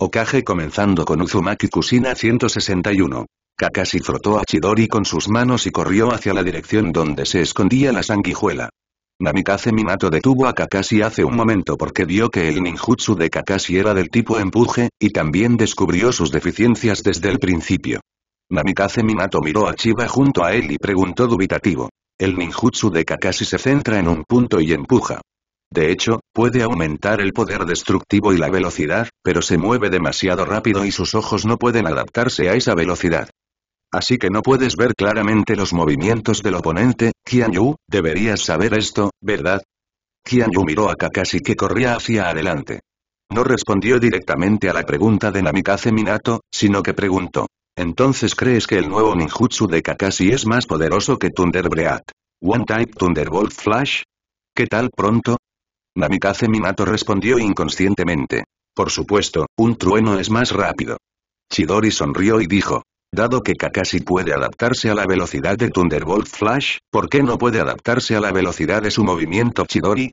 Okage comenzando con Uzumaki Kusina 161. Kakashi frotó a Chidori con sus manos y corrió hacia la dirección donde se escondía la sanguijuela. Namikaze Minato detuvo a Kakashi hace un momento porque vio que el ninjutsu de Kakashi era del tipo empuje, y también descubrió sus deficiencias desde el principio. Namikaze Minato miró a Chiba junto a él y preguntó dubitativo. El ninjutsu de Kakashi se centra en un punto y empuja. De hecho, Puede aumentar el poder destructivo y la velocidad, pero se mueve demasiado rápido y sus ojos no pueden adaptarse a esa velocidad. Así que no puedes ver claramente los movimientos del oponente, Kianyu, deberías saber esto, ¿verdad? Kianyu miró a Kakashi que corría hacia adelante. No respondió directamente a la pregunta de Namikaze Minato, sino que preguntó. ¿Entonces crees que el nuevo ninjutsu de Kakashi es más poderoso que Thunder One Type Thunderbolt Flash? ¿Qué tal pronto? Namikaze Minato respondió inconscientemente. Por supuesto, un trueno es más rápido. Chidori sonrió y dijo. Dado que Kakashi puede adaptarse a la velocidad de Thunderbolt Flash, ¿por qué no puede adaptarse a la velocidad de su movimiento Chidori?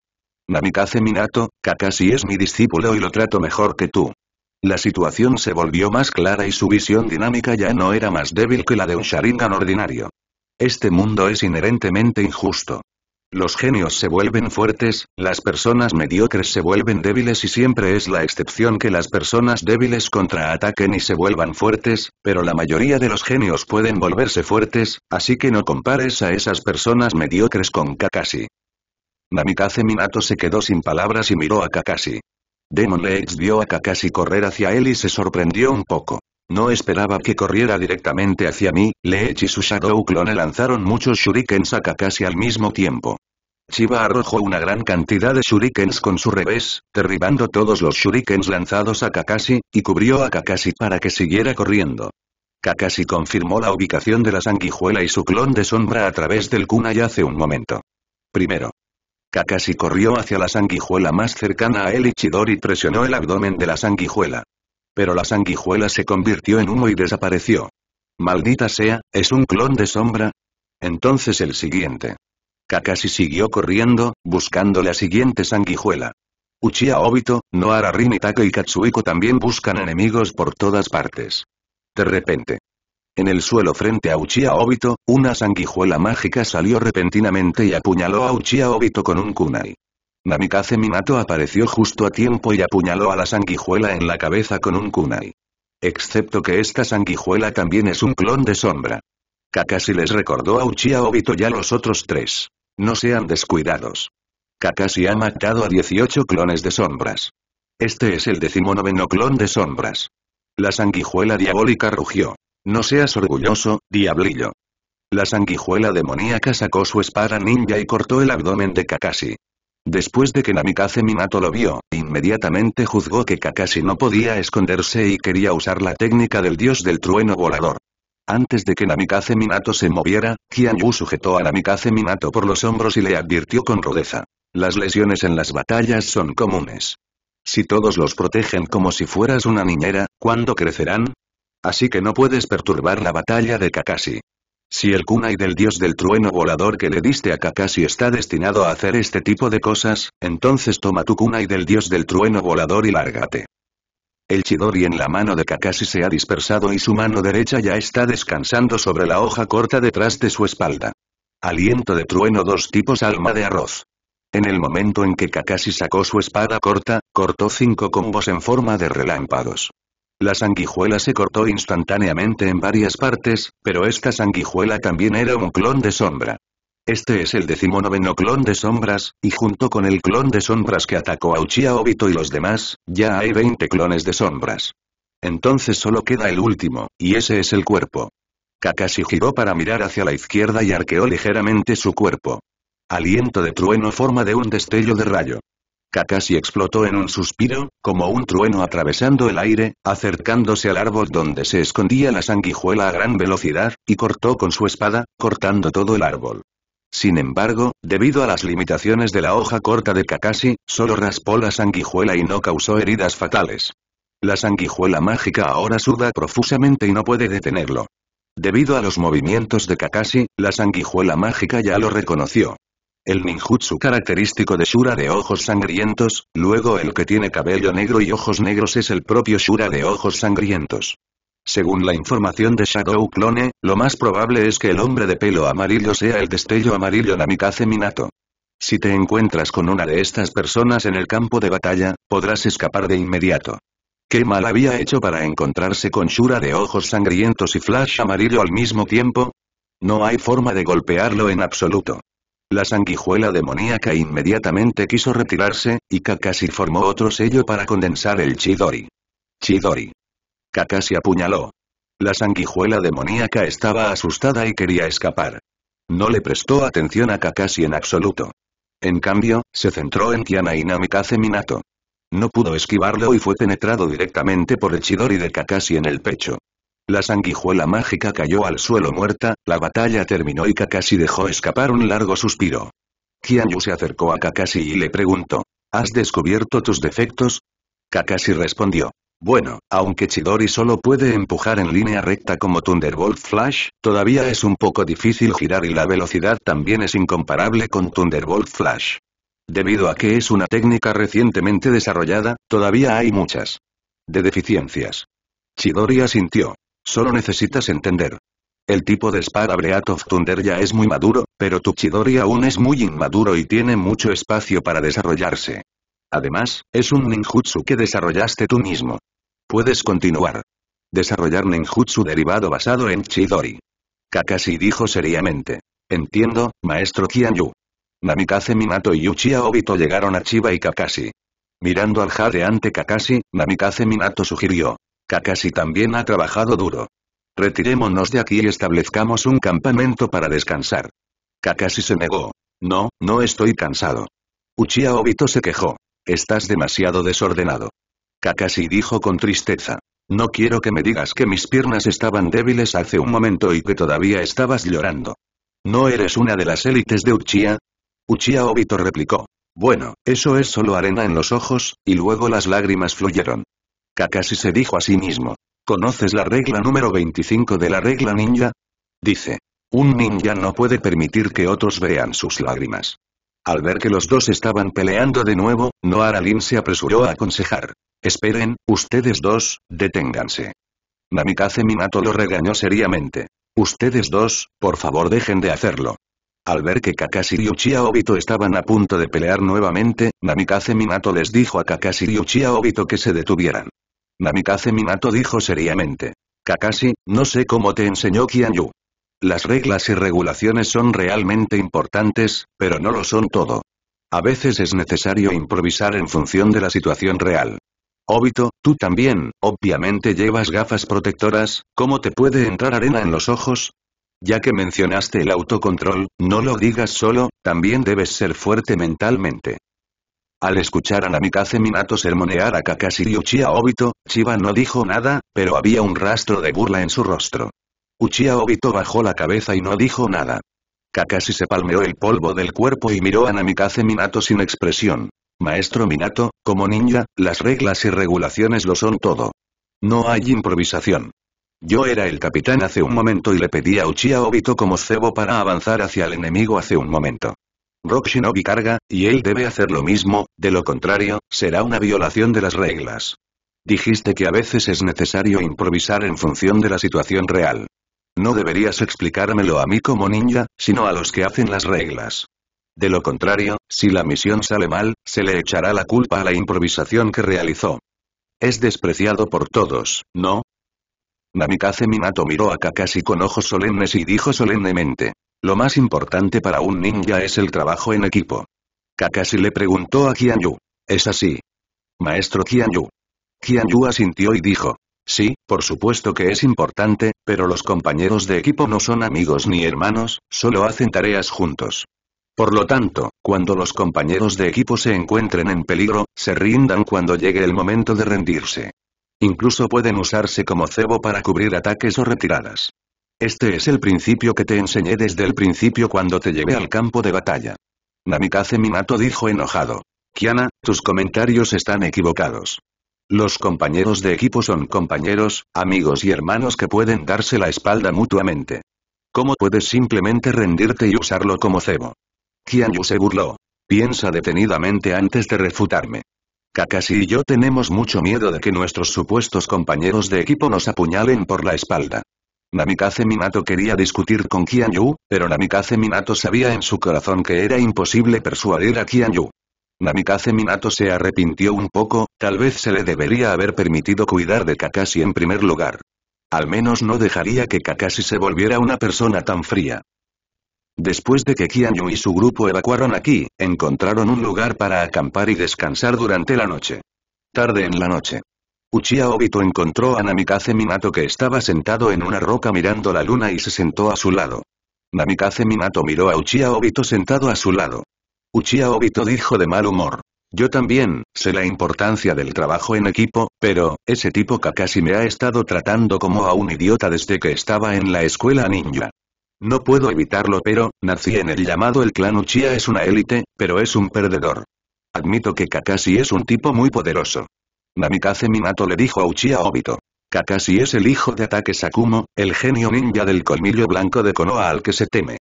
Namikaze Minato, Kakashi es mi discípulo y lo trato mejor que tú. La situación se volvió más clara y su visión dinámica ya no era más débil que la de un Sharingan ordinario. Este mundo es inherentemente injusto. Los genios se vuelven fuertes, las personas mediocres se vuelven débiles y siempre es la excepción que las personas débiles contraataquen y se vuelvan fuertes, pero la mayoría de los genios pueden volverse fuertes, así que no compares a esas personas mediocres con Kakashi. Namikaze Minato se quedó sin palabras y miró a Kakashi. Demon Legs vio a Kakashi correr hacia él y se sorprendió un poco. No esperaba que corriera directamente hacia mí, Leech y su Shadow Clone lanzaron muchos shurikens a Kakashi al mismo tiempo. Chiba arrojó una gran cantidad de shurikens con su revés, derribando todos los shurikens lanzados a Kakashi, y cubrió a Kakashi para que siguiera corriendo. Kakashi confirmó la ubicación de la sanguijuela y su clon de sombra a través del kunai hace un momento. Primero. Kakashi corrió hacia la sanguijuela más cercana a él y Chidori presionó el abdomen de la sanguijuela pero la sanguijuela se convirtió en humo y desapareció. Maldita sea, ¿es un clon de sombra? Entonces el siguiente. Kakashi siguió corriendo, buscando la siguiente sanguijuela. Uchiha Obito, Noara Rinitaka y Katsuiko también buscan enemigos por todas partes. De repente. En el suelo frente a Uchiha Obito, una sanguijuela mágica salió repentinamente y apuñaló a Uchiha Obito con un kunai. Namikaze Minato apareció justo a tiempo y apuñaló a la sanguijuela en la cabeza con un kunai. Excepto que esta sanguijuela también es un clon de sombra. Kakashi les recordó a Uchiha Obito y a los otros tres. No sean descuidados. Kakashi ha matado a 18 clones de sombras. Este es el decimonoveno clon de sombras. La sanguijuela diabólica rugió. No seas orgulloso, diablillo. La sanguijuela demoníaca sacó su espada ninja y cortó el abdomen de Kakashi. Después de que Namikaze Minato lo vio, inmediatamente juzgó que Kakashi no podía esconderse y quería usar la técnica del dios del trueno volador. Antes de que Namikaze Minato se moviera, Qian sujetó a Namikaze Minato por los hombros y le advirtió con rudeza. Las lesiones en las batallas son comunes. Si todos los protegen como si fueras una niñera, ¿cuándo crecerán? Así que no puedes perturbar la batalla de Kakashi. Si el kunai del dios del trueno volador que le diste a Kakashi está destinado a hacer este tipo de cosas, entonces toma tu kunai del dios del trueno volador y lárgate. El chidori en la mano de Kakashi se ha dispersado y su mano derecha ya está descansando sobre la hoja corta detrás de su espalda. Aliento de trueno dos tipos alma de arroz. En el momento en que Kakashi sacó su espada corta, cortó cinco combos en forma de relámpagos. La sanguijuela se cortó instantáneamente en varias partes, pero esta sanguijuela también era un clon de sombra. Este es el decimonoveno clon de sombras, y junto con el clon de sombras que atacó a Uchiha Obito y los demás, ya hay 20 clones de sombras. Entonces solo queda el último, y ese es el cuerpo. Kakashi giró para mirar hacia la izquierda y arqueó ligeramente su cuerpo. Aliento de trueno forma de un destello de rayo. Kakashi explotó en un suspiro, como un trueno atravesando el aire, acercándose al árbol donde se escondía la sanguijuela a gran velocidad, y cortó con su espada, cortando todo el árbol. Sin embargo, debido a las limitaciones de la hoja corta de Kakashi, solo raspó la sanguijuela y no causó heridas fatales. La sanguijuela mágica ahora suda profusamente y no puede detenerlo. Debido a los movimientos de Kakashi, la sanguijuela mágica ya lo reconoció el ninjutsu característico de Shura de ojos sangrientos, luego el que tiene cabello negro y ojos negros es el propio Shura de ojos sangrientos. Según la información de Shadow Clone, lo más probable es que el hombre de pelo amarillo sea el destello amarillo Namikaze Minato. Si te encuentras con una de estas personas en el campo de batalla, podrás escapar de inmediato. ¿Qué mal había hecho para encontrarse con Shura de ojos sangrientos y Flash amarillo al mismo tiempo? No hay forma de golpearlo en absoluto. La sanguijuela demoníaca inmediatamente quiso retirarse, y Kakashi formó otro sello para condensar el Chidori. Chidori. Kakashi apuñaló. La sanguijuela demoníaca estaba asustada y quería escapar. No le prestó atención a Kakashi en absoluto. En cambio, se centró en Kiana y Namikaze Minato. No pudo esquivarlo y fue penetrado directamente por el Chidori de Kakashi en el pecho. La sanguijuela mágica cayó al suelo muerta, la batalla terminó y Kakashi dejó escapar un largo suspiro. Kianyu se acercó a Kakashi y le preguntó. ¿Has descubierto tus defectos? Kakashi respondió. Bueno, aunque Chidori solo puede empujar en línea recta como Thunderbolt Flash, todavía es un poco difícil girar y la velocidad también es incomparable con Thunderbolt Flash. Debido a que es una técnica recientemente desarrollada, todavía hay muchas. De deficiencias. Chidori asintió. Solo necesitas entender. El tipo de espada Breath of Thunder ya es muy maduro, pero tu Chidori aún es muy inmaduro y tiene mucho espacio para desarrollarse. Además, es un ninjutsu que desarrollaste tú mismo. Puedes continuar. Desarrollar ninjutsu derivado basado en Chidori. Kakashi dijo seriamente. Entiendo, maestro Kianyu. Namikaze Minato y Uchiha Obito llegaron a Chiba y Kakashi. Mirando al jadeante Kakashi, Namikaze Minato sugirió. Kakashi también ha trabajado duro. Retirémonos de aquí y establezcamos un campamento para descansar. Kakashi se negó. No, no estoy cansado. Uchiha Obito se quejó. Estás demasiado desordenado. Kakashi dijo con tristeza. No quiero que me digas que mis piernas estaban débiles hace un momento y que todavía estabas llorando. ¿No eres una de las élites de Uchiha? Uchiha Obito replicó. Bueno, eso es solo arena en los ojos, y luego las lágrimas fluyeron. Kakashi se dijo a sí mismo. ¿Conoces la regla número 25 de la regla ninja? Dice. Un ninja no puede permitir que otros vean sus lágrimas. Al ver que los dos estaban peleando de nuevo, Noaralin se apresuró a aconsejar. Esperen, ustedes dos, deténganse. Namikaze Minato lo regañó seriamente. Ustedes dos, por favor dejen de hacerlo. Al ver que Kakashi y Uchiha Obito estaban a punto de pelear nuevamente, Namikaze Minato les dijo a Kakashi y Uchiha Obito que se detuvieran. Namikaze Minato dijo seriamente. Kakashi, no sé cómo te enseñó Kianyu. Las reglas y regulaciones son realmente importantes, pero no lo son todo. A veces es necesario improvisar en función de la situación real. Obito, tú también, obviamente llevas gafas protectoras, ¿cómo te puede entrar arena en los ojos? Ya que mencionaste el autocontrol, no lo digas solo, también debes ser fuerte mentalmente. Al escuchar a Namikaze Minato sermonear a Kakashi y Uchiha Obito, Chiba no dijo nada, pero había un rastro de burla en su rostro. Uchiha Obito bajó la cabeza y no dijo nada. Kakashi se palmeó el polvo del cuerpo y miró a Namikaze Minato sin expresión. Maestro Minato, como ninja, las reglas y regulaciones lo son todo. No hay improvisación. Yo era el capitán hace un momento y le pedí a Uchiha Obito como cebo para avanzar hacia el enemigo hace un momento. Rock Shinobi carga, y él debe hacer lo mismo, de lo contrario, será una violación de las reglas. Dijiste que a veces es necesario improvisar en función de la situación real. No deberías explicármelo a mí como ninja, sino a los que hacen las reglas. De lo contrario, si la misión sale mal, se le echará la culpa a la improvisación que realizó. Es despreciado por todos, ¿no? Namikaze Minato miró a Kakashi con ojos solemnes y dijo solemnemente. Lo más importante para un ninja es el trabajo en equipo. Kakashi le preguntó a Yu. ¿Es así? Maestro Qianyu. Yu asintió y dijo. Sí, por supuesto que es importante, pero los compañeros de equipo no son amigos ni hermanos, solo hacen tareas juntos. Por lo tanto, cuando los compañeros de equipo se encuentren en peligro, se rindan cuando llegue el momento de rendirse. Incluso pueden usarse como cebo para cubrir ataques o retiradas. Este es el principio que te enseñé desde el principio cuando te llevé al campo de batalla. Namikaze Minato dijo enojado. Kiana, tus comentarios están equivocados. Los compañeros de equipo son compañeros, amigos y hermanos que pueden darse la espalda mutuamente. ¿Cómo puedes simplemente rendirte y usarlo como cebo? Kianyu se burló. Piensa detenidamente antes de refutarme. Kakashi y yo tenemos mucho miedo de que nuestros supuestos compañeros de equipo nos apuñalen por la espalda. Namikaze Minato quería discutir con Kianyu, Yu, pero Namikaze Minato sabía en su corazón que era imposible persuadir a Kianyu. Yu. Namikaze Minato se arrepintió un poco, tal vez se le debería haber permitido cuidar de Kakashi en primer lugar. Al menos no dejaría que Kakashi se volviera una persona tan fría. Después de que Kianyu Yu y su grupo evacuaron aquí, encontraron un lugar para acampar y descansar durante la noche. Tarde en la noche. Uchiha Obito encontró a Namikaze Minato que estaba sentado en una roca mirando la luna y se sentó a su lado. Namikaze Minato miró a Uchiha Obito sentado a su lado. Uchiha Obito dijo de mal humor. Yo también, sé la importancia del trabajo en equipo, pero, ese tipo Kakashi me ha estado tratando como a un idiota desde que estaba en la escuela ninja. No puedo evitarlo pero, nací en el llamado el clan Uchiha es una élite, pero es un perdedor. Admito que Kakashi es un tipo muy poderoso. Namikaze Minato le dijo a Uchiha Obito. Kakashi es el hijo de Ataque Sakumo, el genio ninja del colmillo blanco de Konoha al que se teme.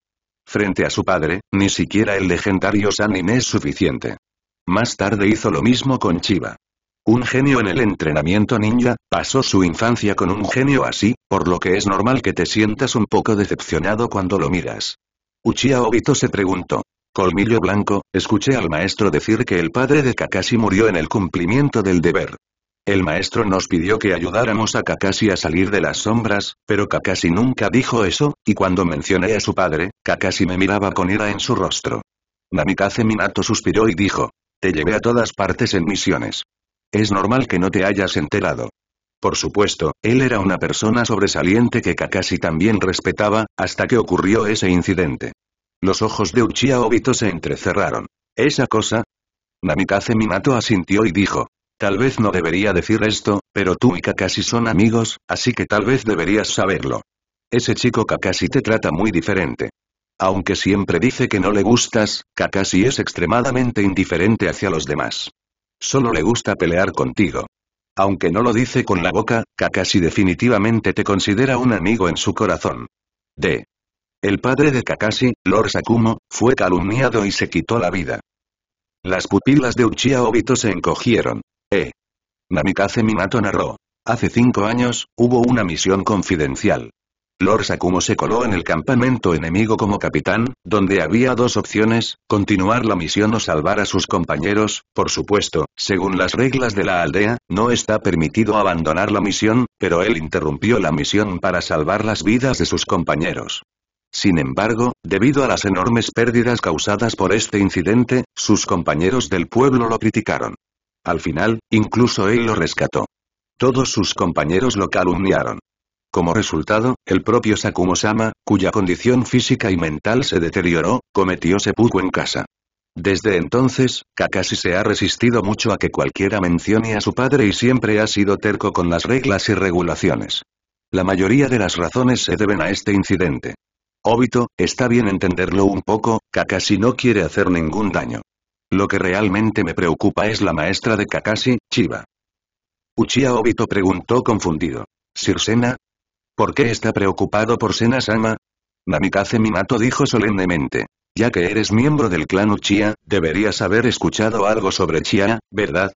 Frente a su padre, ni siquiera el legendario Sanin es suficiente. Más tarde hizo lo mismo con Chiba. Un genio en el entrenamiento ninja, pasó su infancia con un genio así, por lo que es normal que te sientas un poco decepcionado cuando lo miras. Uchiha Obito se preguntó, Colmillo Blanco, escuché al maestro decir que el padre de Kakashi murió en el cumplimiento del deber. El maestro nos pidió que ayudáramos a Kakashi a salir de las sombras, pero Kakashi nunca dijo eso, y cuando mencioné a su padre, Kakashi me miraba con ira en su rostro. Namikaze Minato suspiró y dijo, te llevé a todas partes en misiones. Es normal que no te hayas enterado. Por supuesto, él era una persona sobresaliente que Kakashi también respetaba, hasta que ocurrió ese incidente. Los ojos de Uchiha Obito se entrecerraron. ¿Esa cosa? Namikaze Minato asintió y dijo. Tal vez no debería decir esto, pero tú y Kakashi son amigos, así que tal vez deberías saberlo. Ese chico Kakashi te trata muy diferente. Aunque siempre dice que no le gustas, Kakashi es extremadamente indiferente hacia los demás. Solo le gusta pelear contigo. Aunque no lo dice con la boca, Kakashi definitivamente te considera un amigo en su corazón. D. El padre de Kakashi, Lord Sakumo, fue calumniado y se quitó la vida. Las pupilas de Uchiha Obito se encogieron. Eh. Namikaze Minato narró. Hace cinco años, hubo una misión confidencial. Lord Sakumo se coló en el campamento enemigo como capitán, donde había dos opciones, continuar la misión o salvar a sus compañeros, por supuesto, según las reglas de la aldea, no está permitido abandonar la misión, pero él interrumpió la misión para salvar las vidas de sus compañeros. Sin embargo, debido a las enormes pérdidas causadas por este incidente, sus compañeros del pueblo lo criticaron. Al final, incluso él lo rescató. Todos sus compañeros lo calumniaron. Como resultado, el propio Sakumo-sama, cuya condición física y mental se deterioró, cometió seppuku en casa. Desde entonces, Kakashi se ha resistido mucho a que cualquiera mencione a su padre y siempre ha sido terco con las reglas y regulaciones. La mayoría de las razones se deben a este incidente. Obito, está bien entenderlo un poco, Kakashi no quiere hacer ningún daño. Lo que realmente me preocupa es la maestra de Kakashi, Chiba. Uchiha Obito preguntó confundido. ¿Sir ¿Por qué está preocupado por Sena-sama? Namikaze Minato dijo solemnemente. Ya que eres miembro del clan Uchiha, deberías haber escuchado algo sobre Chia, ¿verdad?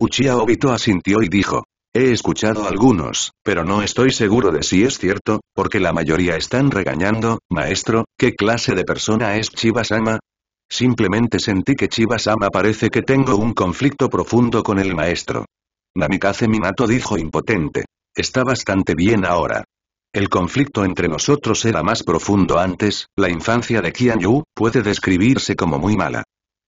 Uchiha Obito asintió y dijo. He escuchado algunos, pero no estoy seguro de si es cierto, porque la mayoría están regañando, maestro, ¿qué clase de persona es Chivasama? Simplemente sentí que Chivasama parece que tengo un conflicto profundo con el maestro. Namikaze Minato dijo impotente. Está bastante bien ahora. El conflicto entre nosotros era más profundo antes, la infancia de kianyu Yu puede describirse como muy mala.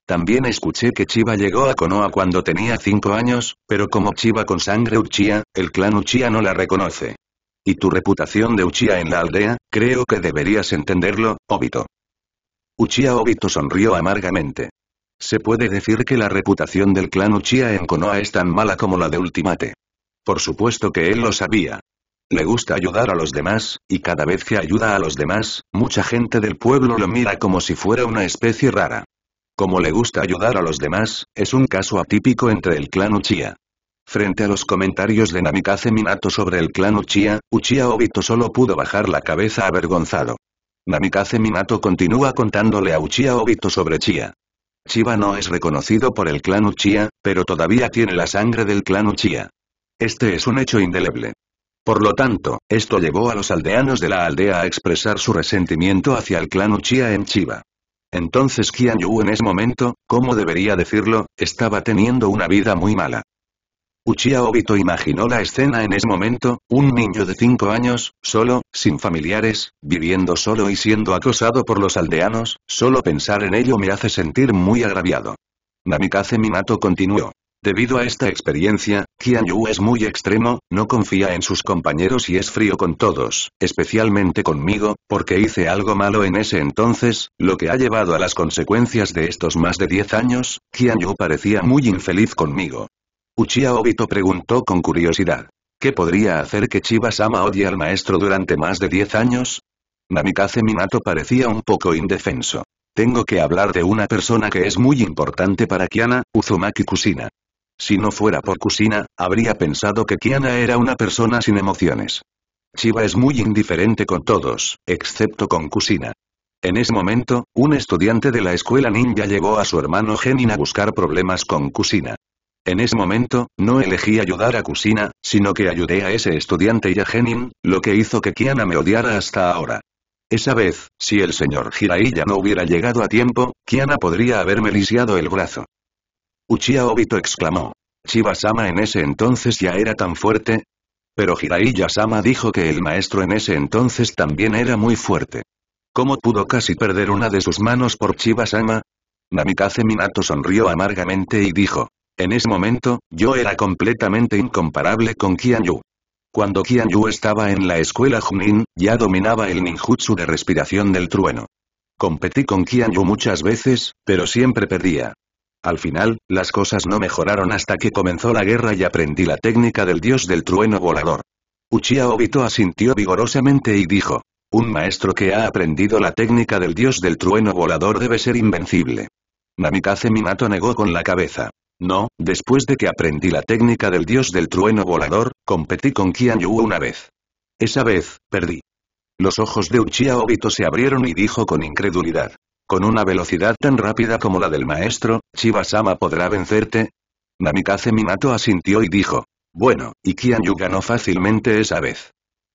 También escuché que Chiba llegó a Konoha cuando tenía cinco años, pero como Chiba con sangre Uchiha, el clan Uchiha no la reconoce. Y tu reputación de Uchiha en la aldea, creo que deberías entenderlo, Obito. Uchiha Obito sonrió amargamente. Se puede decir que la reputación del clan Uchiha en Konoha es tan mala como la de Ultimate. Por supuesto que él lo sabía. Le gusta ayudar a los demás, y cada vez que ayuda a los demás, mucha gente del pueblo lo mira como si fuera una especie rara. Como le gusta ayudar a los demás, es un caso atípico entre el clan Uchiha. Frente a los comentarios de Namikaze Minato sobre el clan Uchiha, Uchiha Obito solo pudo bajar la cabeza avergonzado. Namikaze Minato continúa contándole a Uchiha Obito sobre Chia. Chiba no es reconocido por el clan Uchiha, pero todavía tiene la sangre del clan Uchiha. Este es un hecho indeleble. Por lo tanto, esto llevó a los aldeanos de la aldea a expresar su resentimiento hacia el clan Uchiha en Chiba. Entonces Qian Yu en ese momento, como debería decirlo? Estaba teniendo una vida muy mala. Uchiha Obito imaginó la escena en ese momento, un niño de 5 años, solo, sin familiares, viviendo solo y siendo acosado por los aldeanos, solo pensar en ello me hace sentir muy agraviado. Namikaze Minato continuó. Debido a esta experiencia, Kianyu Yu es muy extremo, no confía en sus compañeros y es frío con todos, especialmente conmigo, porque hice algo malo en ese entonces, lo que ha llevado a las consecuencias de estos más de 10 años, Qian parecía muy infeliz conmigo. Uchiha Obito preguntó con curiosidad. ¿Qué podría hacer que chiba odie al maestro durante más de 10 años? Namikaze Minato parecía un poco indefenso. Tengo que hablar de una persona que es muy importante para Kiana, Uzumaki Kusina. Si no fuera por Kusina, habría pensado que Kiana era una persona sin emociones. Chiba es muy indiferente con todos, excepto con Kusina. En ese momento, un estudiante de la escuela ninja llegó a su hermano Genin a buscar problemas con Kusina. En ese momento, no elegí ayudar a Kusina, sino que ayudé a ese estudiante y a Genin, lo que hizo que Kiana me odiara hasta ahora. Esa vez, si el señor Hiraiya no hubiera llegado a tiempo, Kiana podría haberme lisiado el brazo. Uchiha Obito exclamó. chiba en ese entonces ya era tan fuerte. Pero Jiraiya-sama dijo que el maestro en ese entonces también era muy fuerte. ¿Cómo pudo casi perder una de sus manos por Chiba-sama? Namikaze Minato sonrió amargamente y dijo. En ese momento, yo era completamente incomparable con Kianyu. Cuando Kianyu estaba en la escuela Junin, ya dominaba el ninjutsu de respiración del trueno. Competí con Kianyu muchas veces, pero siempre perdía. Al final, las cosas no mejoraron hasta que comenzó la guerra y aprendí la técnica del dios del trueno volador. Uchiha Obito asintió vigorosamente y dijo. Un maestro que ha aprendido la técnica del dios del trueno volador debe ser invencible. Namikaze Minato negó con la cabeza. No, después de que aprendí la técnica del dios del trueno volador, competí con Kian Yu una vez. Esa vez, perdí. Los ojos de Uchiha Obito se abrieron y dijo con incredulidad. Con una velocidad tan rápida como la del maestro, chiba podrá vencerte. Namikaze Minato asintió y dijo. Bueno, y Kianyu ganó fácilmente esa vez.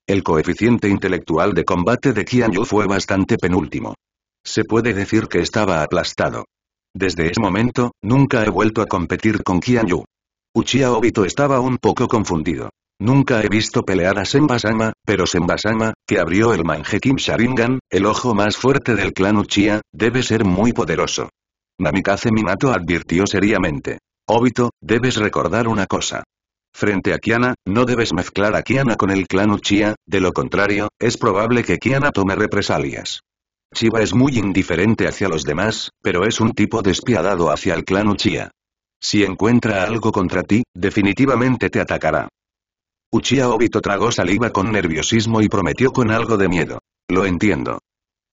El coeficiente intelectual de combate de Kianyu fue bastante penúltimo. Se puede decir que estaba aplastado. Desde ese momento, nunca he vuelto a competir con Kianyu. Uchiha Obito estaba un poco confundido. Nunca he visto pelear a Senbasama, pero Senbasama, que abrió el Kim Sharingan, el ojo más fuerte del clan Uchiha, debe ser muy poderoso. Namikaze Minato advirtió seriamente. Obito, debes recordar una cosa. Frente a Kiana, no debes mezclar a Kiana con el clan Uchiha, de lo contrario, es probable que Kiana tome represalias. Chiba es muy indiferente hacia los demás, pero es un tipo despiadado hacia el clan Uchiha. Si encuentra algo contra ti, definitivamente te atacará. Uchiha Obito tragó saliva con nerviosismo y prometió con algo de miedo. Lo entiendo.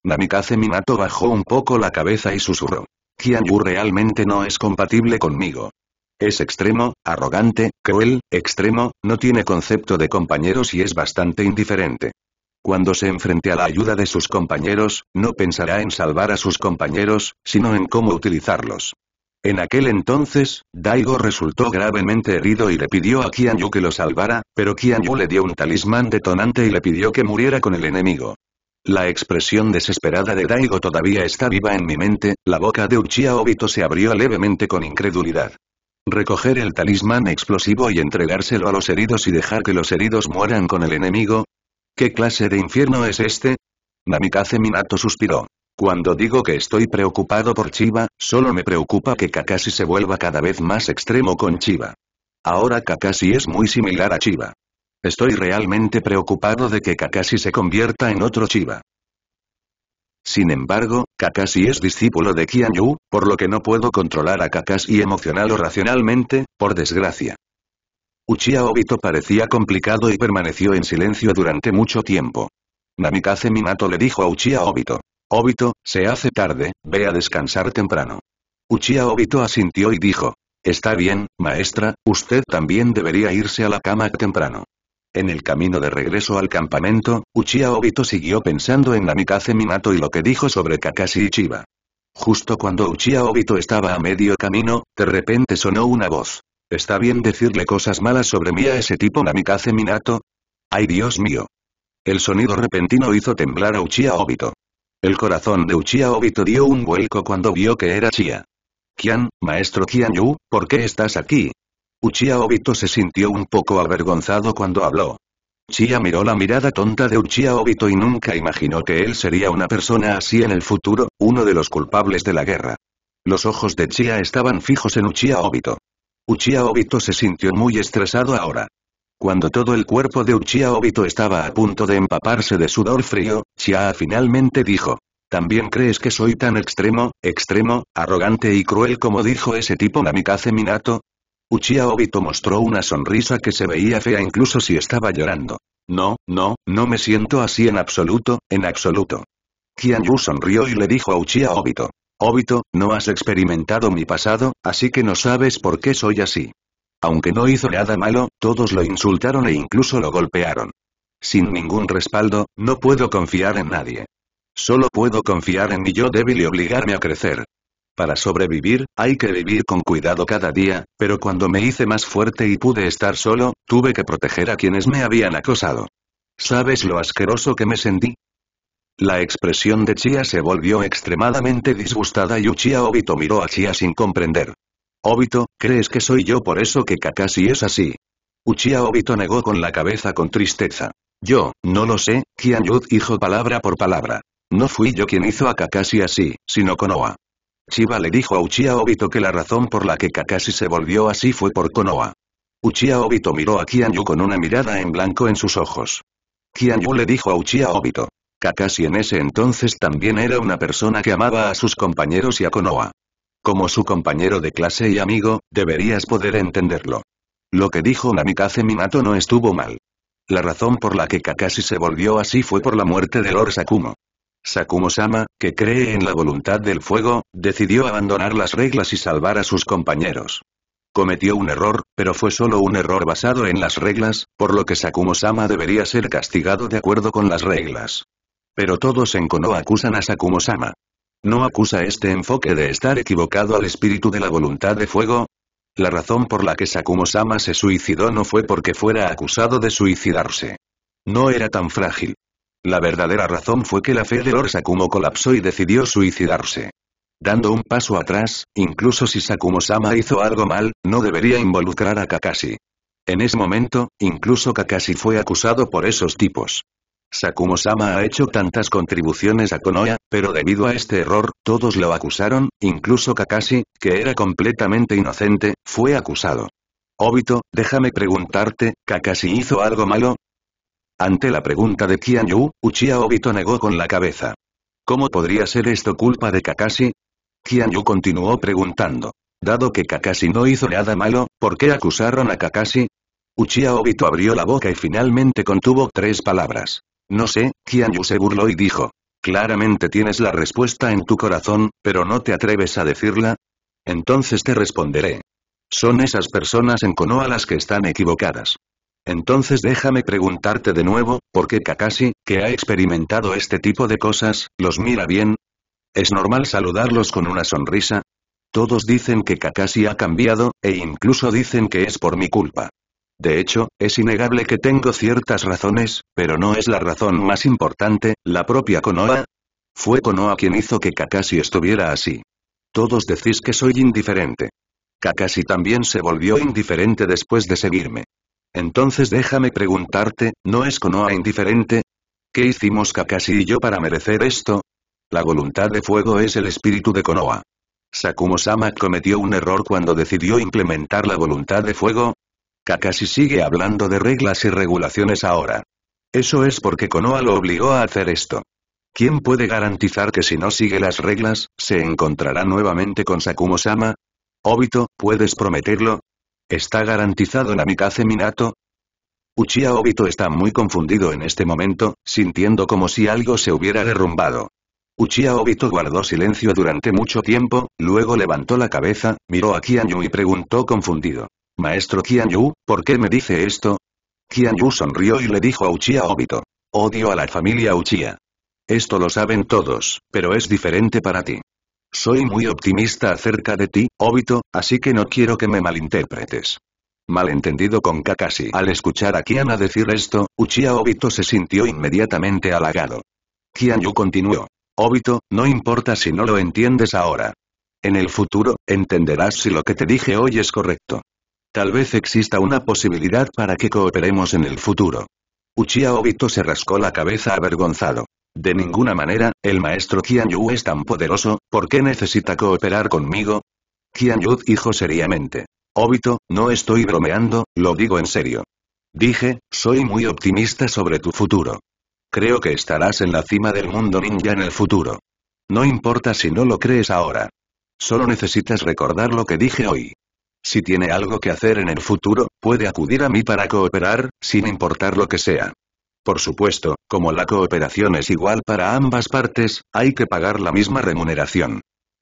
Namikaze Minato bajó un poco la cabeza y susurró. Kian realmente no es compatible conmigo. Es extremo, arrogante, cruel, extremo, no tiene concepto de compañeros y es bastante indiferente. Cuando se enfrente a la ayuda de sus compañeros, no pensará en salvar a sus compañeros, sino en cómo utilizarlos. En aquel entonces, Daigo resultó gravemente herido y le pidió a Kiyanju que lo salvara, pero Kiyanju le dio un talismán detonante y le pidió que muriera con el enemigo. La expresión desesperada de Daigo todavía está viva en mi mente, la boca de Uchiha Obito se abrió levemente con incredulidad. Recoger el talismán explosivo y entregárselo a los heridos y dejar que los heridos mueran con el enemigo. ¿Qué clase de infierno es este? Namikaze Minato suspiró. Cuando digo que estoy preocupado por Chiba, solo me preocupa que Kakashi se vuelva cada vez más extremo con Chiba. Ahora Kakashi es muy similar a Chiba. Estoy realmente preocupado de que Kakashi se convierta en otro Chiba. Sin embargo, Kakashi es discípulo de Kianyu, por lo que no puedo controlar a Kakashi emocional o racionalmente, por desgracia. Uchiha Obito parecía complicado y permaneció en silencio durante mucho tiempo. Namikaze Minato le dijo a Uchiha Obito. Obito, se hace tarde, ve a descansar temprano. Uchiha Obito asintió y dijo. Está bien, maestra, usted también debería irse a la cama temprano. En el camino de regreso al campamento, Uchiha Obito siguió pensando en Namikaze Minato y lo que dijo sobre Kakashi Ichiba. Justo cuando Uchiha Obito estaba a medio camino, de repente sonó una voz. ¿Está bien decirle cosas malas sobre mí a ese tipo Namikaze Minato? ¡Ay Dios mío! El sonido repentino hizo temblar a Uchiha Obito. El corazón de Uchiha Obito dio un vuelco cuando vio que era Chia. Kian, maestro Qian Yu, ¿por qué estás aquí? Uchiha Obito se sintió un poco avergonzado cuando habló. Chia miró la mirada tonta de Uchiha Obito y nunca imaginó que él sería una persona así en el futuro, uno de los culpables de la guerra. Los ojos de Chia estaban fijos en Uchiha Obito. Uchiha Obito se sintió muy estresado ahora. Cuando todo el cuerpo de Uchiha Obito estaba a punto de empaparse de sudor frío, Chia finalmente dijo. ¿También crees que soy tan extremo, extremo, arrogante y cruel como dijo ese tipo Namikaze Minato? Uchiha Obito mostró una sonrisa que se veía fea incluso si estaba llorando. No, no, no me siento así en absoluto, en absoluto. Qian Yu sonrió y le dijo a Uchiha Obito. Obito, no has experimentado mi pasado, así que no sabes por qué soy así. Aunque no hizo nada malo, todos lo insultaron e incluso lo golpearon. Sin ningún respaldo, no puedo confiar en nadie. Solo puedo confiar en mí, yo débil y obligarme a crecer. Para sobrevivir, hay que vivir con cuidado cada día, pero cuando me hice más fuerte y pude estar solo, tuve que proteger a quienes me habían acosado. ¿Sabes lo asqueroso que me sentí? La expresión de Chia se volvió extremadamente disgustada y Uchiha Obito miró a Chia sin comprender. Obito, ¿crees que soy yo por eso que Kakashi es así? Uchiha Obito negó con la cabeza con tristeza. Yo, no lo sé, Kianyu dijo palabra por palabra. No fui yo quien hizo a Kakashi así, sino Konoha. Chiba le dijo a Uchiha Obito que la razón por la que Kakashi se volvió así fue por Konoha. Uchiha Obito miró a Kianyu con una mirada en blanco en sus ojos. Kianyu le dijo a Uchiha Obito. Kakashi en ese entonces también era una persona que amaba a sus compañeros y a Konoha. Como su compañero de clase y amigo, deberías poder entenderlo. Lo que dijo Namikaze Minato no estuvo mal. La razón por la que Kakashi se volvió así fue por la muerte de Lord Sakumo. Sakumo-sama, que cree en la voluntad del fuego, decidió abandonar las reglas y salvar a sus compañeros. Cometió un error, pero fue solo un error basado en las reglas, por lo que Sakumo-sama debería ser castigado de acuerdo con las reglas. Pero todos en Konoha acusan a Sakumo-sama. ¿No acusa este enfoque de estar equivocado al espíritu de la voluntad de fuego? La razón por la que Sakumo-sama se suicidó no fue porque fuera acusado de suicidarse. No era tan frágil. La verdadera razón fue que la fe de Lord Sakumo colapsó y decidió suicidarse. Dando un paso atrás, incluso si Sakumo-sama hizo algo mal, no debería involucrar a Kakashi. En ese momento, incluso Kakashi fue acusado por esos tipos. Sakumo-sama ha hecho tantas contribuciones a Konoha, pero debido a este error, todos lo acusaron, incluso Kakashi, que era completamente inocente, fue acusado. Obito, déjame preguntarte, ¿Kakashi hizo algo malo? Ante la pregunta de Kianyu, Uchiha Obito negó con la cabeza. ¿Cómo podría ser esto culpa de Kakashi? Kianyu continuó preguntando. Dado que Kakashi no hizo nada malo, ¿por qué acusaron a Kakashi? Uchiha Obito abrió la boca y finalmente contuvo tres palabras. No sé, Kian se burló y dijo. Claramente tienes la respuesta en tu corazón, pero no te atreves a decirla. Entonces te responderé. Son esas personas en Konoha las que están equivocadas. Entonces déjame preguntarte de nuevo, ¿por qué Kakashi, que ha experimentado este tipo de cosas, los mira bien? ¿Es normal saludarlos con una sonrisa? Todos dicen que Kakashi ha cambiado, e incluso dicen que es por mi culpa. De hecho, es innegable que tengo ciertas razones, pero no es la razón más importante, la propia Konoha. Fue Konoha quien hizo que Kakashi estuviera así. Todos decís que soy indiferente. Kakashi también se volvió indiferente después de seguirme. Entonces déjame preguntarte, ¿no es Konoha indiferente? ¿Qué hicimos Kakashi y yo para merecer esto? La voluntad de fuego es el espíritu de Konoha. Sakumo-sama cometió un error cuando decidió implementar la voluntad de fuego, Kakashi sigue hablando de reglas y regulaciones ahora. Eso es porque Konoha lo obligó a hacer esto. ¿Quién puede garantizar que si no sigue las reglas, se encontrará nuevamente con Sakumo-sama? Obito, ¿puedes prometerlo? ¿Está garantizado Namikaze Minato? Uchiha Obito está muy confundido en este momento, sintiendo como si algo se hubiera derrumbado. Uchiha Obito guardó silencio durante mucho tiempo, luego levantó la cabeza, miró a Kianyu y preguntó confundido. Maestro Qianyu, ¿por qué me dice esto? Qianyu sonrió y le dijo a Uchiha Obito. Odio a la familia Uchiha. Esto lo saben todos, pero es diferente para ti. Soy muy optimista acerca de ti, Obito, así que no quiero que me malinterpretes. Malentendido con Kakashi. Al escuchar a Kiana decir esto, Uchiha Obito se sintió inmediatamente halagado. Kianyu continuó. Obito, no importa si no lo entiendes ahora. En el futuro, entenderás si lo que te dije hoy es correcto. Tal vez exista una posibilidad para que cooperemos en el futuro. Uchiha Obito se rascó la cabeza avergonzado. De ninguna manera, el maestro Qian Yu es tan poderoso, ¿por qué necesita cooperar conmigo? Qian Yu dijo seriamente. Obito, no estoy bromeando, lo digo en serio. Dije, soy muy optimista sobre tu futuro. Creo que estarás en la cima del mundo ninja en el futuro. No importa si no lo crees ahora. Solo necesitas recordar lo que dije hoy. Si tiene algo que hacer en el futuro, puede acudir a mí para cooperar, sin importar lo que sea. Por supuesto, como la cooperación es igual para ambas partes, hay que pagar la misma remuneración.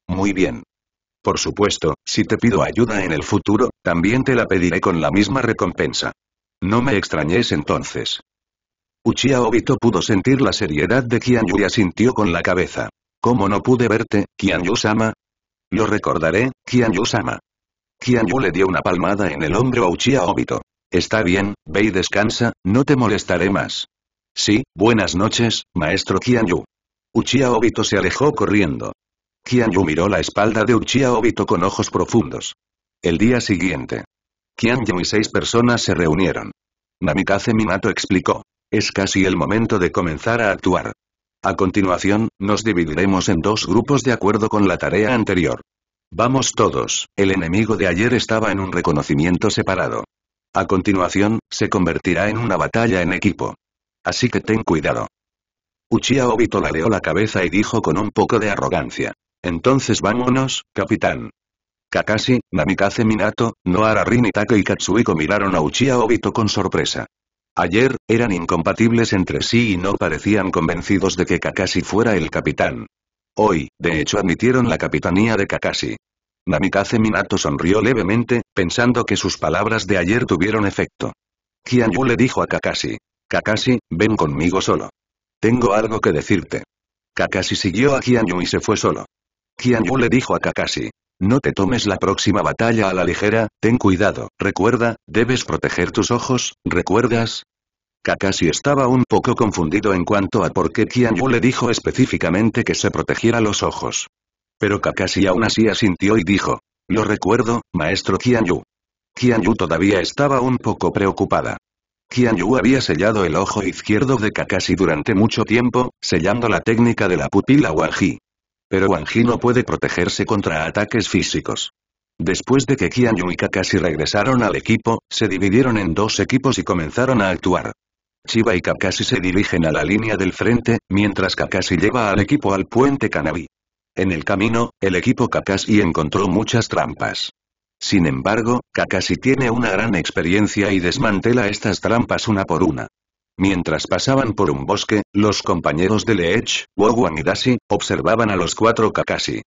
Muy bien. Por supuesto, si te pido ayuda en el futuro, también te la pediré con la misma recompensa. No me extrañes entonces. Uchiha Obito pudo sentir la seriedad de Yu y asintió con la cabeza. ¿Cómo no pude verte, yu sama Lo recordaré, yu sama Qianyu le dio una palmada en el hombro a Uchiha Obito. Está bien, ve y descansa, no te molestaré más. Sí, buenas noches, maestro Qianyu. Uchiha Obito se alejó corriendo. Qianyu miró la espalda de Uchiha Obito con ojos profundos. El día siguiente. Qianyu y seis personas se reunieron. Namikaze Minato explicó. Es casi el momento de comenzar a actuar. A continuación, nos dividiremos en dos grupos de acuerdo con la tarea anterior. Vamos todos, el enemigo de ayer estaba en un reconocimiento separado. A continuación, se convertirá en una batalla en equipo. Así que ten cuidado. Uchiha Obito ladeó la cabeza y dijo con un poco de arrogancia. Entonces vámonos, capitán. Kakashi, Namikaze Minato, Noara Rin y Katsuiko miraron a Uchiha Obito con sorpresa. Ayer, eran incompatibles entre sí y no parecían convencidos de que Kakashi fuera el capitán. Hoy, de hecho admitieron la capitanía de Kakashi. Namikaze Minato sonrió levemente, pensando que sus palabras de ayer tuvieron efecto. Kianyu le dijo a Kakashi. Kakashi, ven conmigo solo. Tengo algo que decirte. Kakashi siguió a Kianyu y se fue solo. Kianyu le dijo a Kakashi. No te tomes la próxima batalla a la ligera, ten cuidado, recuerda, debes proteger tus ojos, ¿recuerdas? Kakashi estaba un poco confundido en cuanto a por qué Qianyu le dijo específicamente que se protegiera los ojos. Pero Kakashi aún así asintió y dijo. Lo recuerdo, maestro Qianyu. Yu todavía estaba un poco preocupada. Yu había sellado el ojo izquierdo de Kakashi durante mucho tiempo, sellando la técnica de la pupila Wanji. Pero Wanji no puede protegerse contra ataques físicos. Después de que Kianyu y Kakashi regresaron al equipo, se dividieron en dos equipos y comenzaron a actuar. Chiba y Kakashi se dirigen a la línea del frente, mientras Kakashi lleva al equipo al puente Kanabi. En el camino, el equipo Kakashi encontró muchas trampas. Sin embargo, Kakashi tiene una gran experiencia y desmantela estas trampas una por una. Mientras pasaban por un bosque, los compañeros de Leech, Woguan y Dashi, observaban a los cuatro Kakashi.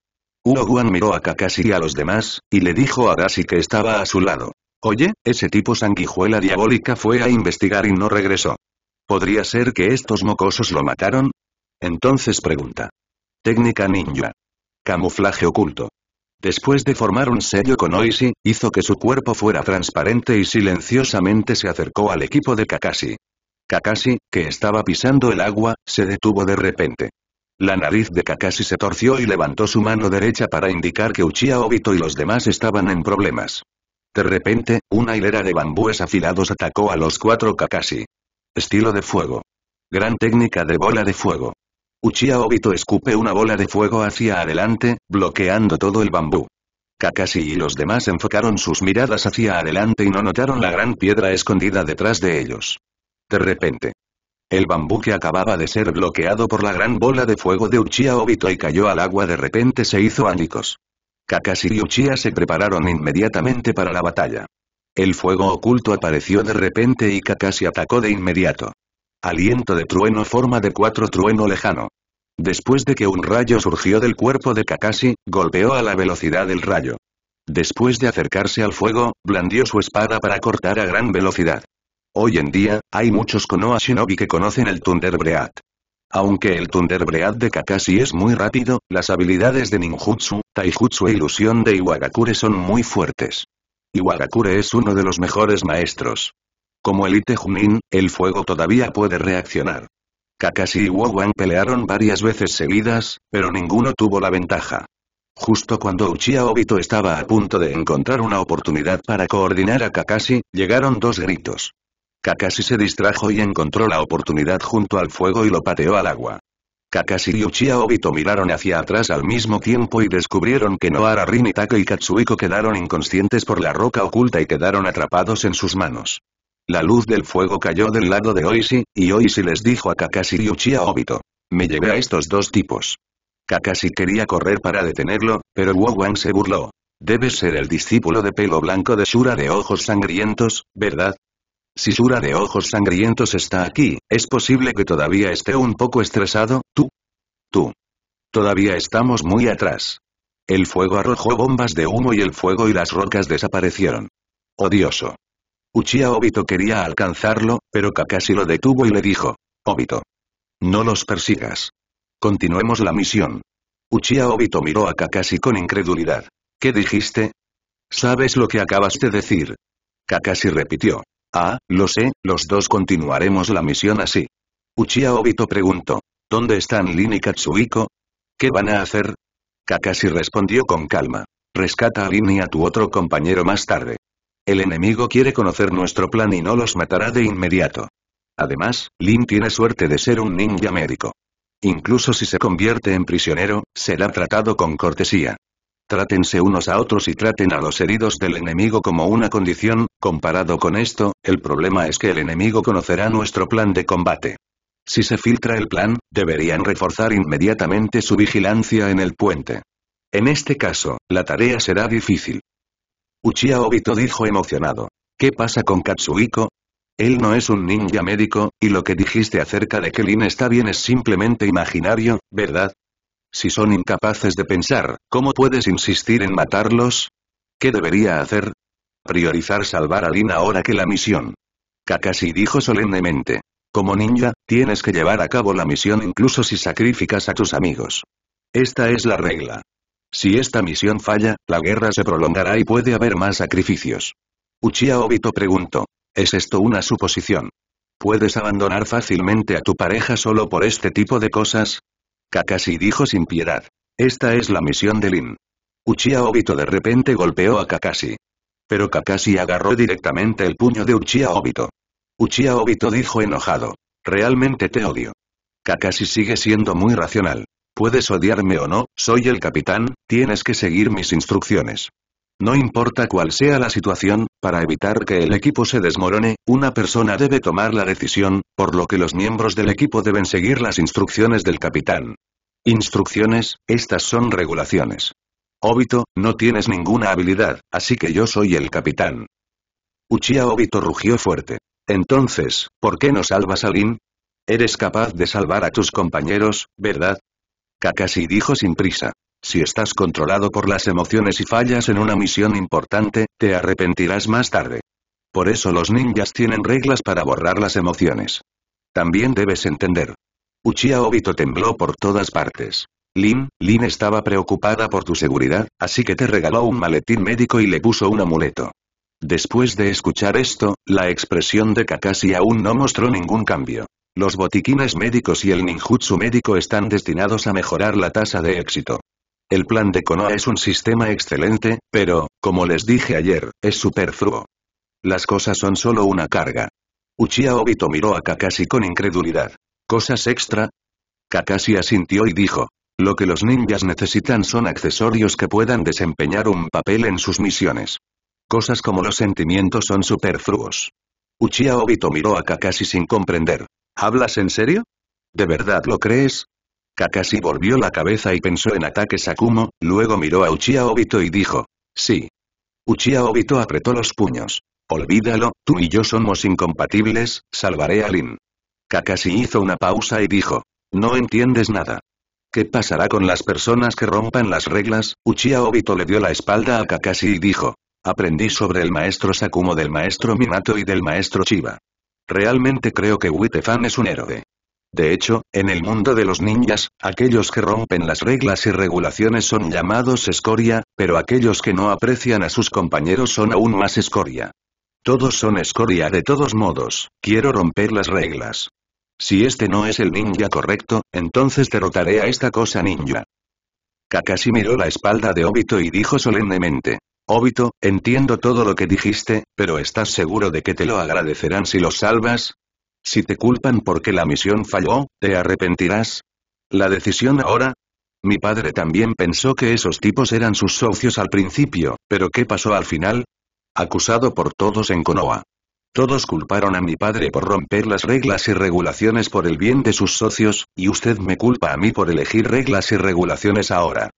Woguan miró a Kakashi y a los demás, y le dijo a Dashi que estaba a su lado. Oye, ese tipo sanguijuela diabólica fue a investigar y no regresó. ¿Podría ser que estos mocosos lo mataron? Entonces pregunta. Técnica ninja. Camuflaje oculto. Después de formar un sello con Oishi, hizo que su cuerpo fuera transparente y silenciosamente se acercó al equipo de Kakashi. Kakashi, que estaba pisando el agua, se detuvo de repente. La nariz de Kakashi se torció y levantó su mano derecha para indicar que Uchiha Obito y los demás estaban en problemas. De repente, una hilera de bambúes afilados atacó a los cuatro Kakashi. Estilo de fuego. Gran técnica de bola de fuego. Uchiha Obito escupe una bola de fuego hacia adelante, bloqueando todo el bambú. Kakashi y los demás enfocaron sus miradas hacia adelante y no notaron la gran piedra escondida detrás de ellos. De repente. El bambú que acababa de ser bloqueado por la gran bola de fuego de Uchiha Obito y cayó al agua de repente se hizo ánicos. Kakashi y Uchiha se prepararon inmediatamente para la batalla. El fuego oculto apareció de repente y Kakashi atacó de inmediato. Aliento de trueno forma de cuatro trueno lejano. Después de que un rayo surgió del cuerpo de Kakashi, golpeó a la velocidad del rayo. Después de acercarse al fuego, blandió su espada para cortar a gran velocidad. Hoy en día, hay muchos Konoha Shinobi que conocen el Thunder Breath. Aunque el Thunder Breath de Kakashi es muy rápido, las habilidades de ninjutsu, taijutsu e ilusión de Iwagakure son muy fuertes. Iwagakure es uno de los mejores maestros. Como Elite Junin, el fuego todavía puede reaccionar. Kakashi y Wowan pelearon varias veces seguidas, pero ninguno tuvo la ventaja. Justo cuando Uchiha Obito estaba a punto de encontrar una oportunidad para coordinar a Kakashi, llegaron dos gritos. Kakashi se distrajo y encontró la oportunidad junto al fuego y lo pateó al agua. Kakashi y Uchiha Obito miraron hacia atrás al mismo tiempo y descubrieron que Noara Rin Taka y Katsuhiko quedaron inconscientes por la roca oculta y quedaron atrapados en sus manos. La luz del fuego cayó del lado de Oishi, y Oishi les dijo a Kakashi y Uchiha Obito. Me llevé a estos dos tipos. Kakashi quería correr para detenerlo, pero Wang se burló. Debes ser el discípulo de pelo blanco de Shura de ojos sangrientos, ¿verdad? Si de ojos sangrientos está aquí, es posible que todavía esté un poco estresado, tú. Tú. Todavía estamos muy atrás. El fuego arrojó bombas de humo y el fuego y las rocas desaparecieron. Odioso. Uchiha Obito quería alcanzarlo, pero Kakashi lo detuvo y le dijo. Obito. No los persigas. Continuemos la misión. Uchiha Obito miró a Kakashi con incredulidad. ¿Qué dijiste? ¿Sabes lo que acabas de decir? Kakashi repitió. Ah, lo sé, los dos continuaremos la misión así. Uchiha Obito preguntó. ¿Dónde están Lin y Katsuhiko? ¿Qué van a hacer? Kakashi respondió con calma. Rescata a Lin y a tu otro compañero más tarde. El enemigo quiere conocer nuestro plan y no los matará de inmediato. Además, Lin tiene suerte de ser un ninja médico. Incluso si se convierte en prisionero, será tratado con cortesía. Trátense unos a otros y traten a los heridos del enemigo como una condición, Comparado con esto, el problema es que el enemigo conocerá nuestro plan de combate. Si se filtra el plan, deberían reforzar inmediatamente su vigilancia en el puente. En este caso, la tarea será difícil. Uchiha Obito dijo emocionado. ¿Qué pasa con Katsuhiko? Él no es un ninja médico, y lo que dijiste acerca de que Lin está bien es simplemente imaginario, ¿verdad? Si son incapaces de pensar, ¿cómo puedes insistir en matarlos? ¿Qué debería hacer? priorizar salvar a Lin ahora que la misión. Kakashi dijo solemnemente. Como ninja, tienes que llevar a cabo la misión incluso si sacrificas a tus amigos. Esta es la regla. Si esta misión falla, la guerra se prolongará y puede haber más sacrificios. Uchiha Obito preguntó. ¿Es esto una suposición? ¿Puedes abandonar fácilmente a tu pareja solo por este tipo de cosas? Kakashi dijo sin piedad. Esta es la misión de Lin. Uchiha Obito de repente golpeó a Kakashi. Pero Kakashi agarró directamente el puño de Uchiha Obito. Uchiha Obito dijo enojado. Realmente te odio. Kakashi sigue siendo muy racional. Puedes odiarme o no, soy el capitán, tienes que seguir mis instrucciones. No importa cuál sea la situación, para evitar que el equipo se desmorone, una persona debe tomar la decisión, por lo que los miembros del equipo deben seguir las instrucciones del capitán. Instrucciones, estas son regulaciones. Obito, no tienes ninguna habilidad, así que yo soy el capitán. Uchiha Obito rugió fuerte. Entonces, ¿por qué no salvas a Lin? Eres capaz de salvar a tus compañeros, ¿verdad? Kakashi dijo sin prisa. Si estás controlado por las emociones y fallas en una misión importante, te arrepentirás más tarde. Por eso los ninjas tienen reglas para borrar las emociones. También debes entender. Uchiha Obito tembló por todas partes. Lin, Lin estaba preocupada por tu seguridad, así que te regaló un maletín médico y le puso un amuleto. Después de escuchar esto, la expresión de Kakashi aún no mostró ningún cambio. Los botiquines médicos y el ninjutsu médico están destinados a mejorar la tasa de éxito. El plan de Konoha es un sistema excelente, pero, como les dije ayer, es superfluo. Las cosas son solo una carga. Uchiha Obito miró a Kakashi con incredulidad. ¿Cosas extra? Kakashi asintió y dijo, lo que los ninjas necesitan son accesorios que puedan desempeñar un papel en sus misiones. Cosas como los sentimientos son superfluos. Uchiha Obito miró a Kakashi sin comprender. ¿Hablas en serio? ¿De verdad lo crees? Kakashi volvió la cabeza y pensó en a Kumo, luego miró a Uchiha Obito y dijo. Sí. Uchiha Obito apretó los puños. Olvídalo, tú y yo somos incompatibles, salvaré a Lin. Kakashi hizo una pausa y dijo. No entiendes nada. ¿Qué pasará con las personas que rompan las reglas? Uchiha Obito le dio la espalda a Kakashi y dijo. Aprendí sobre el maestro Sakumo del maestro Minato y del maestro Chiba. Realmente creo que Witefan es un héroe. De hecho, en el mundo de los ninjas, aquellos que rompen las reglas y regulaciones son llamados escoria, pero aquellos que no aprecian a sus compañeros son aún más escoria. Todos son escoria de todos modos, quiero romper las reglas. Si este no es el ninja correcto, entonces derrotaré a esta cosa ninja. Kakashi miró la espalda de Obito y dijo solemnemente. Obito, entiendo todo lo que dijiste, pero ¿estás seguro de que te lo agradecerán si los salvas? Si te culpan porque la misión falló, ¿te arrepentirás? ¿La decisión ahora? Mi padre también pensó que esos tipos eran sus socios al principio, pero ¿qué pasó al final? Acusado por todos en Konoha. Todos culparon a mi padre por romper las reglas y regulaciones por el bien de sus socios, y usted me culpa a mí por elegir reglas y regulaciones ahora.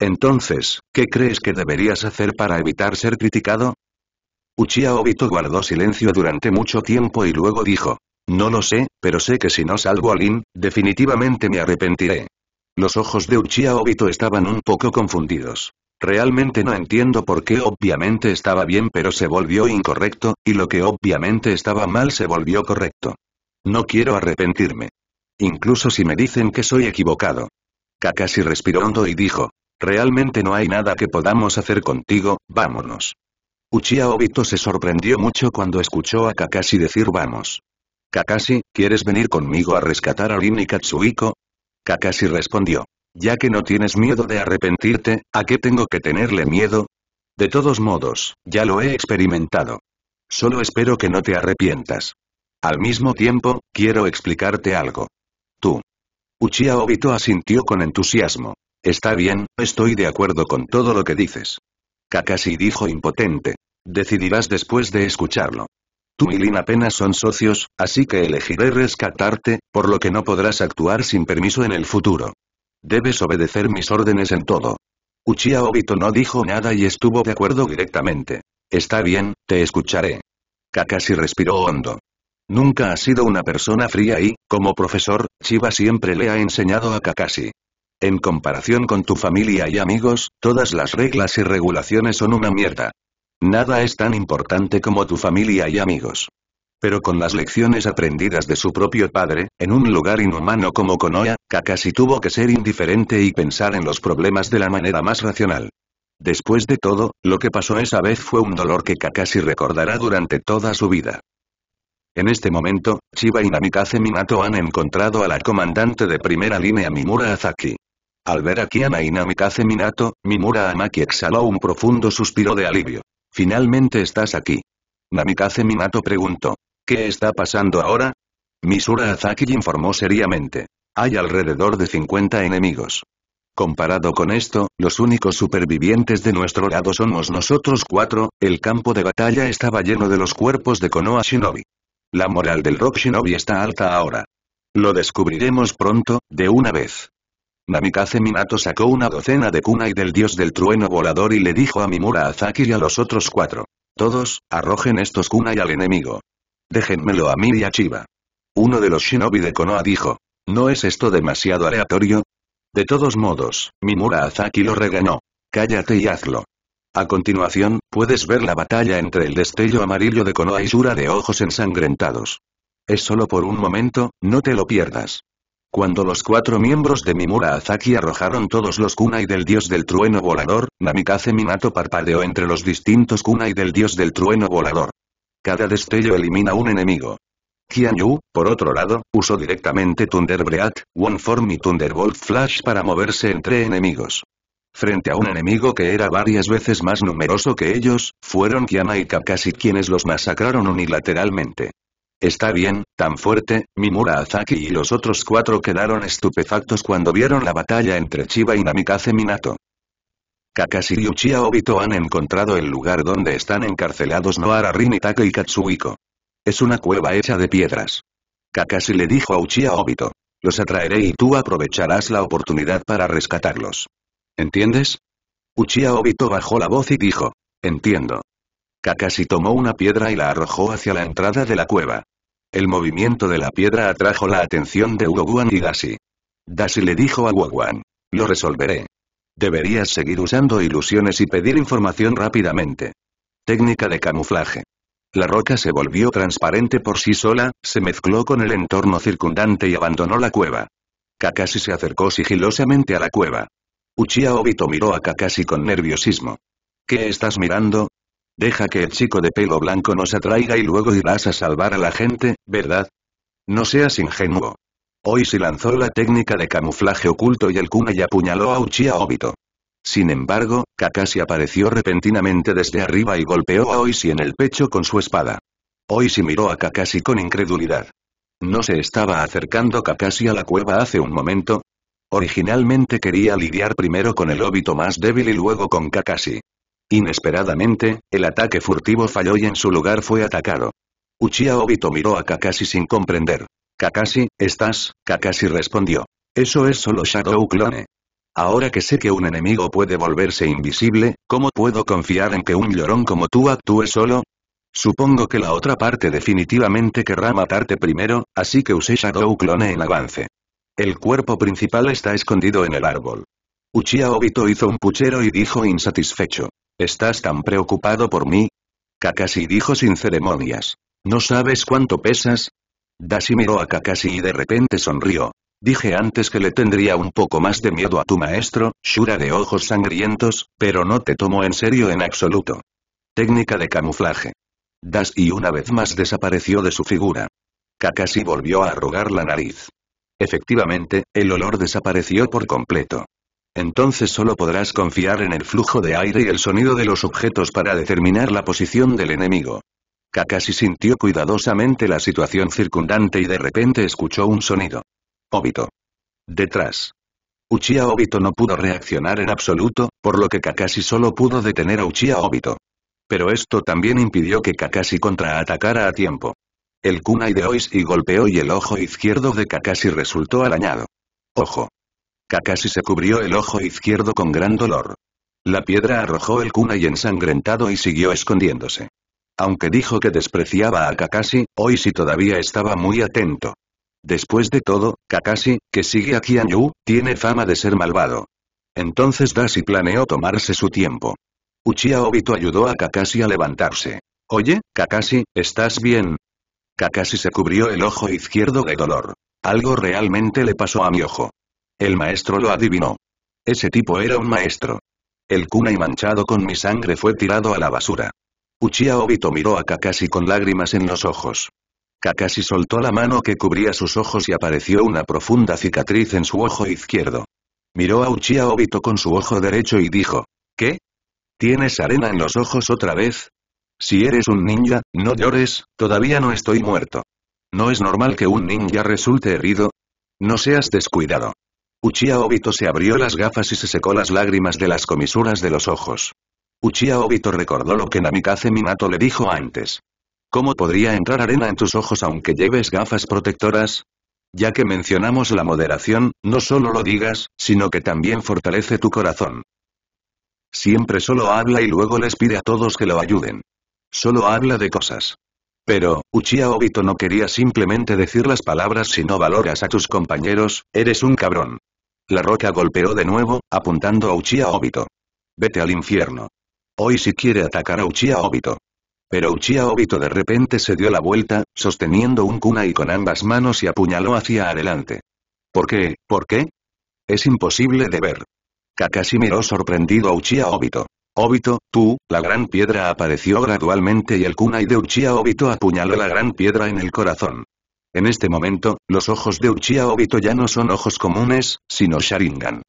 Entonces, ¿qué crees que deberías hacer para evitar ser criticado? Uchiha Obito guardó silencio durante mucho tiempo y luego dijo, no lo sé, pero sé que si no salvo a Lin, definitivamente me arrepentiré. Los ojos de Uchiha Obito estaban un poco confundidos. Realmente no entiendo por qué obviamente estaba bien pero se volvió incorrecto, y lo que obviamente estaba mal se volvió correcto. No quiero arrepentirme. Incluso si me dicen que soy equivocado. Kakashi respiró hondo y dijo, realmente no hay nada que podamos hacer contigo, vámonos. Uchiha Obito se sorprendió mucho cuando escuchó a Kakashi decir vamos. Kakashi, ¿quieres venir conmigo a rescatar a Rin y Katsuhiko? Kakashi respondió, ya que no tienes miedo de arrepentirte, ¿a qué tengo que tenerle miedo? De todos modos, ya lo he experimentado. Solo espero que no te arrepientas. Al mismo tiempo, quiero explicarte algo. Tú. Uchiha Obito asintió con entusiasmo. Está bien, estoy de acuerdo con todo lo que dices. Kakashi dijo impotente. Decidirás después de escucharlo. Tú y Lin apenas son socios, así que elegiré rescatarte, por lo que no podrás actuar sin permiso en el futuro. Debes obedecer mis órdenes en todo. Uchiha Obito no dijo nada y estuvo de acuerdo directamente. Está bien, te escucharé. Kakashi respiró hondo. Nunca ha sido una persona fría y, como profesor, Chiba siempre le ha enseñado a Kakashi. En comparación con tu familia y amigos, todas las reglas y regulaciones son una mierda. Nada es tan importante como tu familia y amigos. Pero con las lecciones aprendidas de su propio padre, en un lugar inhumano como Konoya, Kakashi tuvo que ser indiferente y pensar en los problemas de la manera más racional. Después de todo, lo que pasó esa vez fue un dolor que Kakashi recordará durante toda su vida. En este momento, Chiba y Namikaze Minato han encontrado a la comandante de primera línea Mimura Azaki. Al ver a Kiana y Namikaze Minato, Mimura Amaki exhaló un profundo suspiro de alivio. Finalmente estás aquí. Namikaze Minato preguntó. ¿Qué está pasando ahora? Misura Azaki informó seriamente. Hay alrededor de 50 enemigos. Comparado con esto, los únicos supervivientes de nuestro lado somos nosotros cuatro, el campo de batalla estaba lleno de los cuerpos de Konoha Shinobi. La moral del Rock Shinobi está alta ahora. Lo descubriremos pronto, de una vez. Namikaze Minato sacó una docena de kunai del dios del trueno volador y le dijo a Mimura Azaki y a los otros cuatro. Todos, arrojen estos kunai al enemigo. Déjenmelo a mí y a Chiba. Uno de los shinobi de Konoha dijo. ¿No es esto demasiado aleatorio? De todos modos, Mimura Azaki lo reganó. Cállate y hazlo. A continuación, puedes ver la batalla entre el destello amarillo de Konoha y Shura de ojos ensangrentados. Es solo por un momento, no te lo pierdas. Cuando los cuatro miembros de Mimura Azaki arrojaron todos los kunai del dios del trueno volador, Namikaze Minato parpadeó entre los distintos kunai del dios del trueno volador. Cada destello elimina un enemigo. Kian Yu, por otro lado, usó directamente Thunder Breath, One Form y Thunderbolt Flash para moverse entre enemigos. Frente a un enemigo que era varias veces más numeroso que ellos, fueron Kiana y Kakashi quienes los masacraron unilateralmente. Está bien, tan fuerte, Mimura Azaki y los otros cuatro quedaron estupefactos cuando vieron la batalla entre Chiba y Namikaze Minato. Kakashi y Uchiha Obito han encontrado el lugar donde están encarcelados Noara Rin y Katsuhiko. Es una cueva hecha de piedras. Kakashi le dijo a Uchiha Obito. Los atraeré y tú aprovecharás la oportunidad para rescatarlos. ¿Entiendes? Uchiha Obito bajó la voz y dijo. Entiendo. Kakashi tomó una piedra y la arrojó hacia la entrada de la cueva. El movimiento de la piedra atrajo la atención de Uoguan y Dashi. Dashi le dijo a Uoguan. Lo resolveré. Deberías seguir usando ilusiones y pedir información rápidamente. Técnica de camuflaje. La roca se volvió transparente por sí sola, se mezcló con el entorno circundante y abandonó la cueva. Kakashi se acercó sigilosamente a la cueva. Uchiha Obito miró a Kakashi con nerviosismo. ¿Qué estás mirando? Deja que el chico de pelo blanco nos atraiga y luego irás a salvar a la gente, ¿verdad? No seas ingenuo. Hoy lanzó la técnica de camuflaje oculto y el kunai apuñaló a Uchiha Obito. Sin embargo, Kakashi apareció repentinamente desde arriba y golpeó a Oishi en el pecho con su espada. Oishi miró a Kakashi con incredulidad. ¿No se estaba acercando Kakashi a la cueva hace un momento? Originalmente quería lidiar primero con el Obito más débil y luego con Kakashi. Inesperadamente, el ataque furtivo falló y en su lugar fue atacado. Uchiha Obito miró a Kakashi sin comprender. Kakashi, ¿estás? Kakashi respondió. Eso es solo Shadow Clone. Ahora que sé que un enemigo puede volverse invisible, ¿cómo puedo confiar en que un llorón como tú actúe solo? Supongo que la otra parte definitivamente querrá matarte primero, así que usé Shadow Clone en avance. El cuerpo principal está escondido en el árbol. Uchiha Obito hizo un puchero y dijo insatisfecho. ¿Estás tan preocupado por mí? Kakashi dijo sin ceremonias. ¿No sabes cuánto pesas? Dashi miró a Kakashi y de repente sonrió. Dije antes que le tendría un poco más de miedo a tu maestro, Shura de ojos sangrientos, pero no te tomo en serio en absoluto. Técnica de camuflaje. Dashi una vez más desapareció de su figura. Kakashi volvió a arrugar la nariz. Efectivamente, el olor desapareció por completo. Entonces solo podrás confiar en el flujo de aire y el sonido de los objetos para determinar la posición del enemigo. Kakashi sintió cuidadosamente la situación circundante y de repente escuchó un sonido. Obito. Detrás. Uchiha Obito no pudo reaccionar en absoluto, por lo que Kakashi solo pudo detener a Uchiha Obito. Pero esto también impidió que Kakashi contraatacara a tiempo. El kunai de y golpeó y el ojo izquierdo de Kakashi resultó arañado. Ojo. Kakashi se cubrió el ojo izquierdo con gran dolor. La piedra arrojó el kunai ensangrentado y siguió escondiéndose. Aunque dijo que despreciaba a Kakashi, sí todavía estaba muy atento. Después de todo, Kakashi, que sigue a Yu, tiene fama de ser malvado. Entonces Dashi planeó tomarse su tiempo. Uchiha Obito ayudó a Kakashi a levantarse. Oye, Kakashi, ¿estás bien? Kakashi se cubrió el ojo izquierdo de dolor. Algo realmente le pasó a mi ojo. El maestro lo adivinó. Ese tipo era un maestro. El kunai manchado con mi sangre fue tirado a la basura. Uchiha Obito miró a Kakashi con lágrimas en los ojos. Kakashi soltó la mano que cubría sus ojos y apareció una profunda cicatriz en su ojo izquierdo. Miró a Uchiha Obito con su ojo derecho y dijo, ¿qué? ¿Tienes arena en los ojos otra vez? Si eres un ninja, no llores, todavía no estoy muerto. ¿No es normal que un ninja resulte herido? No seas descuidado. Uchiha Obito se abrió las gafas y se secó las lágrimas de las comisuras de los ojos. Uchiha Obito recordó lo que Namikaze Minato le dijo antes. ¿Cómo podría entrar arena en tus ojos aunque lleves gafas protectoras? Ya que mencionamos la moderación, no solo lo digas, sino que también fortalece tu corazón. Siempre solo habla y luego les pide a todos que lo ayuden. Solo habla de cosas. Pero, Uchiha Obito no quería simplemente decir las palabras si no valoras a tus compañeros, eres un cabrón. La roca golpeó de nuevo, apuntando a Uchiha Obito. Vete al infierno. Hoy si quiere atacar a Uchiha Obito. Pero Uchiha Obito de repente se dio la vuelta, sosteniendo un kunai con ambas manos y apuñaló hacia adelante. ¿Por qué? ¿Por qué? Es imposible de ver. Kakashi miró sorprendido a Uchiha Obito. Obito, tú, la gran piedra apareció gradualmente y el kunai de Uchiha Obito apuñaló la gran piedra en el corazón. En este momento, los ojos de Uchiha Obito ya no son ojos comunes, sino Sharingan.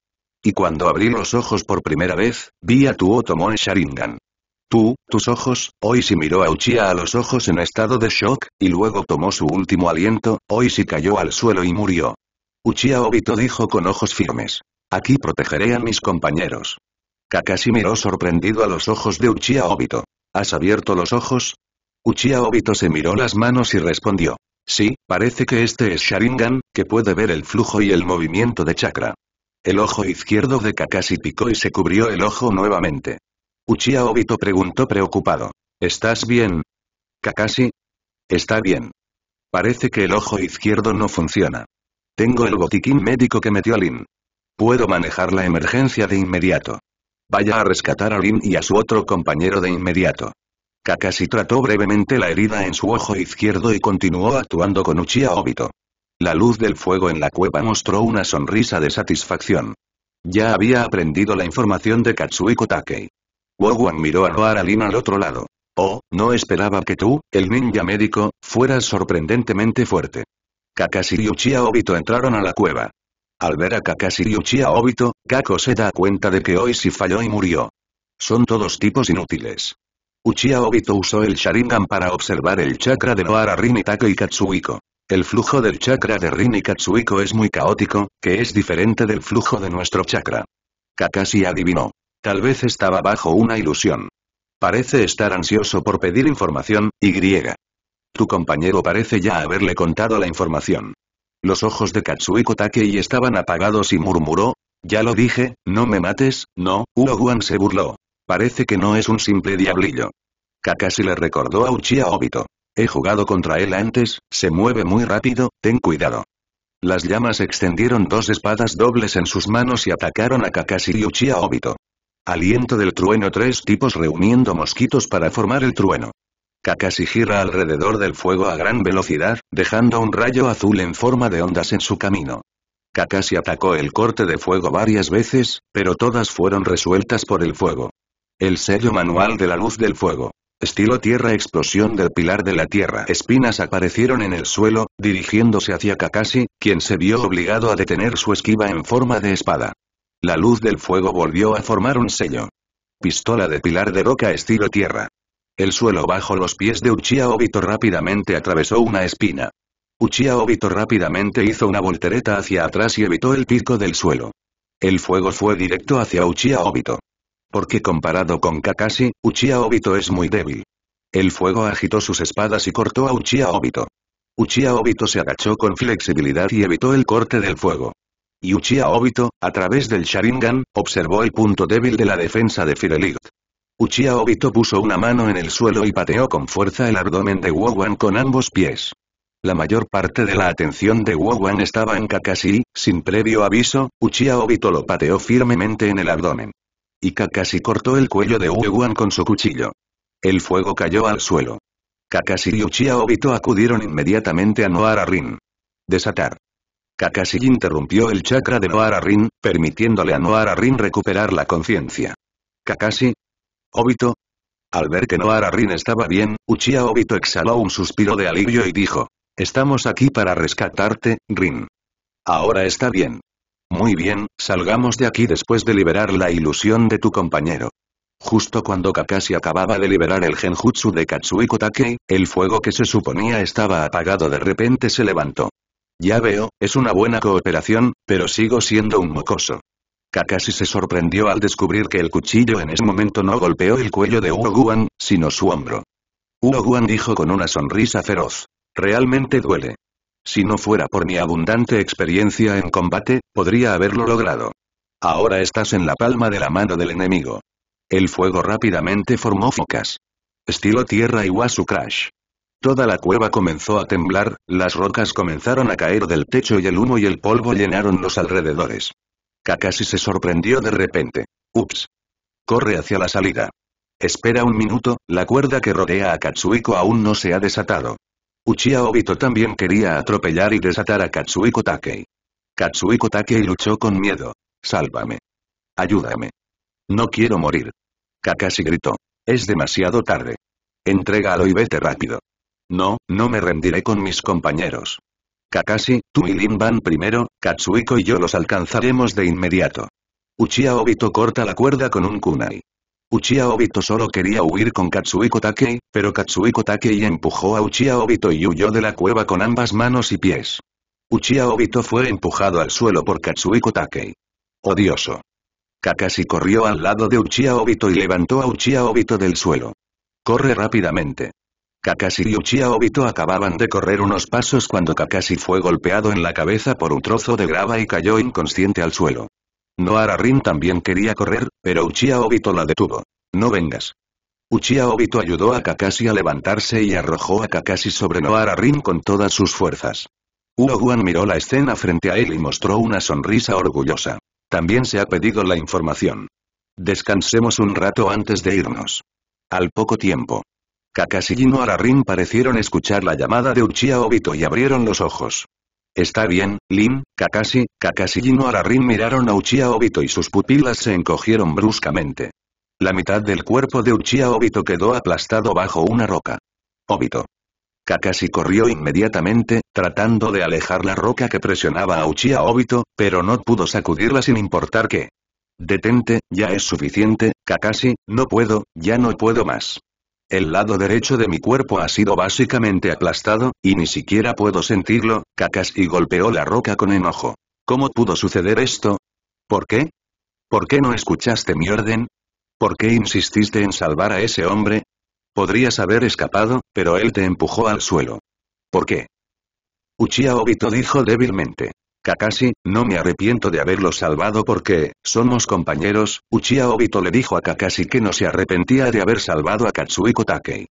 Y cuando abrí los ojos por primera vez, vi a Tuo tomó Sharingan. Tú, tus ojos, hoy Oishi miró a Uchiha a los ojos en estado de shock, y luego tomó su último aliento, hoy Oishi cayó al suelo y murió. Uchiha Obito dijo con ojos firmes. Aquí protegeré a mis compañeros. Kakashi miró sorprendido a los ojos de Uchiha Obito. ¿Has abierto los ojos? Uchiha Obito se miró las manos y respondió. Sí, parece que este es Sharingan, que puede ver el flujo y el movimiento de chakra. El ojo izquierdo de Kakashi picó y se cubrió el ojo nuevamente. Uchiha Obito preguntó preocupado. ¿Estás bien? Kakashi. Está bien. Parece que el ojo izquierdo no funciona. Tengo el botiquín médico que metió a Lin. Puedo manejar la emergencia de inmediato. Vaya a rescatar a Lin y a su otro compañero de inmediato. Kakashi trató brevemente la herida en su ojo izquierdo y continuó actuando con Uchiha Obito. La luz del fuego en la cueva mostró una sonrisa de satisfacción. Ya había aprendido la información de Katsuhiko Takei. Wowan miró a Noara Lin al otro lado. Oh, no esperaba que tú, el ninja médico, fueras sorprendentemente fuerte. Kakashi y Uchiha Obito entraron a la cueva. Al ver a Kakashi y Uchiha Obito, Kako se da cuenta de que hoy sí falló y murió. Son todos tipos inútiles. Uchiha Obito usó el Sharingan para observar el chakra de Noara y Takei Katsuhiko. El flujo del chakra de Rin y es muy caótico, que es diferente del flujo de nuestro chakra. Kakashi adivinó. Tal vez estaba bajo una ilusión. Parece estar ansioso por pedir información, Y. Tu compañero parece ya haberle contado la información. Los ojos de Katsuiko Takei estaban apagados y murmuró, ya lo dije, no me mates, no, Juan se burló. Parece que no es un simple diablillo. Kakashi le recordó a Uchiha Obito. He jugado contra él antes, se mueve muy rápido, ten cuidado. Las llamas extendieron dos espadas dobles en sus manos y atacaron a Kakashi y Uchiha Obito. Aliento del trueno Tres tipos reuniendo mosquitos para formar el trueno. Kakashi gira alrededor del fuego a gran velocidad, dejando un rayo azul en forma de ondas en su camino. Kakashi atacó el corte de fuego varias veces, pero todas fueron resueltas por el fuego. El sello manual de la luz del fuego estilo tierra explosión del pilar de la tierra. Espinas aparecieron en el suelo, dirigiéndose hacia Kakashi, quien se vio obligado a detener su esquiva en forma de espada. La luz del fuego volvió a formar un sello. Pistola de pilar de roca estilo tierra. El suelo bajo los pies de Uchiha Obito rápidamente atravesó una espina. Uchiha Obito rápidamente hizo una voltereta hacia atrás y evitó el pico del suelo. El fuego fue directo hacia Uchiha Obito. Porque comparado con Kakashi, Uchiha Obito es muy débil. El fuego agitó sus espadas y cortó a Uchiha Obito. Uchiha Obito se agachó con flexibilidad y evitó el corte del fuego. Y Uchiha Obito, a través del Sharingan, observó el punto débil de la defensa de Firelight. Uchiha Obito puso una mano en el suelo y pateó con fuerza el abdomen de Wowan con ambos pies. La mayor parte de la atención de Wowan estaba en Kakashi, sin previo aviso, Uchiha Obito lo pateó firmemente en el abdomen. Y Kakashi cortó el cuello de Ueguan con su cuchillo. El fuego cayó al suelo. Kakashi y Uchiha Obito acudieron inmediatamente a Noara Rin. Desatar. Kakashi interrumpió el chakra de Noara Rin, permitiéndole a Noara Rin recuperar la conciencia. Kakashi. Obito. Al ver que Noara Rin estaba bien, Uchiha Obito exhaló un suspiro de alivio y dijo. Estamos aquí para rescatarte, Rin. Ahora está bien. Muy bien, salgamos de aquí después de liberar la ilusión de tu compañero. Justo cuando Kakashi acababa de liberar el genjutsu de Katsui Kotake, el fuego que se suponía estaba apagado de repente se levantó. Ya veo, es una buena cooperación, pero sigo siendo un mocoso. Kakashi se sorprendió al descubrir que el cuchillo en ese momento no golpeó el cuello de Uoguan, sino su hombro. Uoguan dijo con una sonrisa feroz. Realmente duele. Si no fuera por mi abundante experiencia en combate, podría haberlo logrado. Ahora estás en la palma de la mano del enemigo. El fuego rápidamente formó focas. Estilo tierra y Wasu Crash. Toda la cueva comenzó a temblar, las rocas comenzaron a caer del techo y el humo y el polvo llenaron los alrededores. Kakashi se sorprendió de repente. Ups. Corre hacia la salida. Espera un minuto, la cuerda que rodea a Katsuiko aún no se ha desatado. Uchiha Obito también quería atropellar y desatar a Katsuhiko Takei. Katsuhiko Takei luchó con miedo. Sálvame. Ayúdame. No quiero morir. Kakashi gritó. Es demasiado tarde. Entrégalo y vete rápido. No, no me rendiré con mis compañeros. Kakashi, tú y Lin van primero, Katsuhiko y yo los alcanzaremos de inmediato. Uchiha Obito corta la cuerda con un kunai. Uchiha Obito solo quería huir con Katsuhiko Takei, pero Katsuhiko Takei empujó a Uchiha Obito y huyó de la cueva con ambas manos y pies. Uchiha Obito fue empujado al suelo por Katsuhiko Takei. Odioso. Kakashi corrió al lado de Uchiha Obito y levantó a Uchiha Obito del suelo. Corre rápidamente. Kakashi y Uchiha Obito acababan de correr unos pasos cuando Kakashi fue golpeado en la cabeza por un trozo de grava y cayó inconsciente al suelo. Noara Rin también quería correr, pero Uchiha Obito la detuvo. No vengas. Uchiha Obito ayudó a Kakashi a levantarse y arrojó a Kakashi sobre Noara Rin con todas sus fuerzas. Uoguan miró la escena frente a él y mostró una sonrisa orgullosa. También se ha pedido la información. Descansemos un rato antes de irnos. Al poco tiempo. Kakashi y Noara parecieron escuchar la llamada de Uchiha Obito y abrieron los ojos. Está bien, Lin, Kakashi, Kakashi y Noararin miraron a Uchiha Obito y sus pupilas se encogieron bruscamente. La mitad del cuerpo de Uchiha Obito quedó aplastado bajo una roca. Obito. Kakashi corrió inmediatamente, tratando de alejar la roca que presionaba a Uchiha Obito, pero no pudo sacudirla sin importar qué. Detente, ya es suficiente, Kakashi, no puedo, ya no puedo más. El lado derecho de mi cuerpo ha sido básicamente aplastado, y ni siquiera puedo sentirlo, y golpeó la roca con enojo. ¿Cómo pudo suceder esto? ¿Por qué? ¿Por qué no escuchaste mi orden? ¿Por qué insististe en salvar a ese hombre? Podrías haber escapado, pero él te empujó al suelo. ¿Por qué? Uchiha Obito dijo débilmente. Kakashi, no me arrepiento de haberlo salvado porque, somos compañeros, Uchiha Obito le dijo a Kakashi que no se arrepentía de haber salvado a Katsuiko Takei.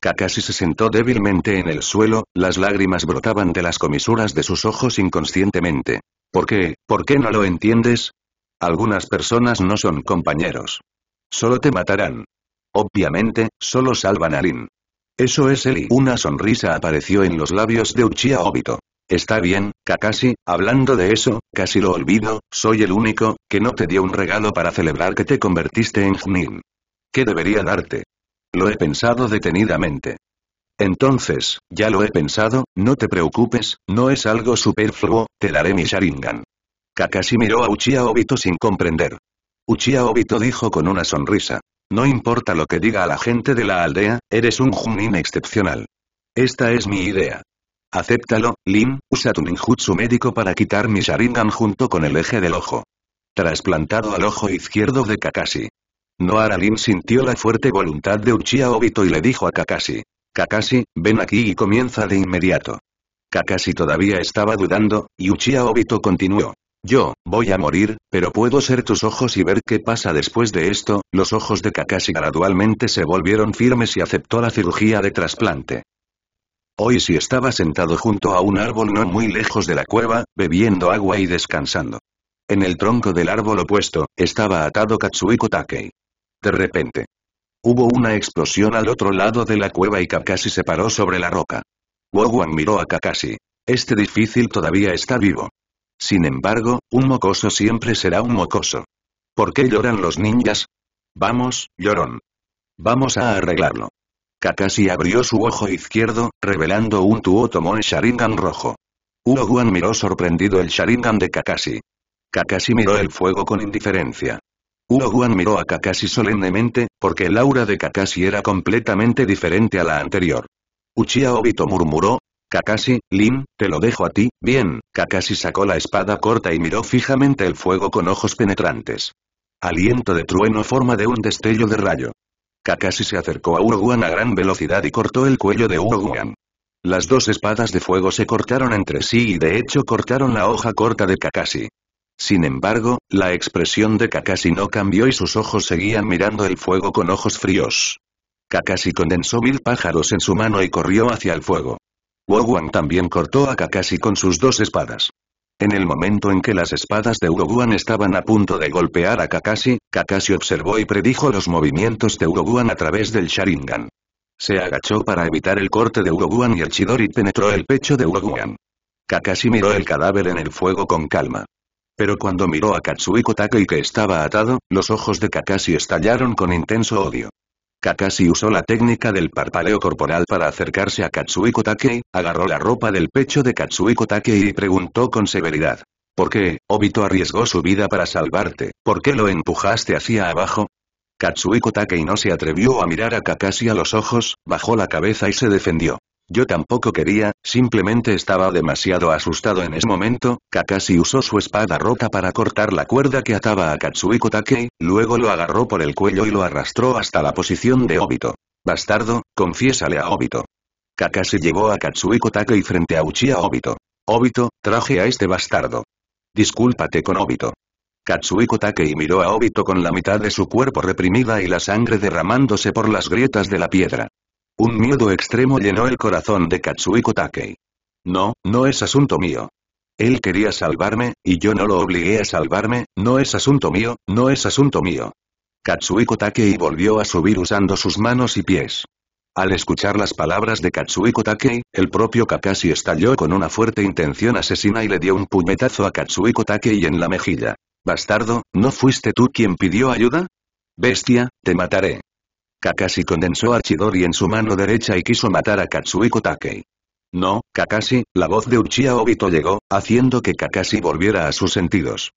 Kakashi se sentó débilmente en el suelo, las lágrimas brotaban de las comisuras de sus ojos inconscientemente. ¿Por qué? ¿Por qué no lo entiendes? Algunas personas no son compañeros. Solo te matarán. Obviamente, solo salvan a Lin. Eso es él y una sonrisa apareció en los labios de Uchiha Obito. Está bien, Kakashi, hablando de eso, casi lo olvido, soy el único, que no te dio un regalo para celebrar que te convertiste en Junin. ¿Qué debería darte? Lo he pensado detenidamente. Entonces, ya lo he pensado, no te preocupes, no es algo superfluo, te daré mi Sharingan. Kakashi miró a Uchiha Obito sin comprender. Uchiha Obito dijo con una sonrisa. No importa lo que diga a la gente de la aldea, eres un Junin excepcional. Esta es mi idea. Acéptalo, Lin, usa tu ninjutsu médico para quitar mi Sharingan junto con el eje del ojo. Trasplantado al ojo izquierdo de Kakashi. Noara Lin sintió la fuerte voluntad de Uchiha Obito y le dijo a Kakashi. Kakashi, ven aquí y comienza de inmediato. Kakashi todavía estaba dudando, y Uchiha Obito continuó. Yo, voy a morir, pero puedo ser tus ojos y ver qué pasa después de esto, los ojos de Kakashi gradualmente se volvieron firmes y aceptó la cirugía de trasplante. Hoy sí estaba sentado junto a un árbol no muy lejos de la cueva, bebiendo agua y descansando. En el tronco del árbol opuesto, estaba atado Katsuhiko Takei. De repente. Hubo una explosión al otro lado de la cueva y Kakashi se paró sobre la roca. Wowan miró a Kakashi. Este difícil todavía está vivo. Sin embargo, un mocoso siempre será un mocoso. ¿Por qué lloran los ninjas? Vamos, llorón. Vamos a arreglarlo. Kakashi abrió su ojo izquierdo, revelando un Tuotomon Sharingan rojo. Uroguan miró sorprendido el Sharingan de Kakashi. Kakashi miró el fuego con indiferencia. Uroguan miró a Kakashi solemnemente, porque el aura de Kakashi era completamente diferente a la anterior. Uchiha Obito murmuró, Kakashi, Lin, te lo dejo a ti, bien, Kakashi sacó la espada corta y miró fijamente el fuego con ojos penetrantes. Aliento de trueno forma de un destello de rayo. Kakashi se acercó a Uoguan a gran velocidad y cortó el cuello de Uoguan. Las dos espadas de fuego se cortaron entre sí y de hecho cortaron la hoja corta de Kakashi. Sin embargo, la expresión de Kakashi no cambió y sus ojos seguían mirando el fuego con ojos fríos. Kakashi condensó mil pájaros en su mano y corrió hacia el fuego. Wowan también cortó a Kakashi con sus dos espadas. En el momento en que las espadas de Uroguan estaban a punto de golpear a Kakashi, Kakashi observó y predijo los movimientos de Uroguan a través del Sharingan. Se agachó para evitar el corte de Uroguan y el Chidori penetró el pecho de Uroguan. Kakashi miró el cadáver en el fuego con calma. Pero cuando miró a Katsuhiko Takei que estaba atado, los ojos de Kakashi estallaron con intenso odio. Kakashi usó la técnica del parpaleo corporal para acercarse a Katsuhiko Takei, agarró la ropa del pecho de Katsuhiko Takei y preguntó con severidad. ¿Por qué, Obito arriesgó su vida para salvarte? ¿Por qué lo empujaste hacia abajo? Katsuhiko Takei no se atrevió a mirar a Kakashi a los ojos, bajó la cabeza y se defendió. Yo tampoco quería, simplemente estaba demasiado asustado en ese momento, Kakashi usó su espada rota para cortar la cuerda que ataba a Katsuhiko Takei, luego lo agarró por el cuello y lo arrastró hasta la posición de Obito. Bastardo, confiésale a Obito. Kakashi llevó a Katsuhiko Takei frente a Uchiha Obito. Obito, traje a este bastardo. Discúlpate con Obito. Katsuhiko Takei miró a Obito con la mitad de su cuerpo reprimida y la sangre derramándose por las grietas de la piedra. Un miedo extremo llenó el corazón de Katsuhiko Takei. No, no es asunto mío. Él quería salvarme, y yo no lo obligué a salvarme, no es asunto mío, no es asunto mío. Katsuhiko Takei volvió a subir usando sus manos y pies. Al escuchar las palabras de Katsuhiko Takei, el propio Kakashi estalló con una fuerte intención asesina y le dio un puñetazo a Katsuhiko Takei en la mejilla. Bastardo, ¿no fuiste tú quien pidió ayuda? Bestia, te mataré. Kakashi condensó a Chidori en su mano derecha y quiso matar a Katsuhiko Takei. No, Kakashi, la voz de Uchiha Obito llegó, haciendo que Kakashi volviera a sus sentidos.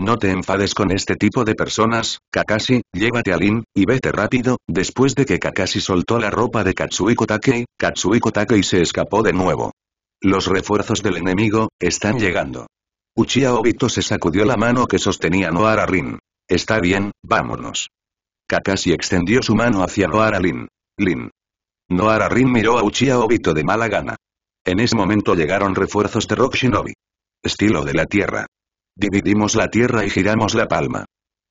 No te enfades con este tipo de personas, Kakashi, llévate a Lin, y vete rápido, después de que Kakashi soltó la ropa de Katsuhiko Takei, Katsuhiko Takei se escapó de nuevo. Los refuerzos del enemigo, están llegando. Uchiha Obito se sacudió la mano que sostenía Noara Rin. Está bien, vámonos. Kakashi extendió su mano hacia Noara Lin. Lin. Noara Rin miró a Uchiha Obito de mala gana. En ese momento llegaron refuerzos de Rock Shinobi. Estilo de la Tierra. Dividimos la Tierra y giramos la palma.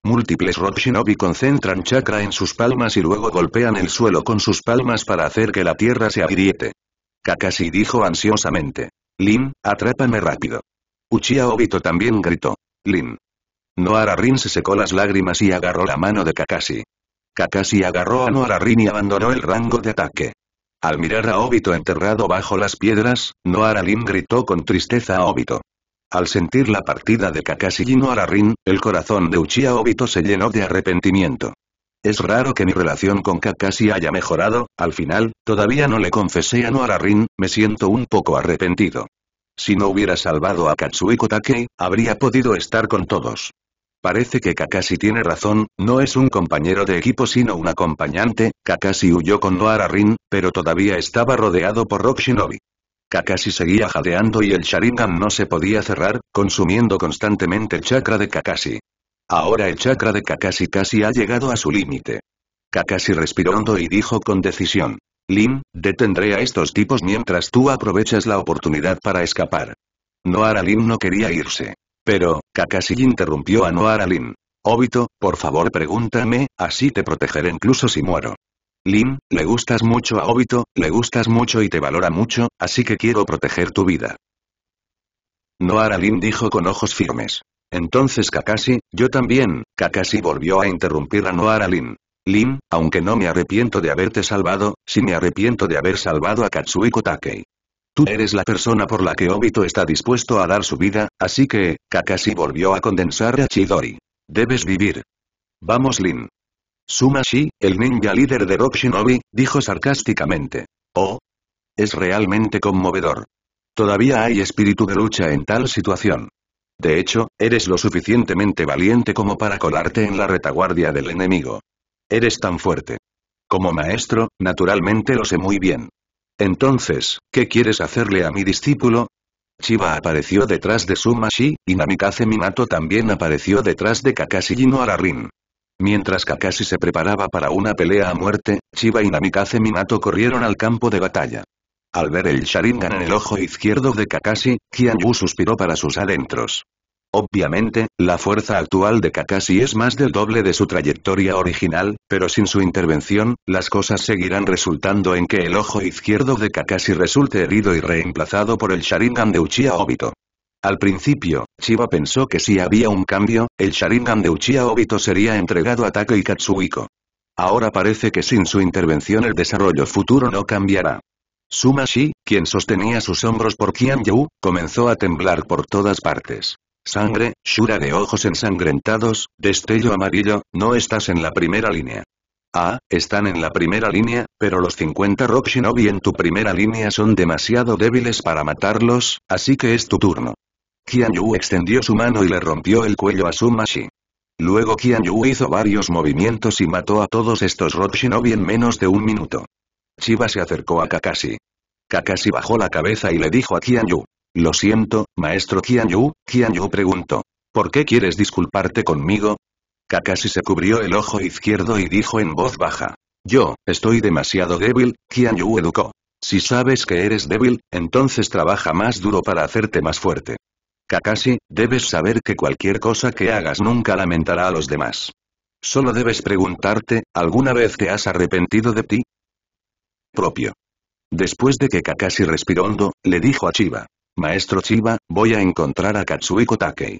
Múltiples Rock Shinobi concentran chakra en sus palmas y luego golpean el suelo con sus palmas para hacer que la Tierra se agriete. Kakashi dijo ansiosamente. Lin, atrápame rápido. Uchiha Obito también gritó. Lin. Noara Rin se secó las lágrimas y agarró la mano de Kakashi. Kakashi agarró a Noara Rin y abandonó el rango de ataque. Al mirar a Obito enterrado bajo las piedras, Noara gritó con tristeza a Obito. Al sentir la partida de Kakashi y Noara Rin, el corazón de Uchiha Obito se llenó de arrepentimiento. Es raro que mi relación con Kakashi haya mejorado, al final, todavía no le confesé a Noara Rin, me siento un poco arrepentido. Si no hubiera salvado a Katsuhiko Takei, habría podido estar con todos. Parece que Kakashi tiene razón, no es un compañero de equipo sino un acompañante, Kakashi huyó con Noara Rin, pero todavía estaba rodeado por Rock Shinobi. Kakashi seguía jadeando y el Sharingan no se podía cerrar, consumiendo constantemente el chakra de Kakashi. Ahora el chakra de Kakashi casi ha llegado a su límite. Kakashi respiró hondo y dijo con decisión. Lin, detendré a estos tipos mientras tú aprovechas la oportunidad para escapar. Noara Lin no quería irse. Pero, Kakashi interrumpió a Noara Lin. Obito, por favor pregúntame, así te protegeré incluso si muero. Lin, le gustas mucho a Obito, le gustas mucho y te valora mucho, así que quiero proteger tu vida. Noara Lin dijo con ojos firmes. Entonces Kakashi, yo también, Kakashi volvió a interrumpir a Noara Lin. Lin, aunque no me arrepiento de haberte salvado, sí me arrepiento de haber salvado a Katsuhiko Takei. Tú eres la persona por la que Obito está dispuesto a dar su vida, así que, Kakashi volvió a condensar a Chidori. Debes vivir. Vamos Lin. Sumashi, el ninja líder de Rock Shinobi, dijo sarcásticamente. Oh. Es realmente conmovedor. Todavía hay espíritu de lucha en tal situación. De hecho, eres lo suficientemente valiente como para colarte en la retaguardia del enemigo. Eres tan fuerte. Como maestro, naturalmente lo sé muy bien. Entonces, ¿qué quieres hacerle a mi discípulo? Chiba apareció detrás de Sumashi, y Namikaze Minato también apareció detrás de Kakashi y Noararin. Mientras Kakashi se preparaba para una pelea a muerte, Chiba y Namikaze Minato corrieron al campo de batalla. Al ver el Sharingan en el ojo izquierdo de Kakashi, Kianyu suspiró para sus adentros. Obviamente, la fuerza actual de Kakashi es más del doble de su trayectoria original, pero sin su intervención, las cosas seguirán resultando en que el ojo izquierdo de Kakashi resulte herido y reemplazado por el Sharingan de Uchiha Obito. Al principio, Chiba pensó que si había un cambio, el Sharingan de Uchiha Obito sería entregado a Take y Katsuhiko. Ahora parece que sin su intervención el desarrollo futuro no cambiará. Sumashi, quien sostenía sus hombros por Qian comenzó a temblar por todas partes. Sangre, Shura de ojos ensangrentados, destello amarillo, no estás en la primera línea. Ah, están en la primera línea, pero los 50 Rock en tu primera línea son demasiado débiles para matarlos, así que es tu turno. Qian extendió su mano y le rompió el cuello a Sumashi. Luego Kianyu hizo varios movimientos y mató a todos estos Rock Shinobi en menos de un minuto. Chiba se acercó a Kakashi. Kakashi bajó la cabeza y le dijo a Qian lo siento, maestro Qianyu, Qianyu preguntó. ¿Por qué quieres disculparte conmigo? Kakashi se cubrió el ojo izquierdo y dijo en voz baja. Yo, estoy demasiado débil, Qianyu educó. Si sabes que eres débil, entonces trabaja más duro para hacerte más fuerte. Kakashi, debes saber que cualquier cosa que hagas nunca lamentará a los demás. Solo debes preguntarte, ¿alguna vez te has arrepentido de ti? Propio. Después de que Kakashi respiró hondo, le dijo a Chiba. Maestro Chiba, voy a encontrar a Katsuiko Takei.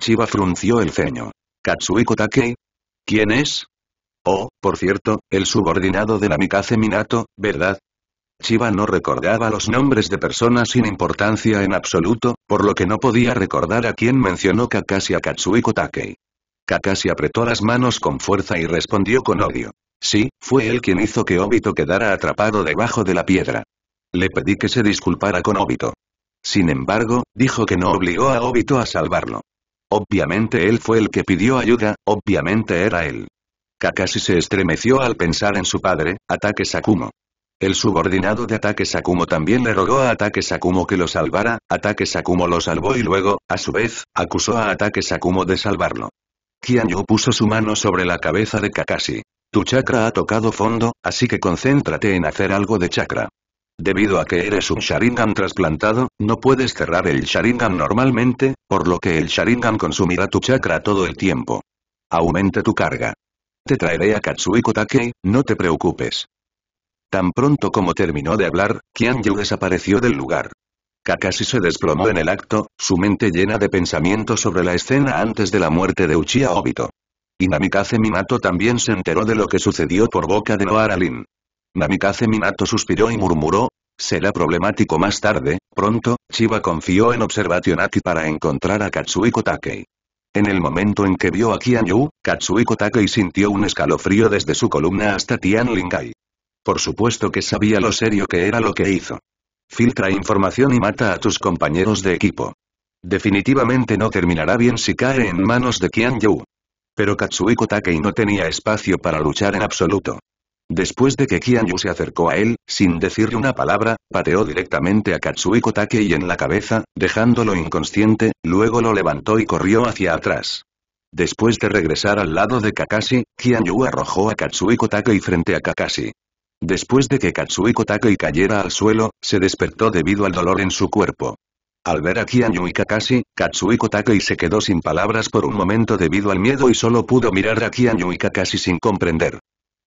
Chiba frunció el ceño. ¿Katsuhiko Takei? ¿Quién es? Oh, por cierto, el subordinado de la Mikaze Minato, ¿verdad? Chiba no recordaba los nombres de personas sin importancia en absoluto, por lo que no podía recordar a quién mencionó Kakashi a Katsuhiko Takei. Kakashi apretó las manos con fuerza y respondió con odio. Sí, fue él quien hizo que Obito quedara atrapado debajo de la piedra. Le pedí que se disculpara con Obito. Sin embargo, dijo que no obligó a Obito a salvarlo. Obviamente él fue el que pidió ayuda, obviamente era él. Kakashi se estremeció al pensar en su padre, Ataque Sakumo. El subordinado de Ataque Sakumo también le rogó a Ataque Sakumo que lo salvara, Ataque Sakumo lo salvó y luego, a su vez, acusó a Ataque Sakumo de salvarlo. Kianyu puso su mano sobre la cabeza de Kakashi. Tu chakra ha tocado fondo, así que concéntrate en hacer algo de chakra. Debido a que eres un Sharingan trasplantado, no puedes cerrar el Sharingan normalmente, por lo que el Sharingan consumirá tu chakra todo el tiempo. Aumente tu carga. Te traeré a Katsuiko Takei, no te preocupes. Tan pronto como terminó de hablar, Qianyu desapareció del lugar. Kakashi se desplomó en el acto, su mente llena de pensamientos sobre la escena antes de la muerte de Uchiha Obito. Y Namikaze Minato también se enteró de lo que sucedió por boca de Noara Namikaze Minato suspiró y murmuró, será problemático más tarde, pronto, Chiba confió en Observationaki para encontrar a Katsuhiko Takei. En el momento en que vio a Yu, Katsuhiko Takei sintió un escalofrío desde su columna hasta Tian Lingai. Por supuesto que sabía lo serio que era lo que hizo. Filtra información y mata a tus compañeros de equipo. Definitivamente no terminará bien si cae en manos de Kian Yu. Pero Katsuhiko Takei no tenía espacio para luchar en absoluto. Después de que Kianyu se acercó a él, sin decirle una palabra, pateó directamente a Katsui y en la cabeza, dejándolo inconsciente, luego lo levantó y corrió hacia atrás. Después de regresar al lado de Kakashi, Kianyu arrojó a Katsuhiko Takei frente a Kakashi. Después de que Katsuhiko Takei cayera al suelo, se despertó debido al dolor en su cuerpo. Al ver a Kianyu y Kakashi, Katsuhiko Takei se quedó sin palabras por un momento debido al miedo y solo pudo mirar a Kianyu y Kakashi sin comprender.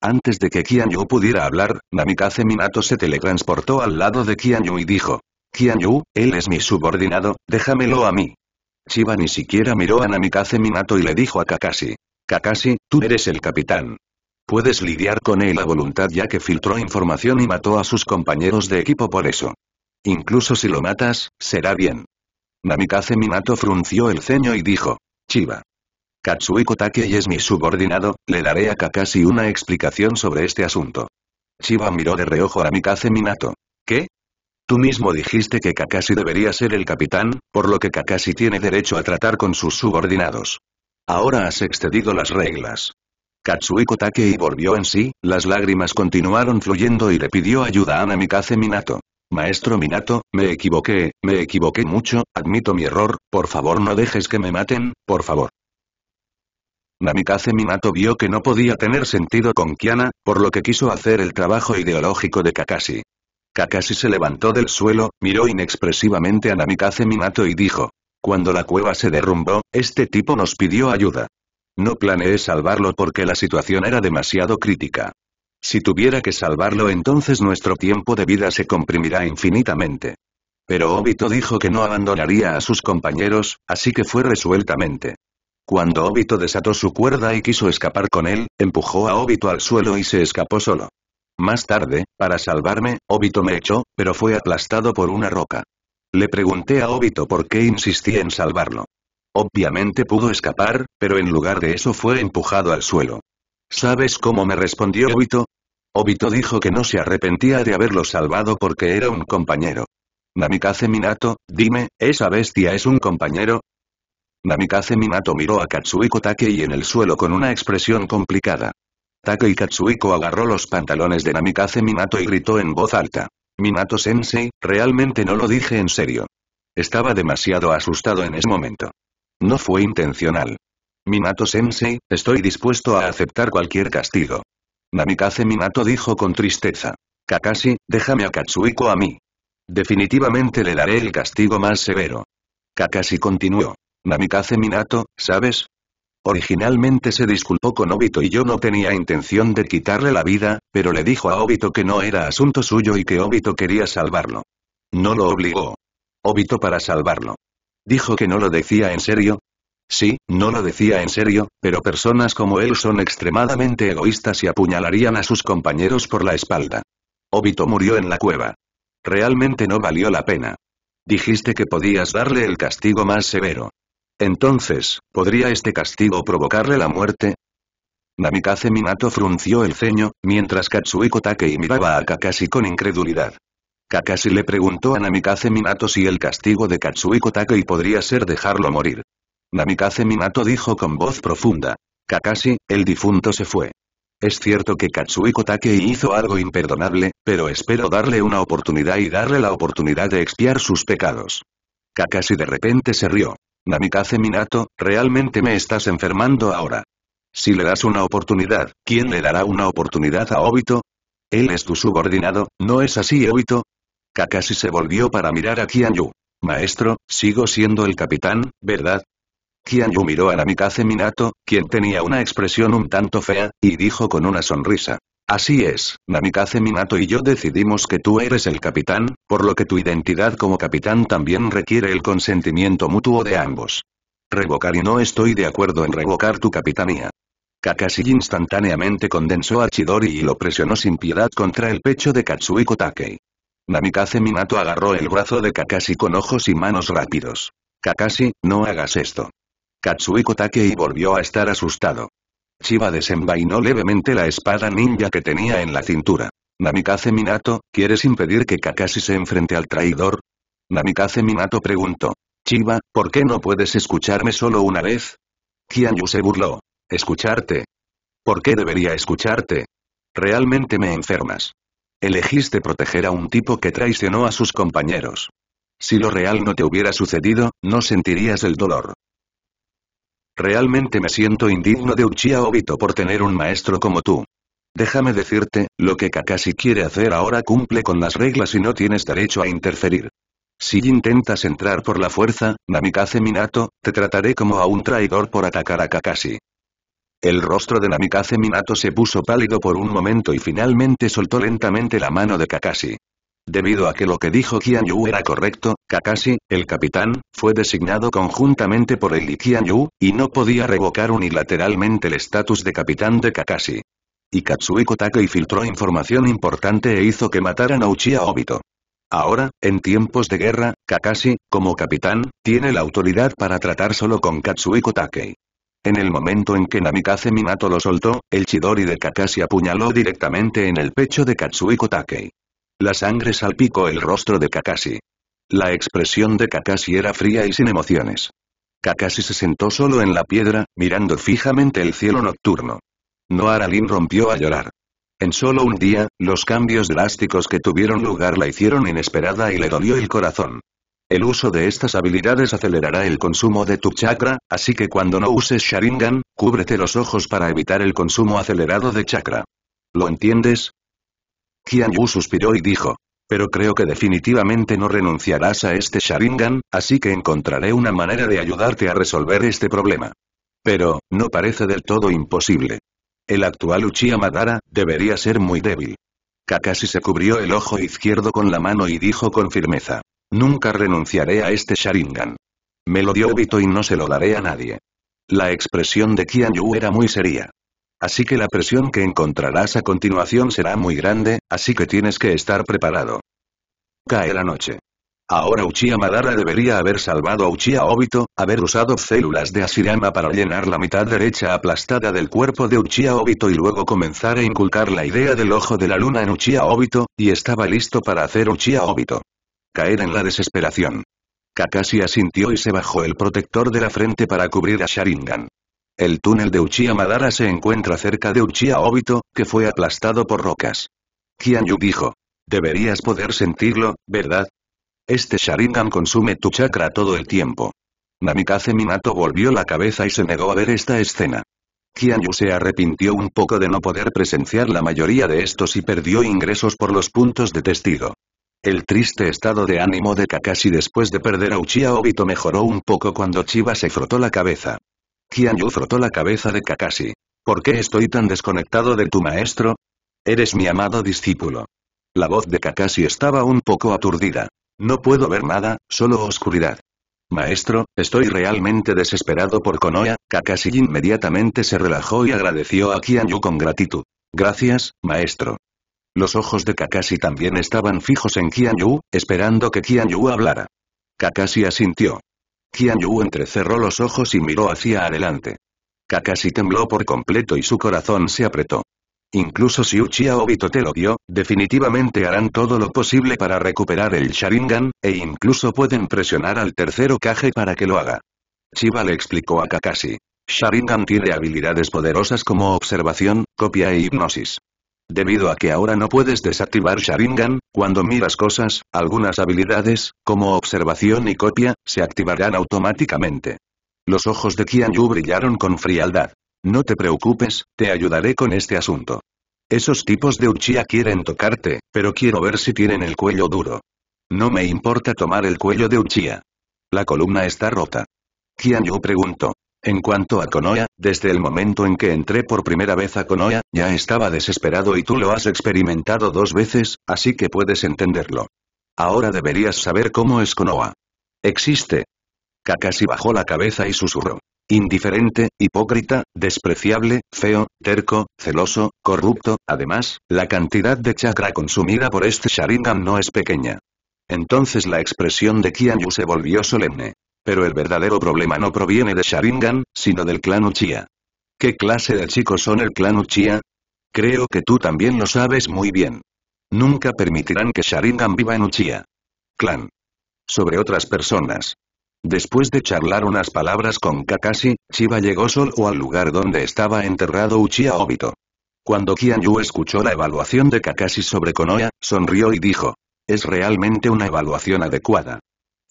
Antes de que Kianyu pudiera hablar, Namikaze Minato se teletransportó al lado de Kianyu y dijo. Kianyu, él es mi subordinado, déjamelo a mí. Chiba ni siquiera miró a Namikaze Minato y le dijo a Kakashi. Kakashi, tú eres el capitán. Puedes lidiar con él a voluntad ya que filtró información y mató a sus compañeros de equipo por eso. Incluso si lo matas, será bien. Namikaze Minato frunció el ceño y dijo. Chiba. Katsuhiko Takei es mi subordinado, le daré a Kakashi una explicación sobre este asunto. Shiba miró de reojo a Mikaze Minato. ¿Qué? Tú mismo dijiste que Kakashi debería ser el capitán, por lo que Kakashi tiene derecho a tratar con sus subordinados. Ahora has excedido las reglas. Katsuhiko Takei volvió en sí, las lágrimas continuaron fluyendo y le pidió ayuda a Namikaze Minato. Maestro Minato, me equivoqué, me equivoqué mucho, admito mi error, por favor no dejes que me maten, por favor. Namikaze Minato vio que no podía tener sentido con Kiana, por lo que quiso hacer el trabajo ideológico de Kakashi. Kakashi se levantó del suelo, miró inexpresivamente a Namikaze Minato y dijo. Cuando la cueva se derrumbó, este tipo nos pidió ayuda. No planeé salvarlo porque la situación era demasiado crítica. Si tuviera que salvarlo entonces nuestro tiempo de vida se comprimirá infinitamente. Pero Obito dijo que no abandonaría a sus compañeros, así que fue resueltamente. Cuando Obito desató su cuerda y quiso escapar con él, empujó a Obito al suelo y se escapó solo. Más tarde, para salvarme, Obito me echó, pero fue aplastado por una roca. Le pregunté a Obito por qué insistí en salvarlo. Obviamente pudo escapar, pero en lugar de eso fue empujado al suelo. ¿Sabes cómo me respondió Obito? Obito dijo que no se arrepentía de haberlo salvado porque era un compañero. Namikaze Minato, dime, ¿esa bestia es un compañero? Namikaze Minato miró a Katsuhiko y en el suelo con una expresión complicada. Takei Katsuiko agarró los pantalones de Namikaze Minato y gritó en voz alta. Minato-sensei, realmente no lo dije en serio. Estaba demasiado asustado en ese momento. No fue intencional. Minato-sensei, estoy dispuesto a aceptar cualquier castigo. Namikaze Minato dijo con tristeza. Kakashi, déjame a Katsuiko a mí. Definitivamente le daré el castigo más severo. Kakashi continuó. Mamikaze Minato, ¿sabes? Originalmente se disculpó con Obito y yo no tenía intención de quitarle la vida, pero le dijo a Obito que no era asunto suyo y que Obito quería salvarlo. No lo obligó. Obito para salvarlo. Dijo que no lo decía en serio, Sí, no lo decía en serio, pero personas como él son extremadamente egoístas y apuñalarían a sus compañeros por la espalda. Obito murió en la cueva. Realmente no valió la pena. Dijiste que podías darle el castigo más severo. Entonces, ¿podría este castigo provocarle la muerte? Namikaze Minato frunció el ceño, mientras Katsuhiko Takei miraba a Kakashi con incredulidad. Kakashi le preguntó a Namikaze Minato si el castigo de Katsuhiko Takei podría ser dejarlo morir. Namikaze Minato dijo con voz profunda. Kakashi, el difunto se fue. Es cierto que Katsuhiko Takei hizo algo imperdonable, pero espero darle una oportunidad y darle la oportunidad de expiar sus pecados. Kakashi de repente se rió. Namikaze Minato, realmente me estás enfermando ahora. Si le das una oportunidad, ¿quién le dará una oportunidad a Obito? Él es tu subordinado, ¿no es así Obito? Kakashi se volvió para mirar a Kianyu. Maestro, sigo siendo el capitán, ¿verdad? Kianyu miró a Namikaze Minato, quien tenía una expresión un tanto fea, y dijo con una sonrisa. Así es, Namikaze Minato y yo decidimos que tú eres el capitán, por lo que tu identidad como capitán también requiere el consentimiento mutuo de ambos. Revocar y no estoy de acuerdo en revocar tu capitanía. Kakashi instantáneamente condensó a Chidori y lo presionó sin piedad contra el pecho de Katsuiko Takei. Namikaze Minato agarró el brazo de Kakashi con ojos y manos rápidos. Kakashi, no hagas esto. Katsuiko Takei volvió a estar asustado. Chiba desenvainó levemente la espada ninja que tenía en la cintura. Namikaze Minato, ¿quieres impedir que Kakashi se enfrente al traidor? Namikaze Minato preguntó. Chiba, ¿por qué no puedes escucharme solo una vez? Kianyu se burló. ¿Escucharte? ¿Por qué debería escucharte? Realmente me enfermas. Elegiste proteger a un tipo que traicionó a sus compañeros. Si lo real no te hubiera sucedido, no sentirías el dolor. Realmente me siento indigno de Uchiha Obito por tener un maestro como tú. Déjame decirte, lo que Kakashi quiere hacer ahora cumple con las reglas y no tienes derecho a interferir. Si intentas entrar por la fuerza, Namikaze Minato, te trataré como a un traidor por atacar a Kakashi. El rostro de Namikaze Minato se puso pálido por un momento y finalmente soltó lentamente la mano de Kakashi. Debido a que lo que dijo Kianyu era correcto, Kakashi, el capitán, fue designado conjuntamente por el y y no podía revocar unilateralmente el estatus de capitán de Kakashi. Y Katsuhiko Takei filtró información importante e hizo que mataran a Uchiha Obito. Ahora, en tiempos de guerra, Kakashi, como capitán, tiene la autoridad para tratar solo con Katsuhiko Takei. En el momento en que Namikaze Minato lo soltó, el Chidori de Kakashi apuñaló directamente en el pecho de Katsuhiko Takei. La sangre salpicó el rostro de Kakashi. La expresión de Kakashi era fría y sin emociones. Kakashi se sentó solo en la piedra, mirando fijamente el cielo nocturno. Noaralin rompió a llorar. En solo un día, los cambios drásticos que tuvieron lugar la hicieron inesperada y le dolió el corazón. El uso de estas habilidades acelerará el consumo de tu chakra, así que cuando no uses Sharingan, cúbrete los ojos para evitar el consumo acelerado de chakra. ¿Lo entiendes? Qian Yu suspiró y dijo. Pero creo que definitivamente no renunciarás a este Sharingan, así que encontraré una manera de ayudarte a resolver este problema. Pero, no parece del todo imposible. El actual Uchiha Madara, debería ser muy débil. Kakashi se cubrió el ojo izquierdo con la mano y dijo con firmeza. Nunca renunciaré a este Sharingan. Me lo dio Obito y no se lo daré a nadie. La expresión de Kian Yu era muy seria. Así que la presión que encontrarás a continuación será muy grande, así que tienes que estar preparado. Cae la noche. Ahora Uchiha Madara debería haber salvado a Uchiha Obito, haber usado células de Asirama para llenar la mitad derecha aplastada del cuerpo de Uchiha Obito y luego comenzar a inculcar la idea del ojo de la luna en Uchiha Obito, y estaba listo para hacer Uchiha Obito. Caer en la desesperación. Kakashi asintió y se bajó el protector de la frente para cubrir a Sharingan. El túnel de Uchiha Madara se encuentra cerca de Uchiha Obito, que fue aplastado por rocas. Kianyu dijo. Deberías poder sentirlo, ¿verdad? Este Sharingan consume tu chakra todo el tiempo. Namikaze Minato volvió la cabeza y se negó a ver esta escena. Kianyu se arrepintió un poco de no poder presenciar la mayoría de estos y perdió ingresos por los puntos de testigo. El triste estado de ánimo de Kakashi después de perder a Uchiha Obito mejoró un poco cuando Chiba se frotó la cabeza. Kianyu frotó la cabeza de Kakashi. ¿Por qué estoy tan desconectado de tu maestro? Eres mi amado discípulo. La voz de Kakashi estaba un poco aturdida. No puedo ver nada, solo oscuridad. Maestro, estoy realmente desesperado por Konoha, Kakashi inmediatamente se relajó y agradeció a Kianyu con gratitud. Gracias, maestro. Los ojos de Kakashi también estaban fijos en Kianyu, esperando que Kianyu hablara. Kakashi asintió. Kian Yu entrecerró los ojos y miró hacia adelante. Kakashi tembló por completo y su corazón se apretó. Incluso si Uchiha Obito te lo vio, definitivamente harán todo lo posible para recuperar el Sharingan, e incluso pueden presionar al tercero Kage para que lo haga. Chiba le explicó a Kakashi. Sharingan tiene habilidades poderosas como observación, copia e hipnosis. Debido a que ahora no puedes desactivar Sharingan, cuando miras cosas, algunas habilidades, como observación y copia, se activarán automáticamente. Los ojos de Qian Yu brillaron con frialdad. No te preocupes, te ayudaré con este asunto. Esos tipos de Uchiha quieren tocarte, pero quiero ver si tienen el cuello duro. No me importa tomar el cuello de Uchiha. La columna está rota. Qian Yu preguntó. En cuanto a Konoha, desde el momento en que entré por primera vez a Konoha, ya estaba desesperado y tú lo has experimentado dos veces, así que puedes entenderlo. Ahora deberías saber cómo es Konoha. Existe. Kakashi bajó la cabeza y susurró. Indiferente, hipócrita, despreciable, feo, terco, celoso, corrupto, además, la cantidad de chakra consumida por este Sharingan no es pequeña. Entonces la expresión de Kianyu se volvió solemne. Pero el verdadero problema no proviene de Sharingan, sino del clan Uchiha. ¿Qué clase de chicos son el clan Uchiha? Creo que tú también lo sabes muy bien. Nunca permitirán que Sharingan viva en Uchiha. Clan. Sobre otras personas. Después de charlar unas palabras con Kakashi, Chiba llegó solo al lugar donde estaba enterrado Uchiha Obito. Cuando Kian Yu escuchó la evaluación de Kakashi sobre Konoha, sonrió y dijo. Es realmente una evaluación adecuada.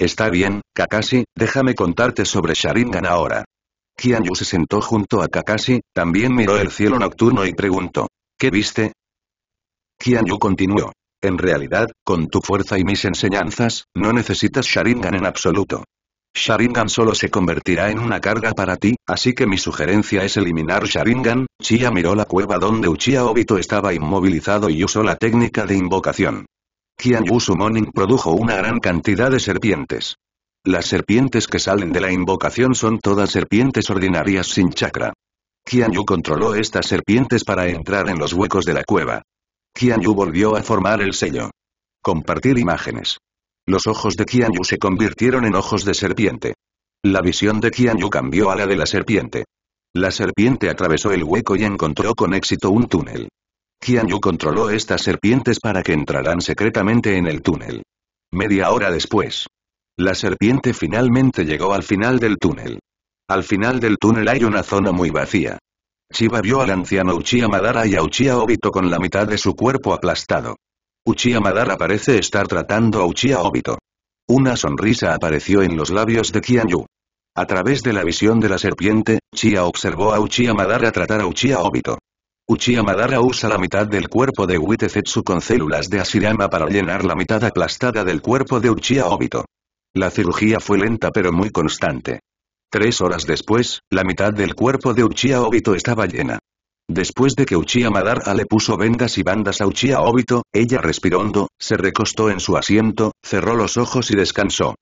Está bien, Kakashi, déjame contarte sobre Sharingan ahora. Yu se sentó junto a Kakashi, también miró el cielo nocturno y preguntó. ¿Qué viste? Yu continuó. En realidad, con tu fuerza y mis enseñanzas, no necesitas Sharingan en absoluto. Sharingan solo se convertirá en una carga para ti, así que mi sugerencia es eliminar Sharingan. Chia miró la cueva donde Uchiha Obito estaba inmovilizado y usó la técnica de invocación. Qian Yu Summoning produjo una gran cantidad de serpientes. Las serpientes que salen de la invocación son todas serpientes ordinarias sin chakra. Qian controló estas serpientes para entrar en los huecos de la cueva. Qian volvió a formar el sello. Compartir imágenes. Los ojos de Qian se convirtieron en ojos de serpiente. La visión de Qian cambió a la de la serpiente. La serpiente atravesó el hueco y encontró con éxito un túnel. Kian Yu controló estas serpientes para que entraran secretamente en el túnel. Media hora después. La serpiente finalmente llegó al final del túnel. Al final del túnel hay una zona muy vacía. Chiba vio al anciano Uchiha Madara y a Uchiha Obito con la mitad de su cuerpo aplastado. Uchiha Madara parece estar tratando a Uchiha Obito. Una sonrisa apareció en los labios de Kianyu Yu. A través de la visión de la serpiente, Chia observó a Uchiha Madara tratar a Uchiha Obito. Uchiha Madara usa la mitad del cuerpo de Witezetsu con células de Asirama para llenar la mitad aplastada del cuerpo de Uchiha Obito. La cirugía fue lenta pero muy constante. Tres horas después, la mitad del cuerpo de Uchiha Obito estaba llena. Después de que Uchiha Madara le puso vendas y bandas a Uchiha Obito, ella respiró hondo, se recostó en su asiento, cerró los ojos y descansó.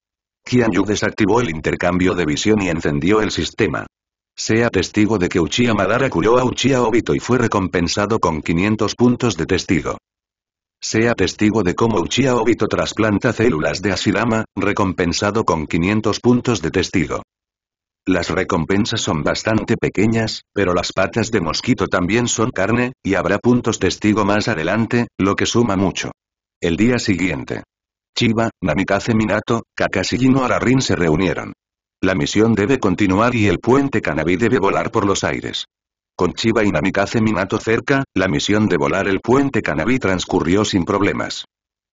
Kianyu desactivó el intercambio de visión y encendió el sistema. Sea testigo de que Uchiha Madara curó a Uchiha Obito y fue recompensado con 500 puntos de testigo. Sea testigo de cómo Uchiha Obito trasplanta células de Asirama, recompensado con 500 puntos de testigo. Las recompensas son bastante pequeñas, pero las patas de mosquito también son carne, y habrá puntos testigo más adelante, lo que suma mucho. El día siguiente. Chiba, Namikaze Minato, y Ararin se reunieron. La misión debe continuar y el puente Kanabi debe volar por los aires. Con Chiba y Namikaze Minato cerca, la misión de volar el puente Kanabi transcurrió sin problemas.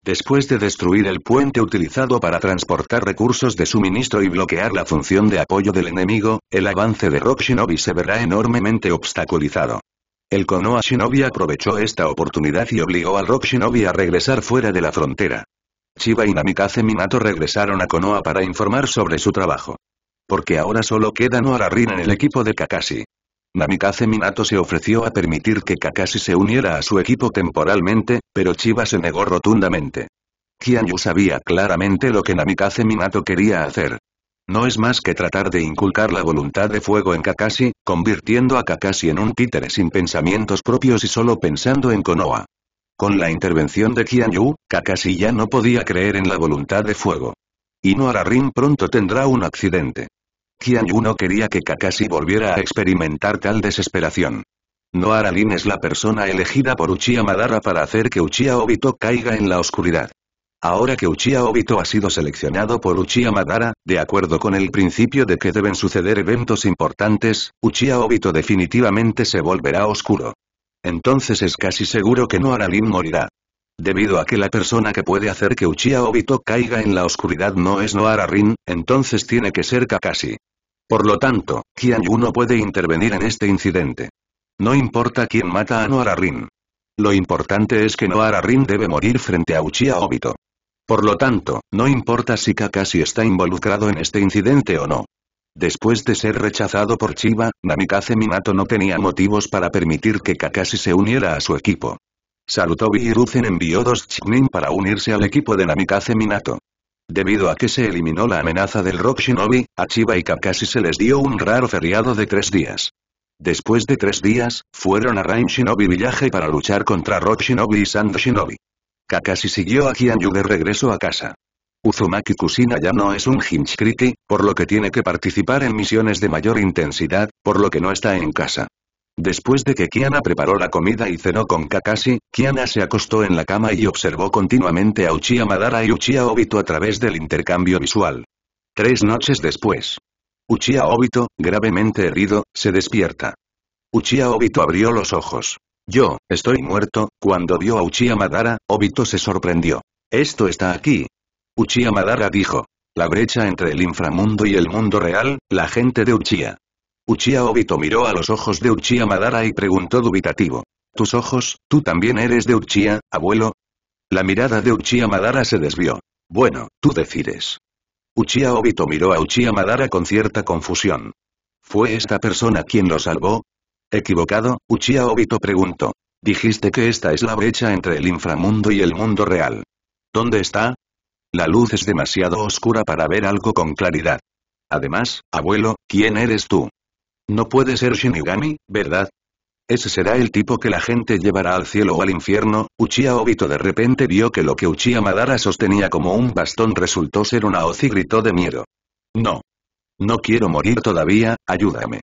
Después de destruir el puente utilizado para transportar recursos de suministro y bloquear la función de apoyo del enemigo, el avance de Rock Shinobi se verá enormemente obstaculizado. El Konoha Shinobi aprovechó esta oportunidad y obligó a Rock Shinobi a regresar fuera de la frontera. Chiba y Namikaze Minato regresaron a Konoha para informar sobre su trabajo porque ahora solo queda Rin en el equipo de Kakashi. Namikaze Minato se ofreció a permitir que Kakashi se uniera a su equipo temporalmente, pero Chiba se negó rotundamente. Kianyu sabía claramente lo que Namikaze Minato quería hacer. No es más que tratar de inculcar la voluntad de fuego en Kakashi, convirtiendo a Kakashi en un títere sin pensamientos propios y solo pensando en Konoha. Con la intervención de Kianyu, Kakashi ya no podía creer en la voluntad de fuego. Y Rin pronto tendrá un accidente. Qianyu no quería que Kakashi volviera a experimentar tal desesperación. No Aralin es la persona elegida por Uchiha Madara para hacer que Uchiha Obito caiga en la oscuridad. Ahora que Uchiha Obito ha sido seleccionado por Uchiha Madara, de acuerdo con el principio de que deben suceder eventos importantes, Uchiha Obito definitivamente se volverá oscuro. Entonces es casi seguro que no Aralin morirá. Debido a que la persona que puede hacer que Uchiha Obito caiga en la oscuridad no es Rin, entonces tiene que ser Kakashi. Por lo tanto, Qian Yu no puede intervenir en este incidente. No importa quién mata a Noara Rin. Lo importante es que Noara Rin debe morir frente a Uchiha Obito. Por lo tanto, no importa si Kakashi está involucrado en este incidente o no. Después de ser rechazado por Chiba, Namikaze Minato no tenía motivos para permitir que Kakashi se uniera a su equipo. Sarutobi Hiruzen envió dos chiknin para unirse al equipo de Namikaze Minato. Debido a que se eliminó la amenaza del Rock Shinobi, a Chiba y Kakashi se les dio un raro feriado de tres días. Después de tres días, fueron a Rain Shinobi Villaje para luchar contra Rock Shinobi y Sand Shinobi. Kakashi siguió a Kianyu de regreso a casa. Uzumaki Kusina ya no es un Hinchkriki, por lo que tiene que participar en misiones de mayor intensidad, por lo que no está en casa. Después de que Kiana preparó la comida y cenó con Kakashi, Kiana se acostó en la cama y observó continuamente a Uchiha Madara y Uchiha Obito a través del intercambio visual. Tres noches después. Uchiha Obito, gravemente herido, se despierta. Uchiha Obito abrió los ojos. Yo, estoy muerto, cuando vio a Uchiha Madara, Obito se sorprendió. Esto está aquí. Uchiha Madara dijo. La brecha entre el inframundo y el mundo real, la gente de Uchiha. Uchiha Obito miró a los ojos de Uchiha Madara y preguntó dubitativo. ¿Tus ojos, tú también eres de Uchiha, abuelo? La mirada de Uchiha Madara se desvió. Bueno, tú decides. Uchiha Obito miró a Uchiha Madara con cierta confusión. ¿Fue esta persona quien lo salvó? ¿Equivocado? Uchiha Obito preguntó. Dijiste que esta es la brecha entre el inframundo y el mundo real. ¿Dónde está? La luz es demasiado oscura para ver algo con claridad. Además, abuelo, ¿quién eres tú? No puede ser Shinigami, ¿verdad? Ese será el tipo que la gente llevará al cielo o al infierno. Uchiha Obito de repente vio que lo que Uchiha Madara sostenía como un bastón resultó ser una hoz y gritó de miedo. No. No quiero morir todavía, ayúdame.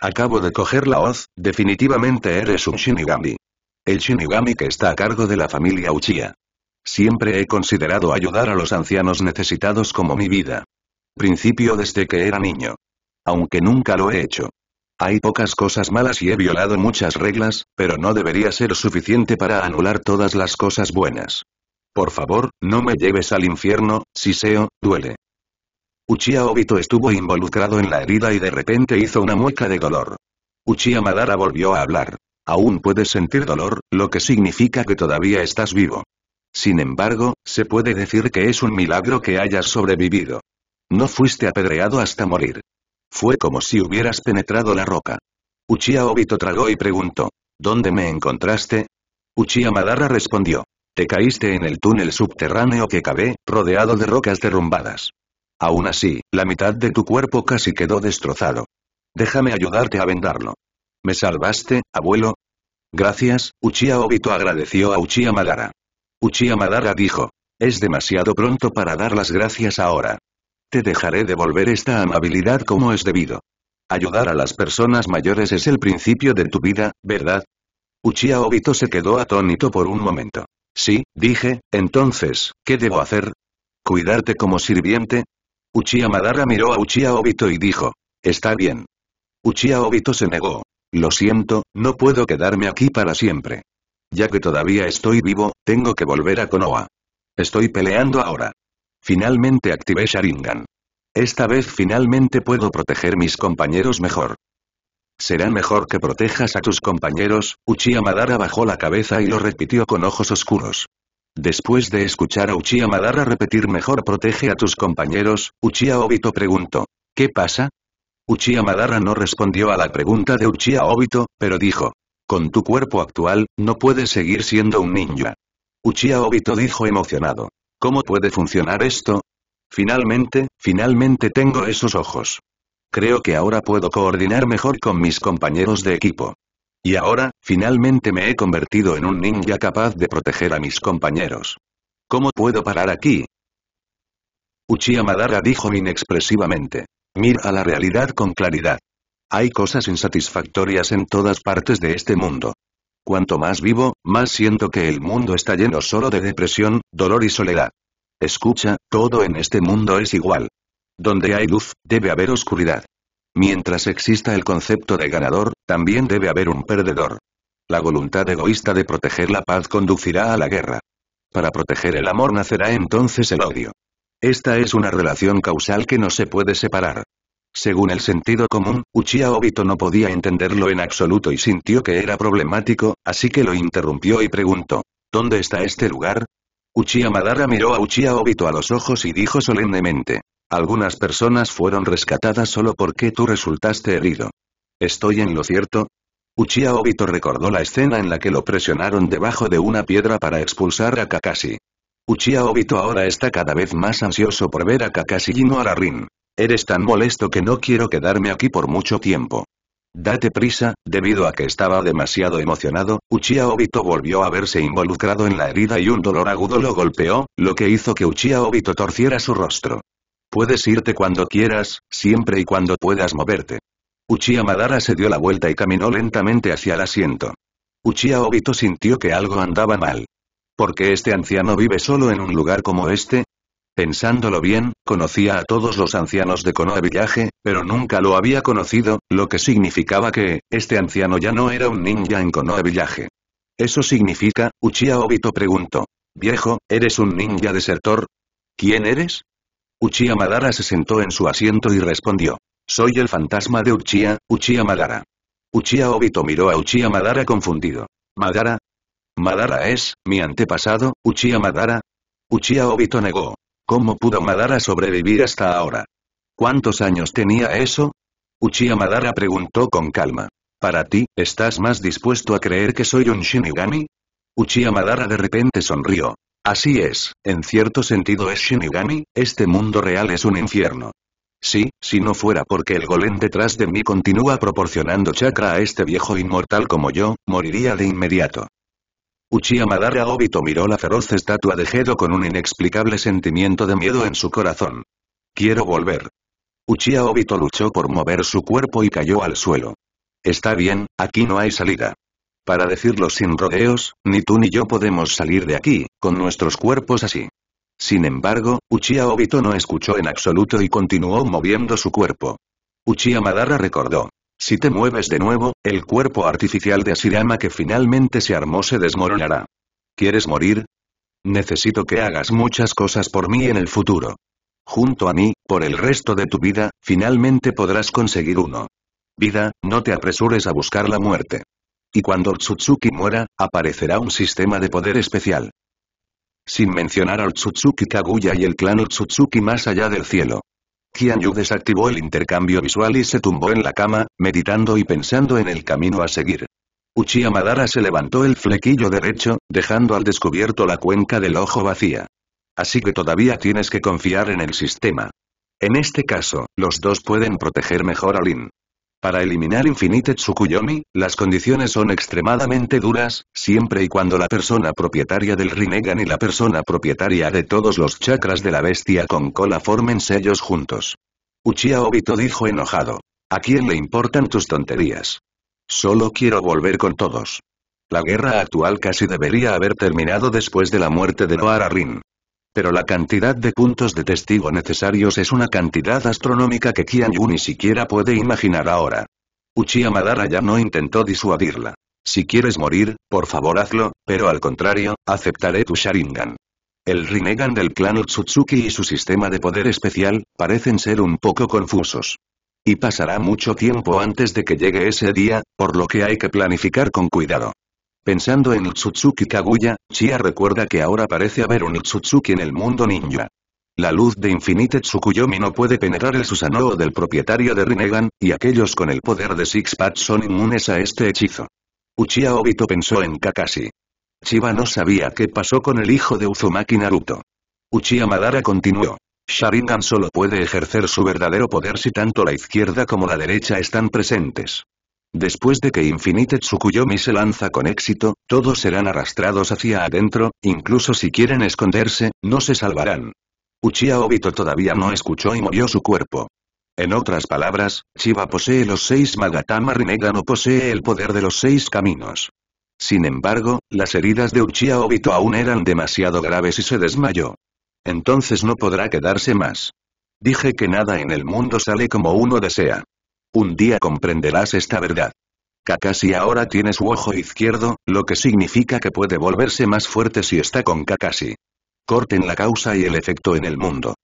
Acabo de coger la hoz, definitivamente eres un Shinigami. El Shinigami que está a cargo de la familia Uchiha. Siempre he considerado ayudar a los ancianos necesitados como mi vida. Principio desde que era niño. Aunque nunca lo he hecho. Hay pocas cosas malas y he violado muchas reglas, pero no debería ser suficiente para anular todas las cosas buenas. Por favor, no me lleves al infierno, Siseo, duele. Uchiha Obito estuvo involucrado en la herida y de repente hizo una mueca de dolor. Uchiha Madara volvió a hablar. Aún puedes sentir dolor, lo que significa que todavía estás vivo. Sin embargo, se puede decir que es un milagro que hayas sobrevivido. No fuiste apedreado hasta morir. Fue como si hubieras penetrado la roca. Uchiha Obito tragó y preguntó. ¿Dónde me encontraste? Uchiha Madara respondió. Te caíste en el túnel subterráneo que cavé, rodeado de rocas derrumbadas. Aún así, la mitad de tu cuerpo casi quedó destrozado. Déjame ayudarte a vendarlo. ¿Me salvaste, abuelo? Gracias, Uchiha Obito agradeció a Uchiha Madara. Uchiha Madara dijo. Es demasiado pronto para dar las gracias ahora. Te dejaré devolver esta amabilidad como es debido. Ayudar a las personas mayores es el principio de tu vida, ¿verdad? Uchiha Obito se quedó atónito por un momento. Sí, dije, entonces, ¿qué debo hacer? ¿Cuidarte como sirviente? Uchiha Madara miró a Uchiha Obito y dijo, está bien. Uchiha Obito se negó. Lo siento, no puedo quedarme aquí para siempre. Ya que todavía estoy vivo, tengo que volver a Konoha. Estoy peleando ahora. Finalmente activé Sharingan. Esta vez finalmente puedo proteger mis compañeros mejor. Será mejor que protejas a tus compañeros, Uchiha Madara bajó la cabeza y lo repitió con ojos oscuros. Después de escuchar a Uchiha Madara repetir mejor protege a tus compañeros, Uchiha Obito preguntó. ¿Qué pasa? Uchiha Madara no respondió a la pregunta de Uchiha Obito, pero dijo. Con tu cuerpo actual, no puedes seguir siendo un ninja. Uchiha Obito dijo emocionado. ¿Cómo puede funcionar esto? Finalmente, finalmente tengo esos ojos. Creo que ahora puedo coordinar mejor con mis compañeros de equipo. Y ahora, finalmente me he convertido en un ninja capaz de proteger a mis compañeros. ¿Cómo puedo parar aquí? Uchiha Madara dijo inexpresivamente. Mira la realidad con claridad. Hay cosas insatisfactorias en todas partes de este mundo. Cuanto más vivo, más siento que el mundo está lleno solo de depresión, dolor y soledad. Escucha, todo en este mundo es igual. Donde hay luz, debe haber oscuridad. Mientras exista el concepto de ganador, también debe haber un perdedor. La voluntad egoísta de proteger la paz conducirá a la guerra. Para proteger el amor nacerá entonces el odio. Esta es una relación causal que no se puede separar. Según el sentido común, Uchiha Obito no podía entenderlo en absoluto y sintió que era problemático, así que lo interrumpió y preguntó. ¿Dónde está este lugar? Uchiha Madara miró a Uchiha Obito a los ojos y dijo solemnemente. Algunas personas fueron rescatadas solo porque tú resultaste herido. ¿Estoy en lo cierto? Uchiha Obito recordó la escena en la que lo presionaron debajo de una piedra para expulsar a Kakashi. Uchiha Obito ahora está cada vez más ansioso por ver a Kakashi y no la Rin. Eres tan molesto que no quiero quedarme aquí por mucho tiempo. Date prisa, debido a que estaba demasiado emocionado, Uchiha Obito volvió a verse involucrado en la herida y un dolor agudo lo golpeó, lo que hizo que Uchiha Obito torciera su rostro. Puedes irte cuando quieras, siempre y cuando puedas moverte. Uchiha Madara se dio la vuelta y caminó lentamente hacia el asiento. Uchiha Obito sintió que algo andaba mal. Porque este anciano vive solo en un lugar como este? Pensándolo bien, conocía a todos los ancianos de Konoha Village, pero nunca lo había conocido, lo que significaba que, este anciano ya no era un ninja en Konoha Village. ¿Eso significa? Uchiha Obito preguntó. Viejo, ¿eres un ninja desertor? ¿Quién eres? Uchiha Madara se sentó en su asiento y respondió. Soy el fantasma de Uchiha, Uchiha Madara. Uchiha Obito miró a Uchiha Madara confundido. ¿Madara? Madara es, mi antepasado, Uchiha Madara. Uchiha Obito negó. ¿Cómo pudo Madara sobrevivir hasta ahora? ¿Cuántos años tenía eso? Uchiha Madara preguntó con calma. Para ti, ¿estás más dispuesto a creer que soy un Shinigami? Uchiha Madara de repente sonrió. Así es, en cierto sentido es Shinigami, este mundo real es un infierno. Sí, si no fuera porque el golem detrás de mí continúa proporcionando chakra a este viejo inmortal como yo, moriría de inmediato. Uchiha Madara Obito miró la feroz estatua de Gedo con un inexplicable sentimiento de miedo en su corazón. Quiero volver. Uchiha Obito luchó por mover su cuerpo y cayó al suelo. Está bien, aquí no hay salida. Para decirlo sin rodeos, ni tú ni yo podemos salir de aquí, con nuestros cuerpos así. Sin embargo, Uchiha Obito no escuchó en absoluto y continuó moviendo su cuerpo. Uchiha Madara recordó. Si te mueves de nuevo, el cuerpo artificial de Asirama que finalmente se armó se desmoronará. ¿Quieres morir? Necesito que hagas muchas cosas por mí en el futuro. Junto a mí, por el resto de tu vida, finalmente podrás conseguir uno. Vida, no te apresures a buscar la muerte. Y cuando Otsutsuki muera, aparecerá un sistema de poder especial. Sin mencionar a Otsutsuki Kaguya y el clan Otsutsuki más allá del cielo. Qian Yu desactivó el intercambio visual y se tumbó en la cama, meditando y pensando en el camino a seguir. Uchiha Madara se levantó el flequillo derecho, dejando al descubierto la cuenca del ojo vacía. Así que todavía tienes que confiar en el sistema. En este caso, los dos pueden proteger mejor a Lin. Para eliminar Infinite Tsukuyomi, las condiciones son extremadamente duras, siempre y cuando la persona propietaria del Rinnegan y la persona propietaria de todos los chakras de la bestia con cola formen sellos juntos. Uchiha Obito dijo enojado. ¿A quién le importan tus tonterías? Solo quiero volver con todos. La guerra actual casi debería haber terminado después de la muerte de Noara Rin. Pero la cantidad de puntos de testigo necesarios es una cantidad astronómica que Qianyu ni siquiera puede imaginar ahora. Uchiha Madara ya no intentó disuadirla. Si quieres morir, por favor hazlo, pero al contrario, aceptaré tu Sharingan. El Rinnegan del clan Utsutsuki y su sistema de poder especial, parecen ser un poco confusos. Y pasará mucho tiempo antes de que llegue ese día, por lo que hay que planificar con cuidado. Pensando en Itsutsuki Kaguya, Chia recuerda que ahora parece haber un Itsutsuki en el mundo ninja. La luz de Infinite Tsukuyomi no puede penetrar el Susanoo del propietario de Rinnegan, y aquellos con el poder de Six son inmunes a este hechizo. Uchiha Obito pensó en Kakashi. Chiba no sabía qué pasó con el hijo de Uzumaki Naruto. Uchiha Madara continuó. Sharingan solo puede ejercer su verdadero poder si tanto la izquierda como la derecha están presentes. Después de que Infinite Tsukuyomi se lanza con éxito, todos serán arrastrados hacia adentro, incluso si quieren esconderse, no se salvarán. Uchiha Obito todavía no escuchó y movió su cuerpo. En otras palabras, Chiba posee los seis Magatama no posee el poder de los seis caminos. Sin embargo, las heridas de Uchiha Obito aún eran demasiado graves y se desmayó. Entonces no podrá quedarse más. Dije que nada en el mundo sale como uno desea. Un día comprenderás esta verdad. Kakashi ahora tiene su ojo izquierdo, lo que significa que puede volverse más fuerte si está con Kakashi. Corten la causa y el efecto en el mundo.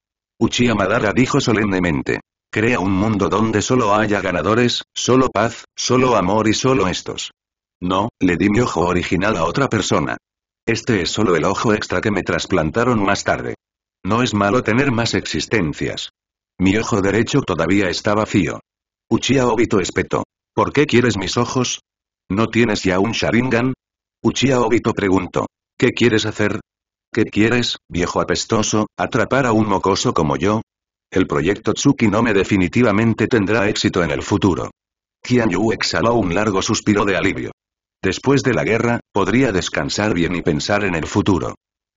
Uchiha Madara dijo solemnemente. Crea un mundo donde solo haya ganadores, solo paz, solo amor y solo estos. No, le di mi ojo original a otra persona. Este es solo el ojo extra que me trasplantaron más tarde. No es malo tener más existencias. Mi ojo derecho todavía está vacío. Uchiha Obito espetó. ¿Por qué quieres mis ojos? ¿No tienes ya un Sharingan? Uchiha Obito preguntó. ¿Qué quieres hacer? ¿Qué quieres, viejo apestoso, atrapar a un mocoso como yo? El proyecto Tsuki no me definitivamente tendrá éxito en el futuro. Qianyu exhaló un largo suspiro de alivio. Después de la guerra, podría descansar bien y pensar en el futuro.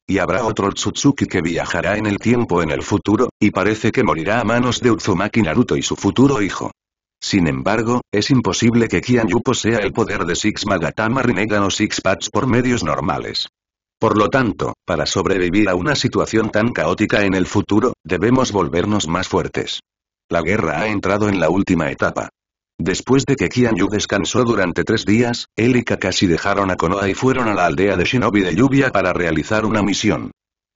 Y habrá otro Tsutsuki que viajará en el tiempo en el futuro, y parece que morirá a manos de Uzumaki Naruto y su futuro hijo. Sin embargo, es imposible que Kian posea el poder de Six Magatama Rinnegan o Six Pats por medios normales. Por lo tanto, para sobrevivir a una situación tan caótica en el futuro, debemos volvernos más fuertes. La guerra ha entrado en la última etapa. Después de que Kian Yu descansó durante tres días, él y Kakashi dejaron a Konoha y fueron a la aldea de Shinobi de Lluvia para realizar una misión.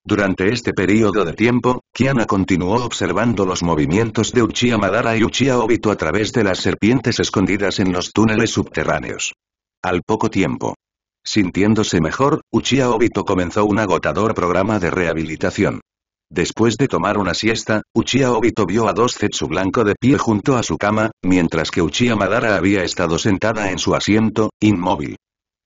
Durante este período de tiempo, Kiana continuó observando los movimientos de Uchiha Madara y Uchiha Obito a través de las serpientes escondidas en los túneles subterráneos. Al poco tiempo. Sintiéndose mejor, Uchiha Obito comenzó un agotador programa de rehabilitación. Después de tomar una siesta, Uchiha Obito vio a dos Zetsu blanco de pie junto a su cama, mientras que Uchiha Madara había estado sentada en su asiento, inmóvil.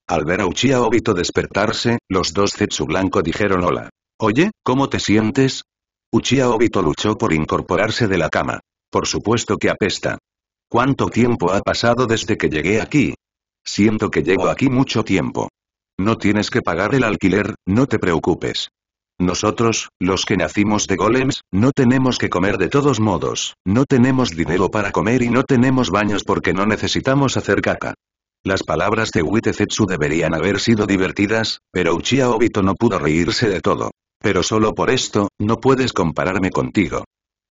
Al ver a Uchiha Obito despertarse, los dos Zetsu blanco dijeron hola. Oye, ¿cómo te sientes? Uchiha Obito luchó por incorporarse de la cama. Por supuesto que apesta. ¿Cuánto tiempo ha pasado desde que llegué aquí? Siento que llego aquí mucho tiempo. No tienes que pagar el alquiler, no te preocupes. Nosotros, los que nacimos de golems, no tenemos que comer de todos modos, no tenemos dinero para comer y no tenemos baños porque no necesitamos hacer caca. Las palabras de Witezetsu deberían haber sido divertidas, pero Uchiha Obito no pudo reírse de todo. Pero solo por esto, no puedes compararme contigo.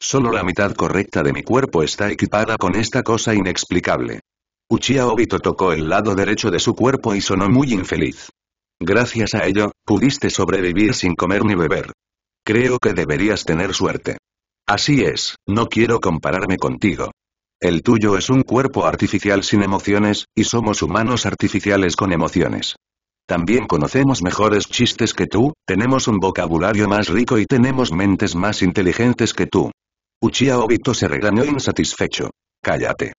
Solo la mitad correcta de mi cuerpo está equipada con esta cosa inexplicable. Uchiha Obito tocó el lado derecho de su cuerpo y sonó muy infeliz. Gracias a ello, pudiste sobrevivir sin comer ni beber. Creo que deberías tener suerte. Así es, no quiero compararme contigo. El tuyo es un cuerpo artificial sin emociones, y somos humanos artificiales con emociones. También conocemos mejores chistes que tú, tenemos un vocabulario más rico y tenemos mentes más inteligentes que tú. Uchiha Obito se regañó insatisfecho. Cállate.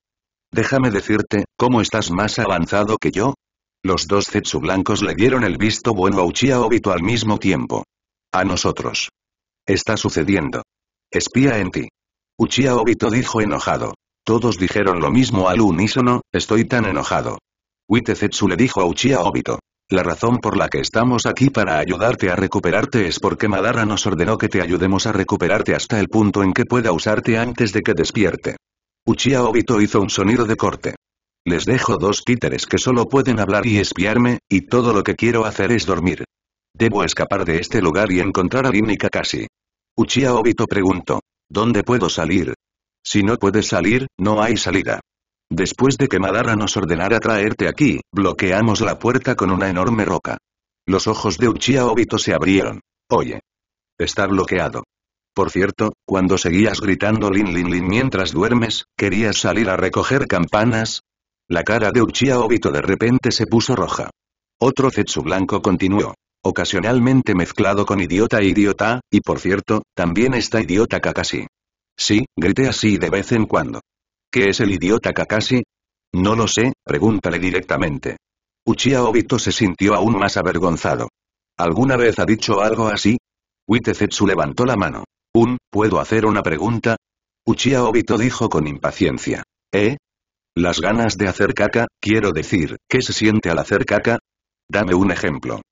Déjame decirte, ¿cómo estás más avanzado que yo? Los dos Zetsu blancos le dieron el visto bueno a Uchiha Obito al mismo tiempo. A nosotros. Está sucediendo. Espía en ti. Uchiha Obito dijo enojado. Todos dijeron lo mismo al unísono, estoy tan enojado. Uite Zetsu le dijo a Uchiha Obito. La razón por la que estamos aquí para ayudarte a recuperarte es porque Madara nos ordenó que te ayudemos a recuperarte hasta el punto en que pueda usarte antes de que despierte. Uchiha Obito hizo un sonido de corte. Les dejo dos títeres que solo pueden hablar y espiarme, y todo lo que quiero hacer es dormir. Debo escapar de este lugar y encontrar a Rin Kakashi. Uchiha Obito preguntó. ¿Dónde puedo salir? Si no puedes salir, no hay salida. Después de que Madara nos ordenara traerte aquí, bloqueamos la puerta con una enorme roca. Los ojos de Uchiha Obito se abrieron. Oye. Está bloqueado. Por cierto, cuando seguías gritando Lin Lin Lin mientras duermes, ¿querías salir a recoger campanas? La cara de Uchiha Obito de repente se puso roja. Otro Zetsu blanco continuó. Ocasionalmente mezclado con idiota e idiota, y por cierto, también está idiota Kakashi. Sí, grité así de vez en cuando. ¿Qué es el idiota Kakashi? No lo sé, pregúntale directamente. Uchiha Obito se sintió aún más avergonzado. ¿Alguna vez ha dicho algo así? Witezetsu levantó la mano. Un, ¿puedo hacer una pregunta? Uchiha Obito dijo con impaciencia. ¿Eh? Las ganas de hacer caca, quiero decir, ¿qué se siente al hacer caca? Dame un ejemplo.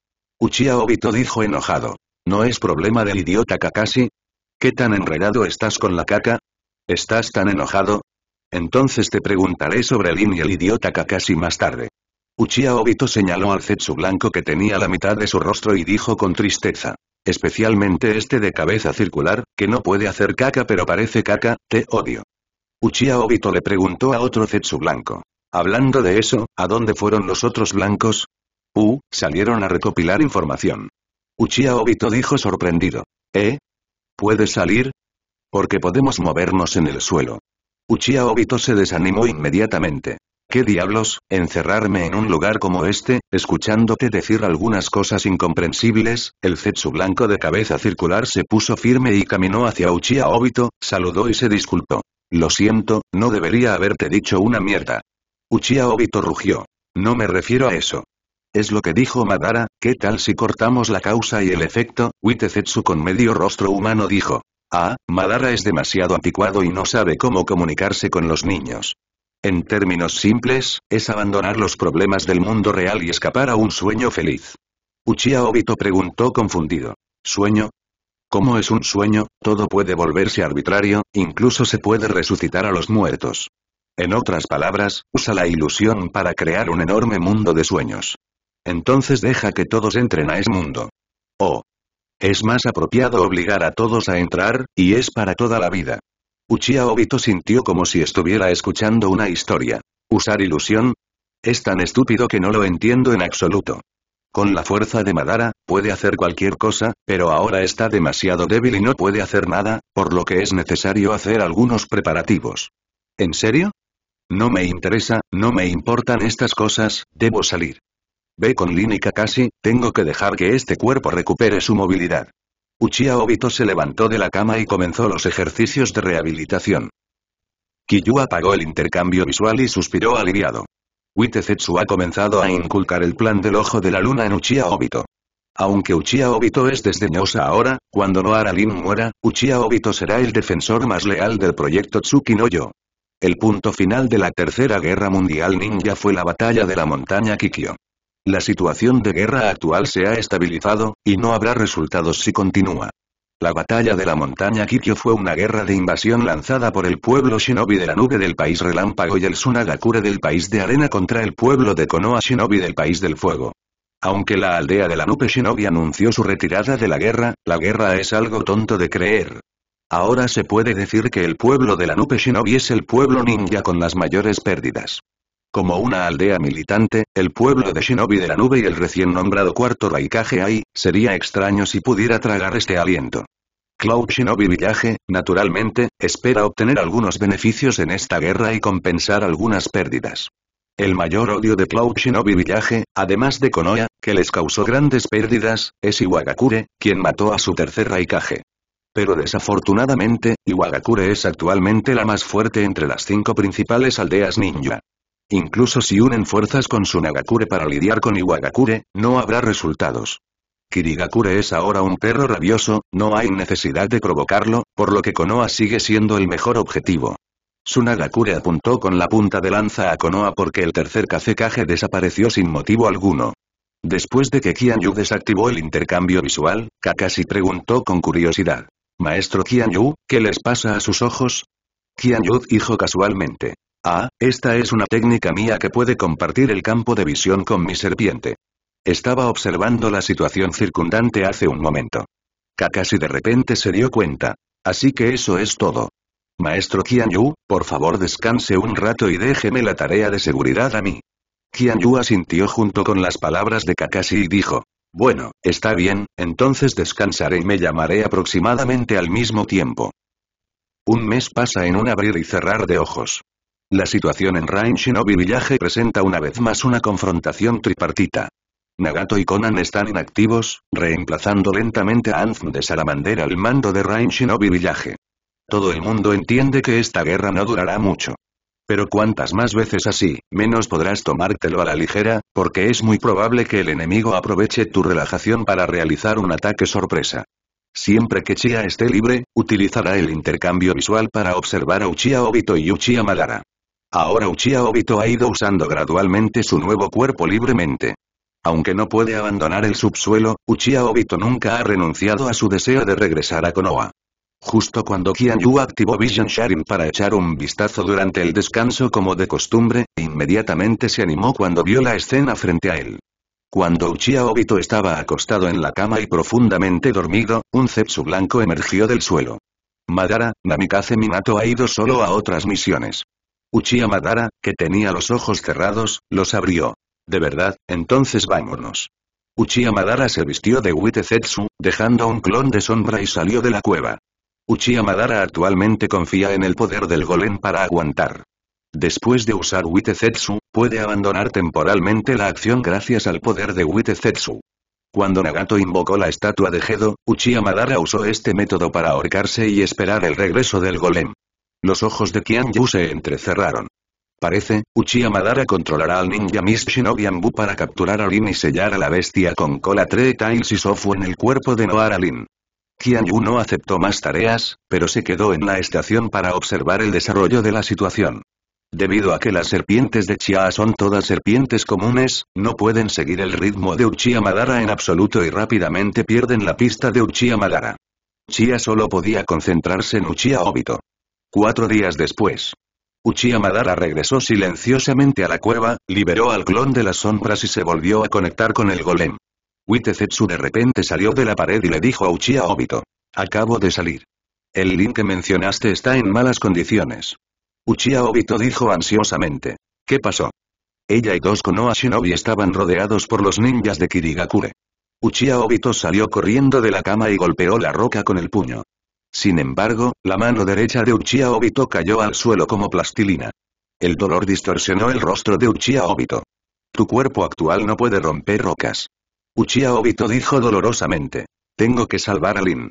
Uchiha Obito dijo enojado. ¿No es problema del idiota Kakashi? ¿Qué tan enredado estás con la caca? ¿Estás tan enojado? Entonces te preguntaré sobre Lin y el idiota Kakashi más tarde. Uchiha Obito señaló al Zetsu blanco que tenía la mitad de su rostro y dijo con tristeza. Especialmente este de cabeza circular, que no puede hacer caca pero parece caca, te odio. Uchiha Obito le preguntó a otro Zetsu blanco. Hablando de eso, ¿a dónde fueron los otros blancos? Uh, salieron a recopilar información. Uchiha Obito dijo sorprendido. ¿Eh? ¿Puedes salir? Porque podemos movernos en el suelo. Uchiha Obito se desanimó inmediatamente. ¿Qué diablos, encerrarme en un lugar como este, escuchándote decir algunas cosas incomprensibles? El Zetsu blanco de cabeza circular se puso firme y caminó hacia Uchiha Obito, saludó y se disculpó. Lo siento, no debería haberte dicho una mierda. Uchiha Obito rugió. No me refiero a eso. Es lo que dijo Madara, ¿qué tal si cortamos la causa y el efecto? Witezetsu con medio rostro humano dijo. Ah, Madara es demasiado anticuado y no sabe cómo comunicarse con los niños. En términos simples, es abandonar los problemas del mundo real y escapar a un sueño feliz. Uchiha Obito preguntó confundido. ¿Sueño? ¿Cómo es un sueño, todo puede volverse arbitrario, incluso se puede resucitar a los muertos. En otras palabras, usa la ilusión para crear un enorme mundo de sueños. Entonces deja que todos entren a ese mundo. Oh, es más apropiado obligar a todos a entrar, y es para toda la vida. Uchiha Obito sintió como si estuviera escuchando una historia. ¿Usar ilusión? Es tan estúpido que no lo entiendo en absoluto. Con la fuerza de Madara, puede hacer cualquier cosa, pero ahora está demasiado débil y no puede hacer nada, por lo que es necesario hacer algunos preparativos. ¿En serio? No me interesa, no me importan estas cosas, debo salir con Lin y Kakashi, tengo que dejar que este cuerpo recupere su movilidad. Uchiha Obito se levantó de la cama y comenzó los ejercicios de rehabilitación. Kiyu apagó el intercambio visual y suspiró aliviado. Witezetsu ha comenzado a inculcar el plan del ojo de la luna en Uchiha Obito. Aunque Uchiha Obito es desdeñosa ahora, cuando Noara Lin muera, Uchiha Obito será el defensor más leal del proyecto Tsukinoyo. El punto final de la Tercera Guerra Mundial Ninja fue la batalla de la montaña Kikyo. La situación de guerra actual se ha estabilizado, y no habrá resultados si continúa. La batalla de la montaña Kikyo fue una guerra de invasión lanzada por el pueblo shinobi de la nube del país relámpago y el Sunagakure del país de arena contra el pueblo de Konoha shinobi del país del fuego. Aunque la aldea de la nube shinobi anunció su retirada de la guerra, la guerra es algo tonto de creer. Ahora se puede decir que el pueblo de la nube shinobi es el pueblo ninja con las mayores pérdidas. Como una aldea militante, el pueblo de Shinobi de la Nube y el recién nombrado cuarto Raikage ahí, sería extraño si pudiera tragar este aliento. Cloud Shinobi Village, naturalmente, espera obtener algunos beneficios en esta guerra y compensar algunas pérdidas. El mayor odio de Cloud Shinobi Village, además de Konoha, que les causó grandes pérdidas, es Iwagakure, quien mató a su tercer Raikage. Pero desafortunadamente, Iwagakure es actualmente la más fuerte entre las cinco principales aldeas ninja. Incluso si unen fuerzas con Sunagakure para lidiar con Iwagakure, no habrá resultados. Kirigakure es ahora un perro rabioso, no hay necesidad de provocarlo, por lo que Konoha sigue siendo el mejor objetivo. Sunagakure apuntó con la punta de lanza a Konoha porque el tercer Kazekage desapareció sin motivo alguno. Después de que Kianyu desactivó el intercambio visual, Kakashi preguntó con curiosidad. Maestro Kianyu, ¿qué les pasa a sus ojos? Kianyu dijo casualmente. Ah, esta es una técnica mía que puede compartir el campo de visión con mi serpiente. Estaba observando la situación circundante hace un momento. Kakashi de repente se dio cuenta. Así que eso es todo. Maestro Yu, por favor descanse un rato y déjeme la tarea de seguridad a mí. Yu asintió junto con las palabras de Kakashi y dijo. Bueno, está bien, entonces descansaré y me llamaré aproximadamente al mismo tiempo. Un mes pasa en un abrir y cerrar de ojos. La situación en Rain Shinobi Village presenta una vez más una confrontación tripartita. Nagato y Conan están inactivos, reemplazando lentamente a Anzm de Salamander al mando de Rain Shinobi Village. Todo el mundo entiende que esta guerra no durará mucho. Pero cuantas más veces así, menos podrás tomártelo a la ligera, porque es muy probable que el enemigo aproveche tu relajación para realizar un ataque sorpresa. Siempre que Chia esté libre, utilizará el intercambio visual para observar a Uchiha Obito y Uchiha Madara. Ahora Uchiha Obito ha ido usando gradualmente su nuevo cuerpo libremente. Aunque no puede abandonar el subsuelo, Uchiha Obito nunca ha renunciado a su deseo de regresar a Konoha. Justo cuando Kian Yu activó Vision Sharing para echar un vistazo durante el descanso como de costumbre, inmediatamente se animó cuando vio la escena frente a él. Cuando Uchiha Obito estaba acostado en la cama y profundamente dormido, un Zepsu blanco emergió del suelo. Madara, Namikaze Minato ha ido solo a otras misiones. Uchiha Madara, que tenía los ojos cerrados, los abrió. De verdad, entonces vámonos. Uchiha Madara se vistió de Witezetsu, dejando un clon de sombra y salió de la cueva. Uchiha Madara actualmente confía en el poder del golem para aguantar. Después de usar Witezetsu, puede abandonar temporalmente la acción gracias al poder de Witezetsu. Cuando Nagato invocó la estatua de Gedo, Uchiha Madara usó este método para ahorcarse y esperar el regreso del golem. Los ojos de Qian-Yu se entrecerraron. Parece, Uchiha Madara controlará al ninja Miss Shinobi para capturar a Lin y sellar a la bestia con cola 3 Tails y Sofu en el cuerpo de Noara Lin. Qian-Yu no aceptó más tareas, pero se quedó en la estación para observar el desarrollo de la situación. Debido a que las serpientes de Chia son todas serpientes comunes, no pueden seguir el ritmo de Uchiha Madara en absoluto y rápidamente pierden la pista de Uchiha Madara. Chia solo podía concentrarse en Uchiha Obito. Cuatro días después. Uchiha Madara regresó silenciosamente a la cueva, liberó al clon de las sombras y se volvió a conectar con el golem. Witezetsu de repente salió de la pared y le dijo a Uchiha Obito. Acabo de salir. El link que mencionaste está en malas condiciones. Uchiha Obito dijo ansiosamente. ¿Qué pasó? Ella y dos Konoha Shinobi estaban rodeados por los ninjas de Kirigakure. Uchiha Obito salió corriendo de la cama y golpeó la roca con el puño. Sin embargo, la mano derecha de Uchiha Obito cayó al suelo como plastilina. El dolor distorsionó el rostro de Uchiha Obito. Tu cuerpo actual no puede romper rocas. Uchiha Obito dijo dolorosamente. Tengo que salvar a Lin.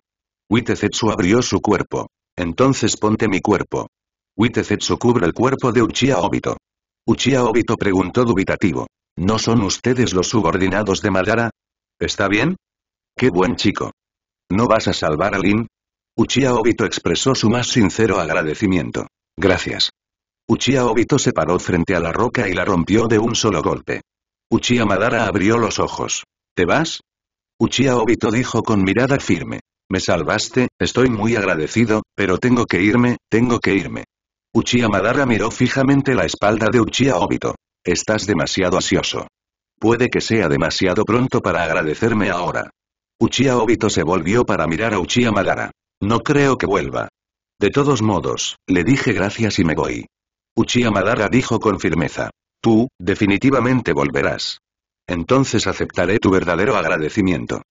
Witezetsu abrió su cuerpo. Entonces ponte mi cuerpo. Witezetsu cubre el cuerpo de Uchiha Obito. Uchiha Obito preguntó dubitativo. ¿No son ustedes los subordinados de Madara? ¿Está bien? ¡Qué buen chico! ¿No vas a salvar a Lin? Uchiha Obito expresó su más sincero agradecimiento. Gracias. Uchiha Obito se paró frente a la roca y la rompió de un solo golpe. Uchiha Madara abrió los ojos. ¿Te vas? Uchiha Obito dijo con mirada firme. Me salvaste, estoy muy agradecido, pero tengo que irme, tengo que irme. Uchiha Madara miró fijamente la espalda de Uchiha Obito. Estás demasiado ansioso. Puede que sea demasiado pronto para agradecerme ahora. Uchiha Obito se volvió para mirar a Uchiha Madara. No creo que vuelva. De todos modos, le dije gracias y me voy. Uchiha Madara dijo con firmeza. Tú, definitivamente volverás. Entonces aceptaré tu verdadero agradecimiento.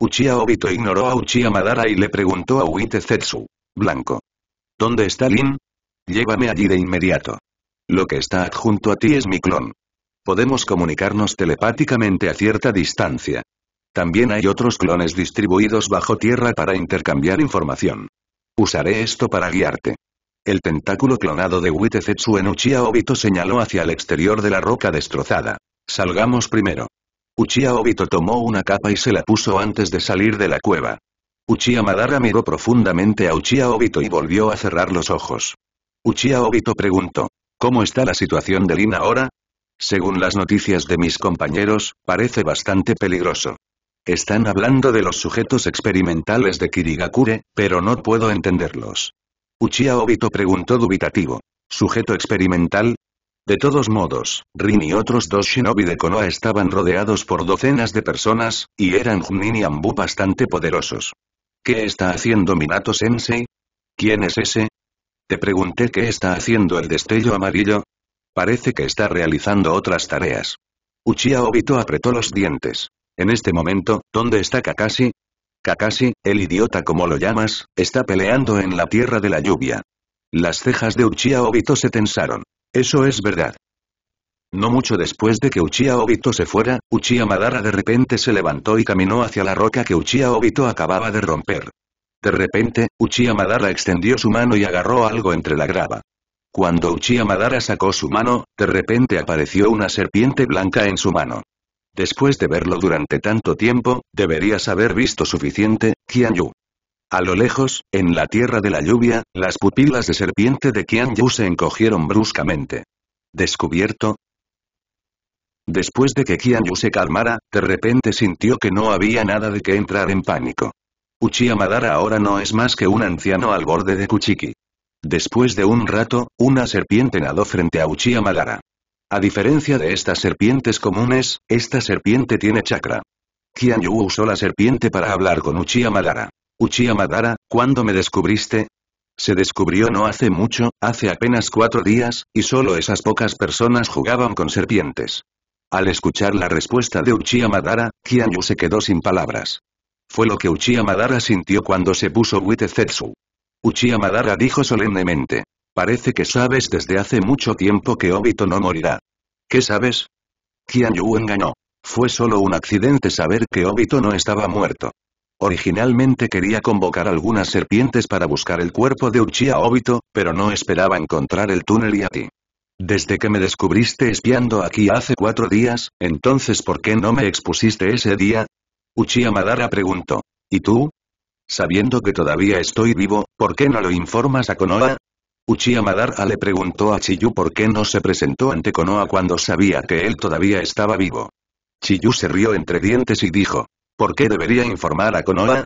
Uchiha Obito ignoró a Uchiha Madara y le preguntó a Uite Zetsu. Blanco. ¿Dónde está Lin? Llévame allí de inmediato. Lo que está adjunto a ti es mi clon. Podemos comunicarnos telepáticamente a cierta distancia. También hay otros clones distribuidos bajo tierra para intercambiar información. Usaré esto para guiarte. El tentáculo clonado de Witezetsu en Uchiha Obito señaló hacia el exterior de la roca destrozada. Salgamos primero. Uchiha Obito tomó una capa y se la puso antes de salir de la cueva. Uchiha Madara miró profundamente a Uchiha Obito y volvió a cerrar los ojos. Uchiha Obito preguntó. ¿Cómo está la situación de Lina ahora? Según las noticias de mis compañeros, parece bastante peligroso. Están hablando de los sujetos experimentales de Kirigakure, pero no puedo entenderlos. Uchiha Obito preguntó dubitativo. ¿Sujeto experimental? De todos modos, Rin y otros dos shinobi de Konoha estaban rodeados por docenas de personas, y eran Junin y Ambu bastante poderosos. ¿Qué está haciendo Minato Sensei? ¿Quién es ese? Te pregunté qué está haciendo el destello amarillo. Parece que está realizando otras tareas. Uchiha Obito apretó los dientes. En este momento, ¿dónde está Kakashi? Kakashi, el idiota como lo llamas, está peleando en la tierra de la lluvia. Las cejas de Uchiha Obito se tensaron. Eso es verdad. No mucho después de que Uchiha Obito se fuera, Uchiha Madara de repente se levantó y caminó hacia la roca que Uchiha Obito acababa de romper. De repente, Uchiha Madara extendió su mano y agarró algo entre la grava. Cuando Uchiha Madara sacó su mano, de repente apareció una serpiente blanca en su mano. Después de verlo durante tanto tiempo, deberías haber visto suficiente, Qian Yu. A lo lejos, en la tierra de la lluvia, las pupilas de serpiente de Qian Yu se encogieron bruscamente. ¿Descubierto? Después de que Qian Yu se calmara, de repente sintió que no había nada de que entrar en pánico. Uchiha Madara ahora no es más que un anciano al borde de Kuchiki. Después de un rato, una serpiente nadó frente a Uchiha Madara. A diferencia de estas serpientes comunes, esta serpiente tiene chakra. Qian Yu usó la serpiente para hablar con Uchiha Madara. Uchiha Madara, ¿cuándo me descubriste? Se descubrió no hace mucho, hace apenas cuatro días, y solo esas pocas personas jugaban con serpientes. Al escuchar la respuesta de Uchiha Madara, Yu se quedó sin palabras. Fue lo que Uchiha Madara sintió cuando se puso Witte Zetsu. Uchiha Madara dijo solemnemente. Parece que sabes desde hace mucho tiempo que Obito no morirá. ¿Qué sabes? Qian Yu engañó. Fue solo un accidente saber que Obito no estaba muerto. Originalmente quería convocar algunas serpientes para buscar el cuerpo de Uchiha Obito, pero no esperaba encontrar el túnel y a ti. Desde que me descubriste espiando aquí hace cuatro días, entonces ¿por qué no me expusiste ese día? Uchiha Madara preguntó. ¿Y tú? Sabiendo que todavía estoy vivo, ¿por qué no lo informas a Konoha? Uchiha Madara ah, le preguntó a Chiyu por qué no se presentó ante Konoha cuando sabía que él todavía estaba vivo. Chiyu se rió entre dientes y dijo, ¿por qué debería informar a Konoha?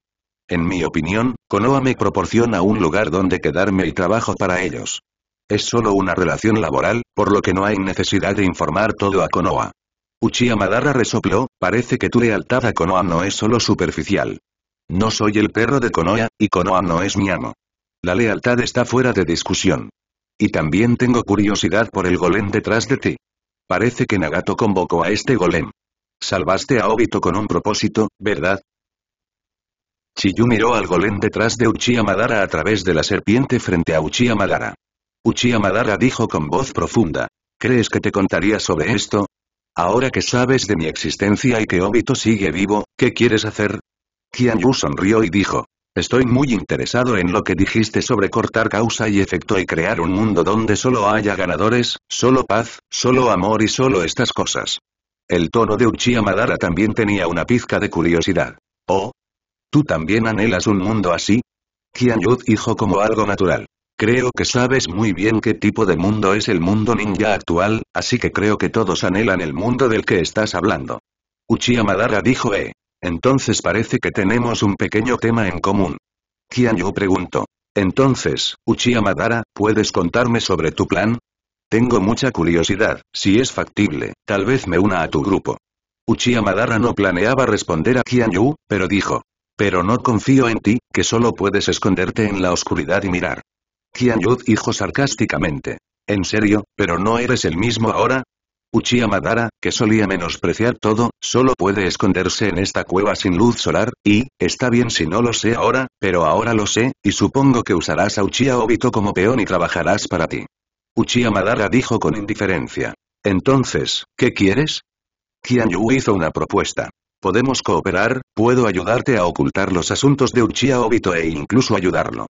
En mi opinión, Konoha me proporciona un lugar donde quedarme y trabajo para ellos. Es solo una relación laboral, por lo que no hay necesidad de informar todo a Konoha. Uchiha Madara ah, resopló, parece que tu lealtad a Konoha no es solo superficial. No soy el perro de Konoha, y Konoha no es mi amo. La lealtad está fuera de discusión. Y también tengo curiosidad por el golem detrás de ti. Parece que Nagato convocó a este golem. Salvaste a Obito con un propósito, ¿verdad? Chiyu miró al golem detrás de Uchiha Madara a través de la serpiente frente a Uchiha Madara. Uchiha Madara dijo con voz profunda. ¿Crees que te contaría sobre esto? Ahora que sabes de mi existencia y que Obito sigue vivo, ¿qué quieres hacer? Yu sonrió y dijo. Estoy muy interesado en lo que dijiste sobre cortar causa y efecto y crear un mundo donde solo haya ganadores, solo paz, solo amor y solo estas cosas. El tono de Uchiha Madara también tenía una pizca de curiosidad. ¿Oh? ¿Tú también anhelas un mundo así? Yud dijo como algo natural. Creo que sabes muy bien qué tipo de mundo es el mundo ninja actual, así que creo que todos anhelan el mundo del que estás hablando. Uchiha Madara dijo, eh. Entonces parece que tenemos un pequeño tema en común. Qian Yu preguntó. Entonces, Uchiha Madara, ¿puedes contarme sobre tu plan? Tengo mucha curiosidad, si es factible, tal vez me una a tu grupo. Uchiha Madara no planeaba responder a Kianyu, Yu, pero dijo. Pero no confío en ti, que solo puedes esconderte en la oscuridad y mirar. Kian Yu dijo sarcásticamente. ¿En serio, pero no eres el mismo ahora? Uchiha Madara, que solía menospreciar todo, solo puede esconderse en esta cueva sin luz solar, y, está bien si no lo sé ahora, pero ahora lo sé, y supongo que usarás a Uchiha Obito como peón y trabajarás para ti. Uchiha Madara dijo con indiferencia. Entonces, ¿qué quieres? Qian Yu hizo una propuesta. Podemos cooperar, puedo ayudarte a ocultar los asuntos de Uchiha Obito e incluso ayudarlo.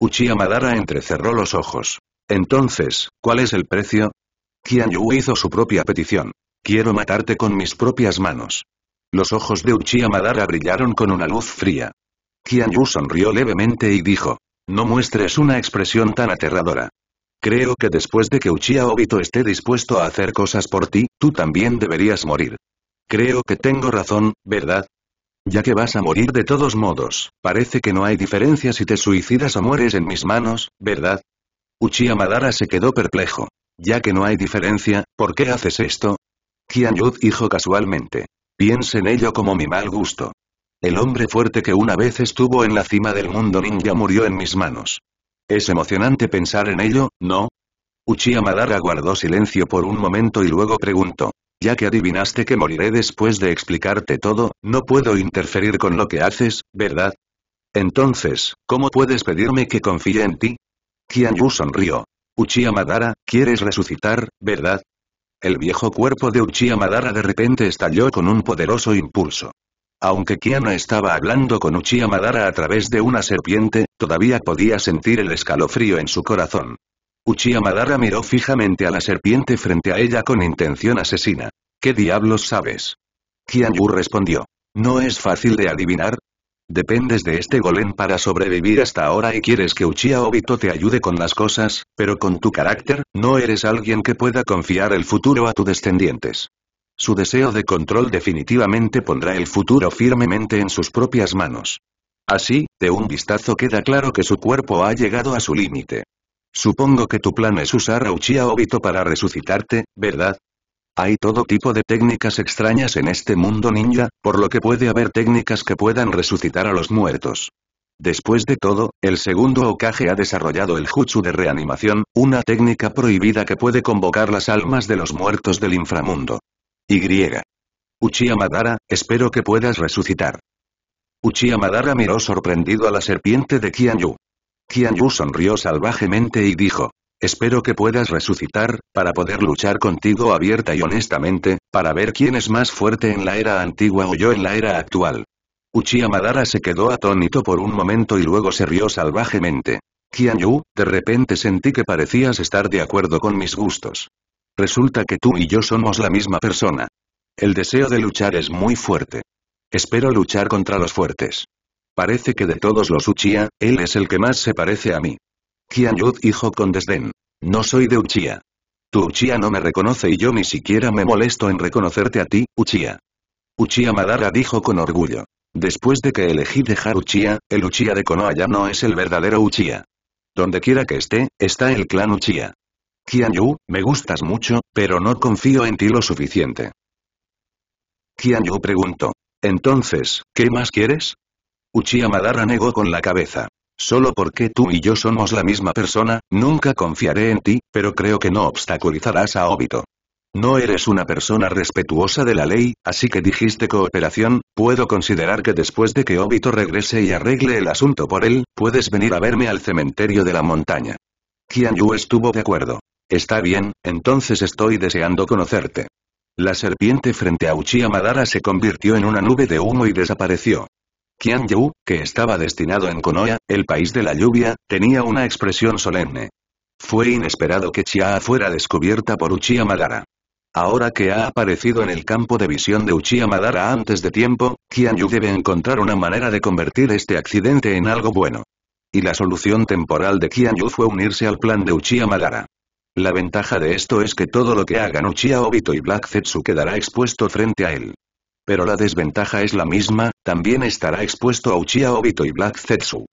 Uchiha Madara entrecerró los ojos. Entonces, ¿cuál es el precio? Qian Yu hizo su propia petición. Quiero matarte con mis propias manos. Los ojos de Uchiha Madara brillaron con una luz fría. Qian Yu sonrió levemente y dijo. No muestres una expresión tan aterradora. Creo que después de que Uchiha Obito esté dispuesto a hacer cosas por ti, tú también deberías morir. Creo que tengo razón, ¿verdad? Ya que vas a morir de todos modos, parece que no hay diferencia si te suicidas o mueres en mis manos, ¿verdad? Uchiha Madara se quedó perplejo. Ya que no hay diferencia, ¿por qué haces esto? Qian Yu dijo casualmente. Piensa en ello como mi mal gusto. El hombre fuerte que una vez estuvo en la cima del mundo ninja murió en mis manos. Es emocionante pensar en ello, ¿no? Uchiha Madara guardó silencio por un momento y luego preguntó. Ya que adivinaste que moriré después de explicarte todo, no puedo interferir con lo que haces, ¿verdad? Entonces, ¿cómo puedes pedirme que confíe en ti? Qian Yu sonrió. Uchiha Madara, ¿quieres resucitar, verdad? El viejo cuerpo de Uchiha Madara de repente estalló con un poderoso impulso. Aunque Kiana estaba hablando con Uchiha Madara a través de una serpiente, todavía podía sentir el escalofrío en su corazón. Uchiha Madara miró fijamente a la serpiente frente a ella con intención asesina. ¿Qué diablos sabes? Kian Yu respondió. No es fácil de adivinar, Dependes de este golem para sobrevivir hasta ahora y quieres que Uchiha Obito te ayude con las cosas, pero con tu carácter, no eres alguien que pueda confiar el futuro a tus descendientes. Su deseo de control definitivamente pondrá el futuro firmemente en sus propias manos. Así, de un vistazo queda claro que su cuerpo ha llegado a su límite. Supongo que tu plan es usar a Uchiha Obito para resucitarte, ¿verdad? Hay todo tipo de técnicas extrañas en este mundo ninja, por lo que puede haber técnicas que puedan resucitar a los muertos. Después de todo, el segundo Okage ha desarrollado el Jutsu de reanimación, una técnica prohibida que puede convocar las almas de los muertos del inframundo. Y. Uchiha Madara, espero que puedas resucitar. Uchiha Madara miró sorprendido a la serpiente de Kianyu. Yu. Yu sonrió salvajemente y dijo, Espero que puedas resucitar, para poder luchar contigo abierta y honestamente, para ver quién es más fuerte en la era antigua o yo en la era actual. Uchiha Madara se quedó atónito por un momento y luego se rió salvajemente. Qian Yu, de repente sentí que parecías estar de acuerdo con mis gustos. Resulta que tú y yo somos la misma persona. El deseo de luchar es muy fuerte. Espero luchar contra los fuertes. Parece que de todos los Uchiha, él es el que más se parece a mí. Kianyu dijo con desdén. No soy de Uchiha. Tu Uchiha no me reconoce y yo ni siquiera me molesto en reconocerte a ti, Uchiha. Uchiha Madara dijo con orgullo. Después de que elegí dejar Uchiha, el Uchiha de Konoha ya no es el verdadero Uchiha. Donde quiera que esté, está el clan Uchiha. Kianyu me gustas mucho, pero no confío en ti lo suficiente. Kianyu preguntó. Entonces, ¿qué más quieres? Uchiha Madara negó con la cabeza. Solo porque tú y yo somos la misma persona, nunca confiaré en ti, pero creo que no obstaculizarás a Obito. No eres una persona respetuosa de la ley, así que dijiste cooperación, puedo considerar que después de que Obito regrese y arregle el asunto por él, puedes venir a verme al cementerio de la montaña. Qian Yu estuvo de acuerdo. Está bien, entonces estoy deseando conocerte. La serpiente frente a Uchiha Madara se convirtió en una nube de humo y desapareció. Qian Yu, que estaba destinado en Konoha, el país de la lluvia, tenía una expresión solemne. Fue inesperado que Chia fuera descubierta por Uchiha Madara. Ahora que ha aparecido en el campo de visión de Uchiha Madara antes de tiempo, Kianyu debe encontrar una manera de convertir este accidente en algo bueno. Y la solución temporal de Kianyu Yu fue unirse al plan de Uchiha Madara. La ventaja de esto es que todo lo que hagan Uchiha Obito y Black Zetsu quedará expuesto frente a él pero la desventaja es la misma, también estará expuesto a Uchiha Obito y Black Zetsu.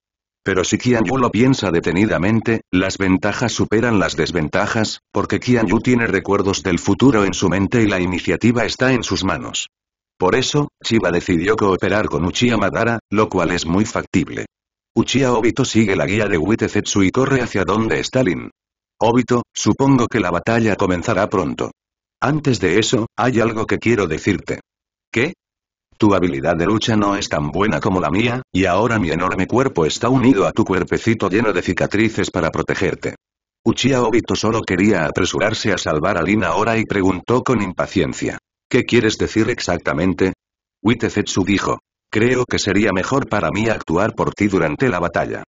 Pero si Qian Yu lo piensa detenidamente, las ventajas superan las desventajas, porque Qian Yu tiene recuerdos del futuro en su mente y la iniciativa está en sus manos. Por eso, Chiba decidió cooperar con Uchiha Madara, lo cual es muy factible. Uchiha Obito sigue la guía de Zetsu y corre hacia donde está Lin. Obito, supongo que la batalla comenzará pronto. Antes de eso, hay algo que quiero decirte. ¿Qué? Tu habilidad de lucha no es tan buena como la mía, y ahora mi enorme cuerpo está unido a tu cuerpecito lleno de cicatrices para protegerte. Uchiha Obito solo quería apresurarse a salvar a Lin ahora y preguntó con impaciencia. ¿Qué quieres decir exactamente? Witezetsu dijo. Creo que sería mejor para mí actuar por ti durante la batalla.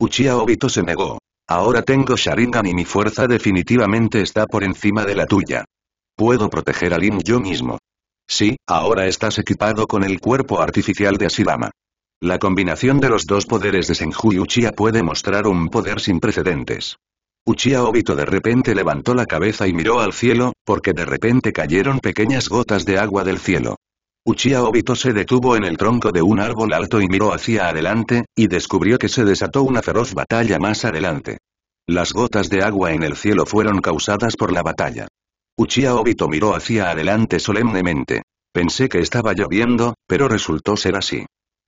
Uchiha Obito se negó. Ahora tengo Sharingan y mi fuerza definitivamente está por encima de la tuya. Puedo proteger a Lin yo mismo. Sí, ahora estás equipado con el cuerpo artificial de Asirama. La combinación de los dos poderes de Senju y Uchiha puede mostrar un poder sin precedentes. Uchiha Obito de repente levantó la cabeza y miró al cielo, porque de repente cayeron pequeñas gotas de agua del cielo. Uchiha Obito se detuvo en el tronco de un árbol alto y miró hacia adelante, y descubrió que se desató una feroz batalla más adelante. Las gotas de agua en el cielo fueron causadas por la batalla. Uchiha Obito miró hacia adelante solemnemente. Pensé que estaba lloviendo, pero resultó ser así.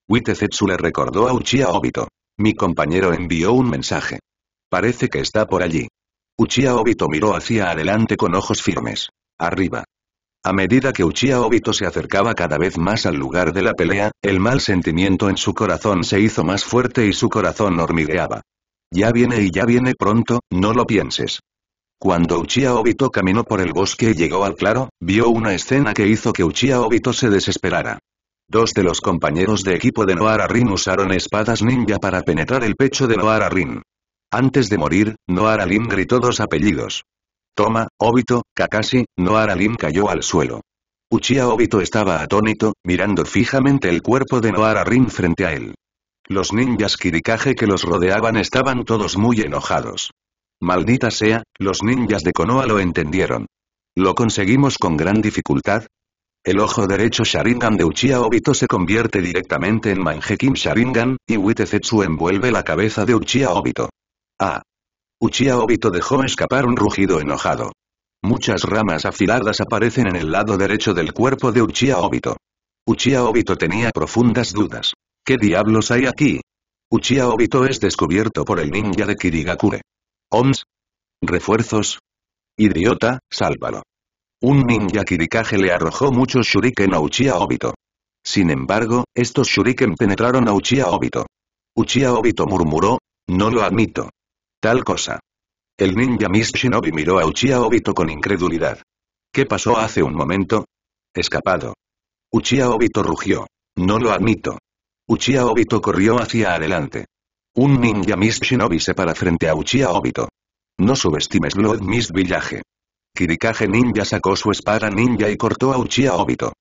Witezetsu le recordó a Uchiha Obito. Mi compañero envió un mensaje. Parece que está por allí. Uchiha Obito miró hacia adelante con ojos firmes. Arriba. A medida que Uchiha Obito se acercaba cada vez más al lugar de la pelea, el mal sentimiento en su corazón se hizo más fuerte y su corazón hormigueaba. Ya viene y ya viene pronto, no lo pienses. Cuando Uchiha Obito caminó por el bosque y llegó al claro, vio una escena que hizo que Uchiha Obito se desesperara. Dos de los compañeros de equipo de Noara Rin usaron espadas ninja para penetrar el pecho de Noara Rin. Antes de morir, Noara Rin gritó dos apellidos. Toma, Obito, Kakashi, Noara Rin cayó al suelo. Uchiha Obito estaba atónito, mirando fijamente el cuerpo de Noara Rin frente a él. Los ninjas Kirikage que los rodeaban estaban todos muy enojados. Maldita sea, los ninjas de Konoha lo entendieron. ¿Lo conseguimos con gran dificultad? El ojo derecho Sharingan de Uchiha Obito se convierte directamente en Manjekin Sharingan, y Witezetsu envuelve la cabeza de Uchiha Obito. ¡Ah! Uchiha Obito dejó escapar un rugido enojado. Muchas ramas afiladas aparecen en el lado derecho del cuerpo de Uchiha Obito. Uchiha Obito tenía profundas dudas. ¿Qué diablos hay aquí? Uchiha Obito es descubierto por el ninja de Kirigakure oms Refuerzos. Idiota, sálvalo. Un ninja Kirikage le arrojó muchos shuriken a Uchiha Obito. Sin embargo, estos shuriken penetraron a Uchiha Obito. Uchiha Obito murmuró, no lo admito. Tal cosa. El ninja Miss Shinobi miró a Uchiha Obito con incredulidad. ¿Qué pasó hace un momento? Escapado. Uchiha Obito rugió. No lo admito. Uchiha Obito corrió hacia adelante. Un ninja Miss Shinobi se para frente a Uchiha Obito. No subestimes Blood Miss Villaje. Kirikage Ninja sacó su espada ninja y cortó a Uchiha Obito.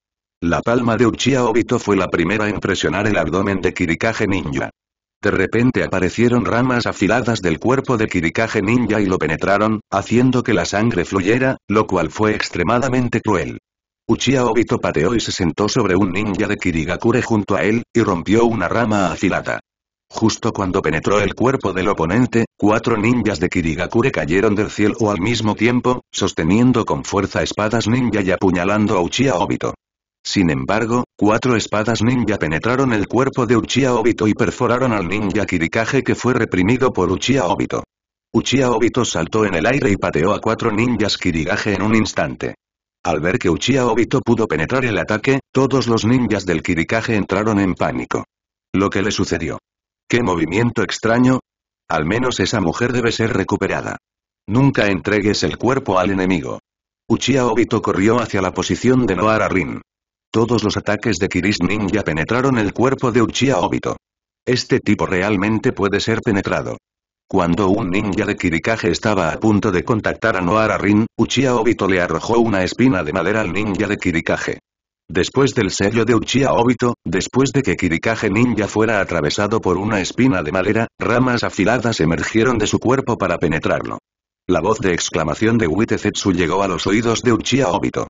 La palma de Uchiha Obito fue la primera en presionar el abdomen de Kirikage Ninja. De repente aparecieron ramas afiladas del cuerpo de Kirikage Ninja y lo penetraron, haciendo que la sangre fluyera, lo cual fue extremadamente cruel. Uchiha Obito pateó y se sentó sobre un ninja de Kirigakure junto a él, y rompió una rama afilada. Justo cuando penetró el cuerpo del oponente, cuatro ninjas de Kirigakure cayeron del cielo al mismo tiempo, sosteniendo con fuerza espadas ninja y apuñalando a Uchiha Obito. Sin embargo, cuatro espadas ninja penetraron el cuerpo de Uchiha Obito y perforaron al ninja Kirikaje que fue reprimido por Uchiha Obito. Uchiha Obito saltó en el aire y pateó a cuatro ninjas Kirigage en un instante. Al ver que Uchiha Obito pudo penetrar el ataque, todos los ninjas del Kirikaje entraron en pánico. Lo que le sucedió. ¡Qué movimiento extraño! Al menos esa mujer debe ser recuperada. Nunca entregues el cuerpo al enemigo. Uchiha Obito corrió hacia la posición de Noara Rin. Todos los ataques de Kiris Ninja penetraron el cuerpo de Uchiha Obito. Este tipo realmente puede ser penetrado. Cuando un ninja de Kirikage estaba a punto de contactar a Noara Rin, Uchiha Obito le arrojó una espina de madera al ninja de Kirikage. Después del sello de Uchiha Obito, después de que Kirikage Ninja fuera atravesado por una espina de madera, ramas afiladas emergieron de su cuerpo para penetrarlo. La voz de exclamación de Witezetsu llegó a los oídos de Uchiha Obito.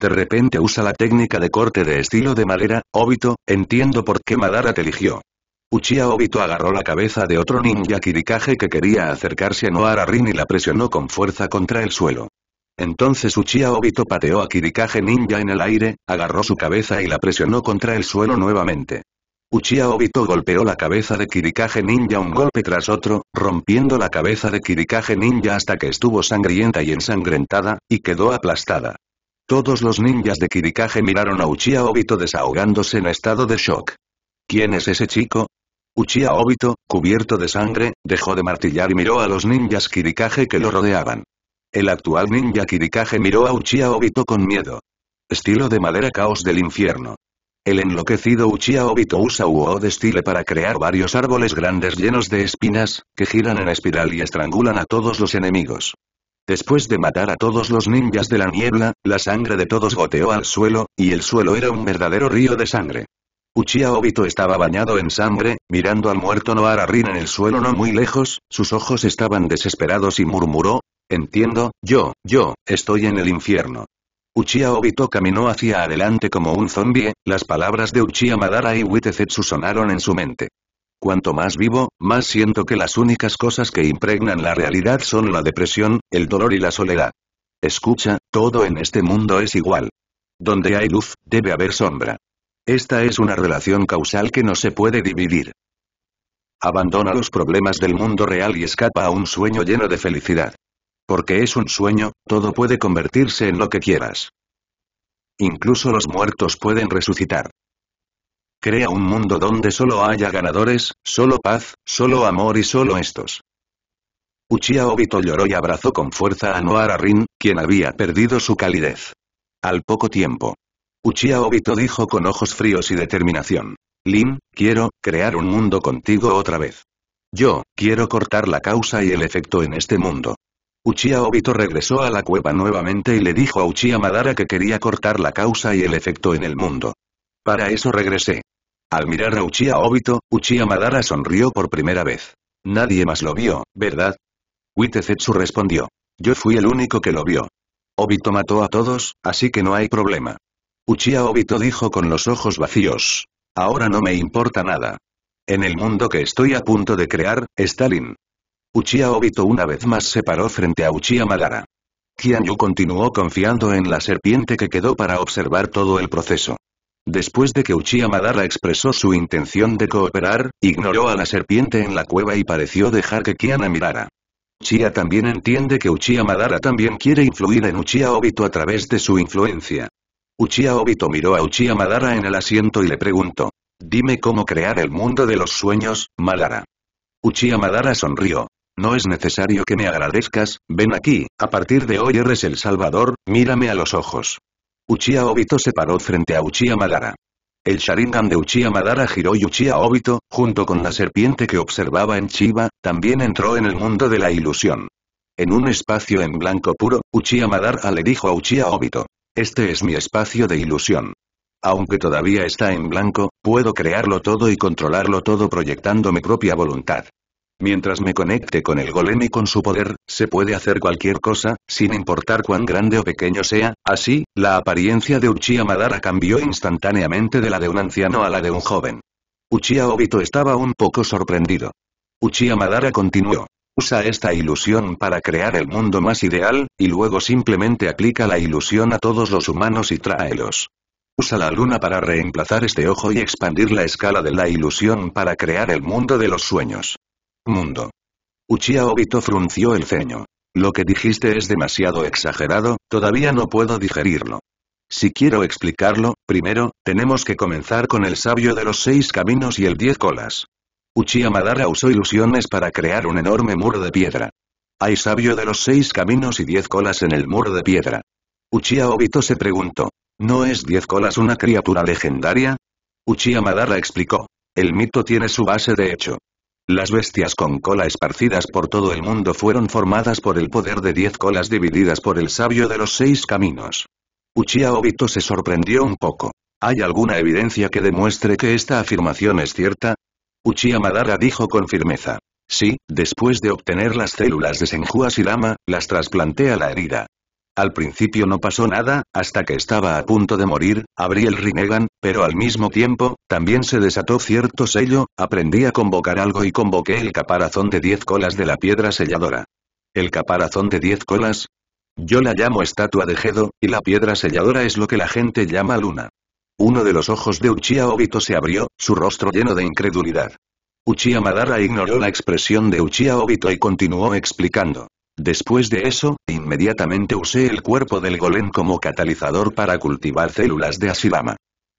De repente usa la técnica de corte de estilo de madera, Obito, entiendo por qué Madara te eligió. Uchiha Obito agarró la cabeza de otro ninja Kirikage que quería acercarse a Noara Rin y la presionó con fuerza contra el suelo. Entonces Uchiha Obito pateó a Kirikage Ninja en el aire, agarró su cabeza y la presionó contra el suelo nuevamente. Uchiha Obito golpeó la cabeza de Kirikage Ninja un golpe tras otro, rompiendo la cabeza de Kirikage Ninja hasta que estuvo sangrienta y ensangrentada, y quedó aplastada. Todos los ninjas de Kirikage miraron a Uchiha Obito desahogándose en estado de shock. ¿Quién es ese chico? Uchiha Obito, cubierto de sangre, dejó de martillar y miró a los ninjas Kirikage que lo rodeaban. El actual ninja Kirikage miró a Uchiha Obito con miedo. Estilo de madera caos del infierno. El enloquecido Uchiha Obito usa UO de estilo para crear varios árboles grandes llenos de espinas, que giran en espiral y estrangulan a todos los enemigos. Después de matar a todos los ninjas de la niebla, la sangre de todos goteó al suelo, y el suelo era un verdadero río de sangre. Uchiha Obito estaba bañado en sangre, mirando al muerto Noara Rin en el suelo no muy lejos, sus ojos estaban desesperados y murmuró, Entiendo, yo, yo, estoy en el infierno. Uchiha Obito caminó hacia adelante como un zombie, las palabras de Uchiha Madara y Witezetsu sonaron en su mente. Cuanto más vivo, más siento que las únicas cosas que impregnan la realidad son la depresión, el dolor y la soledad. Escucha, todo en este mundo es igual. Donde hay luz, debe haber sombra. Esta es una relación causal que no se puede dividir. Abandona los problemas del mundo real y escapa a un sueño lleno de felicidad. Porque es un sueño, todo puede convertirse en lo que quieras. Incluso los muertos pueden resucitar. Crea un mundo donde solo haya ganadores, solo paz, solo amor y solo estos. Uchiha Obito lloró y abrazó con fuerza a Noara Rin, quien había perdido su calidez. Al poco tiempo. Uchiha Obito dijo con ojos fríos y determinación. Lin, quiero, crear un mundo contigo otra vez. Yo, quiero cortar la causa y el efecto en este mundo. Uchiha Obito regresó a la cueva nuevamente y le dijo a Uchiha Madara que quería cortar la causa y el efecto en el mundo. Para eso regresé. Al mirar a Uchiha Obito, Uchiha Madara sonrió por primera vez. Nadie más lo vio, ¿verdad? Witezetsu respondió. Yo fui el único que lo vio. Obito mató a todos, así que no hay problema. Uchiha Obito dijo con los ojos vacíos. Ahora no me importa nada. En el mundo que estoy a punto de crear, Stalin, Uchiha Obito una vez más se paró frente a Uchiha Madara. Qian Yu continuó confiando en la serpiente que quedó para observar todo el proceso. Después de que Uchiha Madara expresó su intención de cooperar, ignoró a la serpiente en la cueva y pareció dejar que Kiana mirara. Chia también entiende que Uchiha Madara también quiere influir en Uchiha Obito a través de su influencia. Uchiha Obito miró a Uchiha Madara en el asiento y le preguntó. Dime cómo crear el mundo de los sueños, Madara. Uchiha Madara sonrió. No es necesario que me agradezcas, ven aquí, a partir de hoy eres el Salvador, mírame a los ojos. Uchiha Obito se paró frente a Uchiha Madara. El Sharingan de Uchiha Madara giró y Uchiha Obito, junto con la serpiente que observaba en Chiba, también entró en el mundo de la ilusión. En un espacio en blanco puro, Uchiha Madara le dijo a Uchiha Obito. Este es mi espacio de ilusión. Aunque todavía está en blanco, puedo crearlo todo y controlarlo todo proyectando mi propia voluntad. Mientras me conecte con el golem y con su poder, se puede hacer cualquier cosa, sin importar cuán grande o pequeño sea, así, la apariencia de Uchiha Madara cambió instantáneamente de la de un anciano a la de un joven. Uchiha Obito estaba un poco sorprendido. Uchiha Madara continuó. Usa esta ilusión para crear el mundo más ideal, y luego simplemente aplica la ilusión a todos los humanos y tráelos. Usa la luna para reemplazar este ojo y expandir la escala de la ilusión para crear el mundo de los sueños. Mundo. Uchiha Obito frunció el ceño. Lo que dijiste es demasiado exagerado, todavía no puedo digerirlo. Si quiero explicarlo, primero, tenemos que comenzar con el sabio de los seis caminos y el diez colas. Uchiha Madara usó ilusiones para crear un enorme muro de piedra. Hay sabio de los seis caminos y diez colas en el muro de piedra. Uchiha Obito se preguntó. ¿No es diez colas una criatura legendaria? Uchiha Madara explicó. El mito tiene su base de hecho. Las bestias con cola esparcidas por todo el mundo fueron formadas por el poder de diez colas divididas por el sabio de los seis caminos. Uchiha Obito se sorprendió un poco. ¿Hay alguna evidencia que demuestre que esta afirmación es cierta? Uchiha Madara dijo con firmeza. Sí, después de obtener las células de Senju Asirama, las trasplantea a la herida. Al principio no pasó nada, hasta que estaba a punto de morir, abrí el Rinnegan, pero al mismo tiempo, también se desató cierto sello, aprendí a convocar algo y convoqué el caparazón de diez colas de la piedra selladora. ¿El caparazón de diez colas? Yo la llamo estatua de Gedo, y la piedra selladora es lo que la gente llama luna. Uno de los ojos de Uchiha Obito se abrió, su rostro lleno de incredulidad. Uchiha Madara ignoró la expresión de Uchiha Obito y continuó explicando. Después de eso, inmediatamente usé el cuerpo del golem como catalizador para cultivar células de asilama.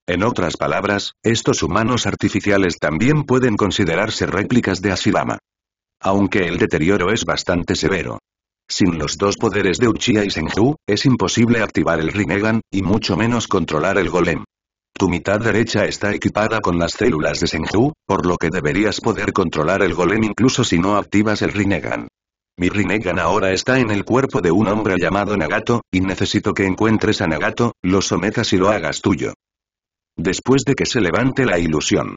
En otras palabras, estos humanos artificiales también pueden considerarse réplicas de asilama, Aunque el deterioro es bastante severo. Sin los dos poderes de Uchiha y Senju, es imposible activar el Rinnegan, y mucho menos controlar el golem. Tu mitad derecha está equipada con las células de Senju, por lo que deberías poder controlar el golem incluso si no activas el Rinnegan. Mi Rinnegan ahora está en el cuerpo de un hombre llamado Nagato, y necesito que encuentres a Nagato, lo sometas y lo hagas tuyo. Después de que se levante la ilusión.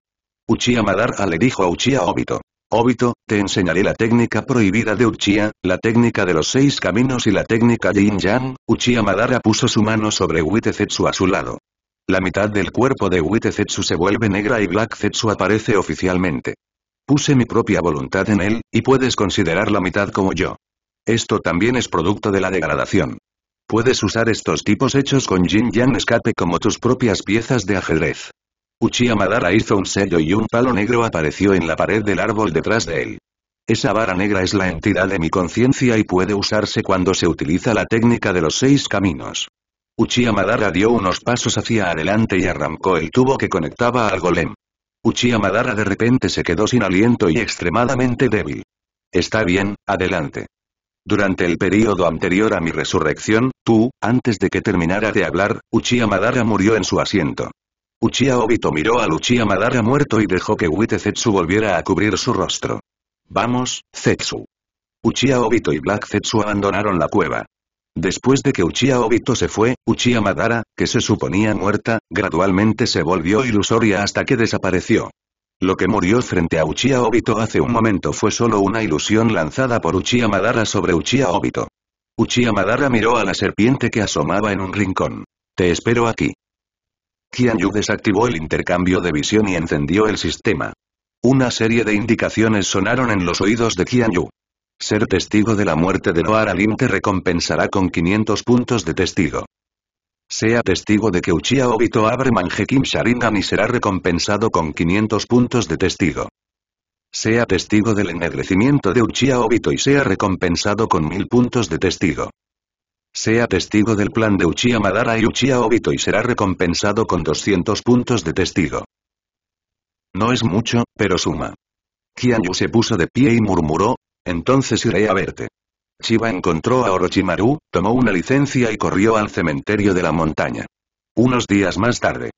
Uchiha Madara le dijo a Uchiha Obito. Obito, te enseñaré la técnica prohibida de Uchiha, la técnica de los seis caminos y la técnica Yin Yang, Uchiha Madara puso su mano sobre Zetsu a su lado. La mitad del cuerpo de Zetsu se vuelve negra y Black Zetsu aparece oficialmente. Puse mi propia voluntad en él, y puedes considerar la mitad como yo. Esto también es producto de la degradación. Puedes usar estos tipos hechos con Jin Yang escape como tus propias piezas de ajedrez. Uchiha Madara hizo un sello y un palo negro apareció en la pared del árbol detrás de él. Esa vara negra es la entidad de mi conciencia y puede usarse cuando se utiliza la técnica de los seis caminos. Uchiha Madara dio unos pasos hacia adelante y arrancó el tubo que conectaba al golem. Uchiha Madara de repente se quedó sin aliento y extremadamente débil. Está bien, adelante. Durante el período anterior a mi resurrección, tú, antes de que terminara de hablar, Uchiha Madara murió en su asiento. Uchiha Obito miró al Uchiha Madara muerto y dejó que Zetsu volviera a cubrir su rostro. Vamos, Zetsu. Uchiha Obito y Black Zetsu abandonaron la cueva. Después de que Uchiha Obito se fue, Uchiha Madara, que se suponía muerta, gradualmente se volvió ilusoria hasta que desapareció. Lo que murió frente a Uchiha Obito hace un momento fue solo una ilusión lanzada por Uchiha Madara sobre Uchiha Obito. Uchiha Madara miró a la serpiente que asomaba en un rincón. Te espero aquí. Yu desactivó el intercambio de visión y encendió el sistema. Una serie de indicaciones sonaron en los oídos de Yu. Ser testigo de la muerte de Noah Alim te recompensará con 500 puntos de testigo. Sea testigo de que Uchiha Obito abre Manjekim Sharingan y será recompensado con 500 puntos de testigo. Sea testigo del ennegrecimiento de Uchiha Obito y sea recompensado con 1000 puntos de testigo. Sea testigo del plan de Uchiha Madara y Uchiha Obito y será recompensado con 200 puntos de testigo. No es mucho, pero suma. Kianyu se puso de pie y murmuró, entonces iré a verte. Chiba encontró a Orochimaru, tomó una licencia y corrió al cementerio de la montaña. Unos días más tarde.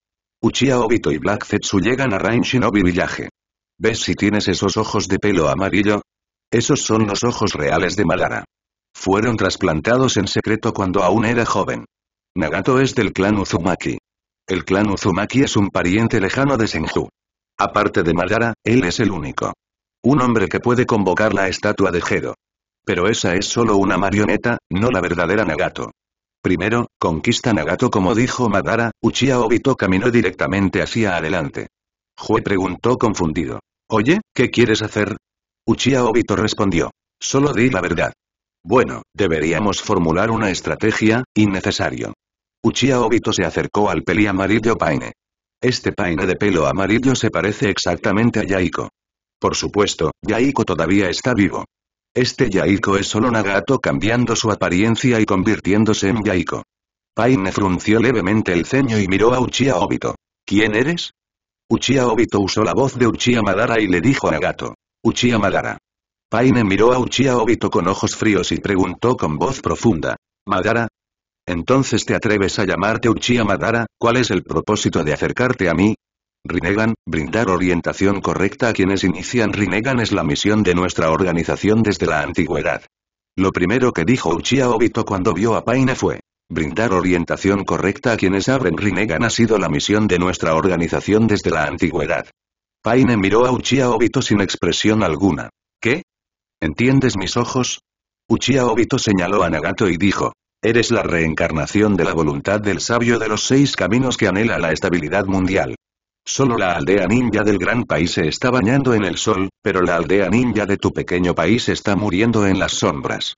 Uchiha Obito y Black Zetsu llegan a Rain Shinobi Village. ¿Ves si tienes esos ojos de pelo amarillo? Esos son los ojos reales de Magara. Fueron trasplantados en secreto cuando aún era joven. Nagato es del clan Uzumaki. El clan Uzumaki es un pariente lejano de Senju. Aparte de Madara, él es el único. Un hombre que puede convocar la estatua de Gedo. Pero esa es solo una marioneta, no la verdadera Nagato. Primero, conquista Nagato como dijo Madara, Uchiha Obito caminó directamente hacia adelante. Jue preguntó confundido. Oye, ¿qué quieres hacer? Uchiha Obito respondió. Solo di la verdad. Bueno, deberíamos formular una estrategia, innecesario. Uchiha Obito se acercó al peli amarillo paine. Este paine de pelo amarillo se parece exactamente a Yaiko. Por supuesto, Yaiko todavía está vivo. Este Yaiko es solo Nagato cambiando su apariencia y convirtiéndose en Yaiko. Paine frunció levemente el ceño y miró a Uchiha Obito. ¿Quién eres? Uchiha Obito usó la voz de Uchiha Madara y le dijo a Nagato. Uchiha Madara. Paine miró a Uchiha Obito con ojos fríos y preguntó con voz profunda. ¿Madara? ¿Entonces te atreves a llamarte Uchiha Madara? ¿Cuál es el propósito de acercarte a mí? Rinnegan, brindar orientación correcta a quienes inician Rinnegan es la misión de nuestra organización desde la antigüedad. Lo primero que dijo Uchiha Obito cuando vio a Paine fue, brindar orientación correcta a quienes abren Rinnegan ha sido la misión de nuestra organización desde la antigüedad. Paine miró a Uchiha Obito sin expresión alguna. ¿Qué? ¿Entiendes mis ojos? Uchiha Obito señaló a Nagato y dijo, eres la reencarnación de la voluntad del sabio de los seis caminos que anhela la estabilidad mundial. Solo la aldea ninja del gran país se está bañando en el sol, pero la aldea ninja de tu pequeño país está muriendo en las sombras.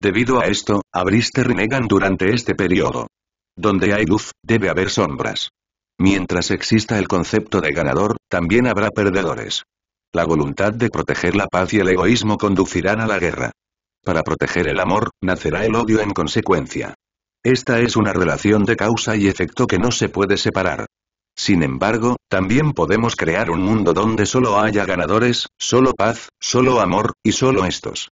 Debido a esto, abriste Rinnegan durante este periodo. Donde hay luz, debe haber sombras. Mientras exista el concepto de ganador, también habrá perdedores. La voluntad de proteger la paz y el egoísmo conducirán a la guerra. Para proteger el amor, nacerá el odio en consecuencia. Esta es una relación de causa y efecto que no se puede separar. Sin embargo, también podemos crear un mundo donde solo haya ganadores, solo paz, solo amor, y solo estos.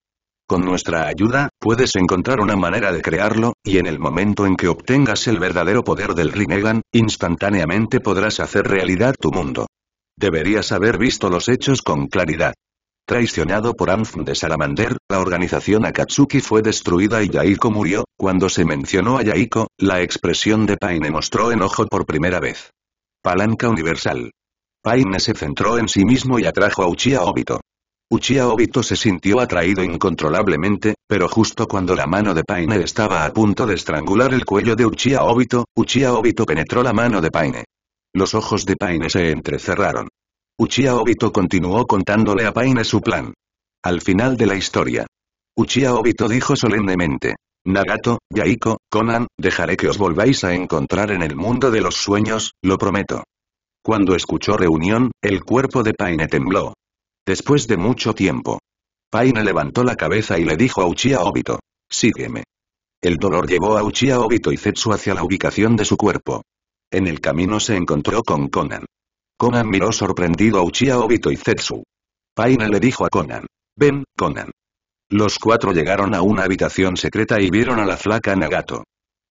Con nuestra ayuda, puedes encontrar una manera de crearlo, y en el momento en que obtengas el verdadero poder del Rinnegan, instantáneamente podrás hacer realidad tu mundo. Deberías haber visto los hechos con claridad. Traicionado por Anfn de Salamander, la organización Akatsuki fue destruida y Yaiko murió. Cuando se mencionó a Yaiko, la expresión de Paine mostró enojo por primera vez. Palanca universal. Paine se centró en sí mismo y atrajo a Uchiha Obito. Uchiha Obito se sintió atraído incontrolablemente, pero justo cuando la mano de Paine estaba a punto de estrangular el cuello de Uchiha Obito, Uchiha Obito penetró la mano de Paine. Los ojos de Paine se entrecerraron. Uchiha Obito continuó contándole a Paine su plan. Al final de la historia. Uchiha Obito dijo solemnemente. Nagato, Yaiko, Conan, dejaré que os volváis a encontrar en el mundo de los sueños, lo prometo. Cuando escuchó reunión, el cuerpo de Paine tembló. Después de mucho tiempo. Paine levantó la cabeza y le dijo a Uchiha Obito. Sígueme. El dolor llevó a Uchiha Obito y Zetsu hacia la ubicación de su cuerpo. En el camino se encontró con Conan. Conan miró sorprendido a Uchiha Obito y Zetsu. Paine le dijo a Conan. Ven, Conan. Los cuatro llegaron a una habitación secreta y vieron a la flaca Nagato.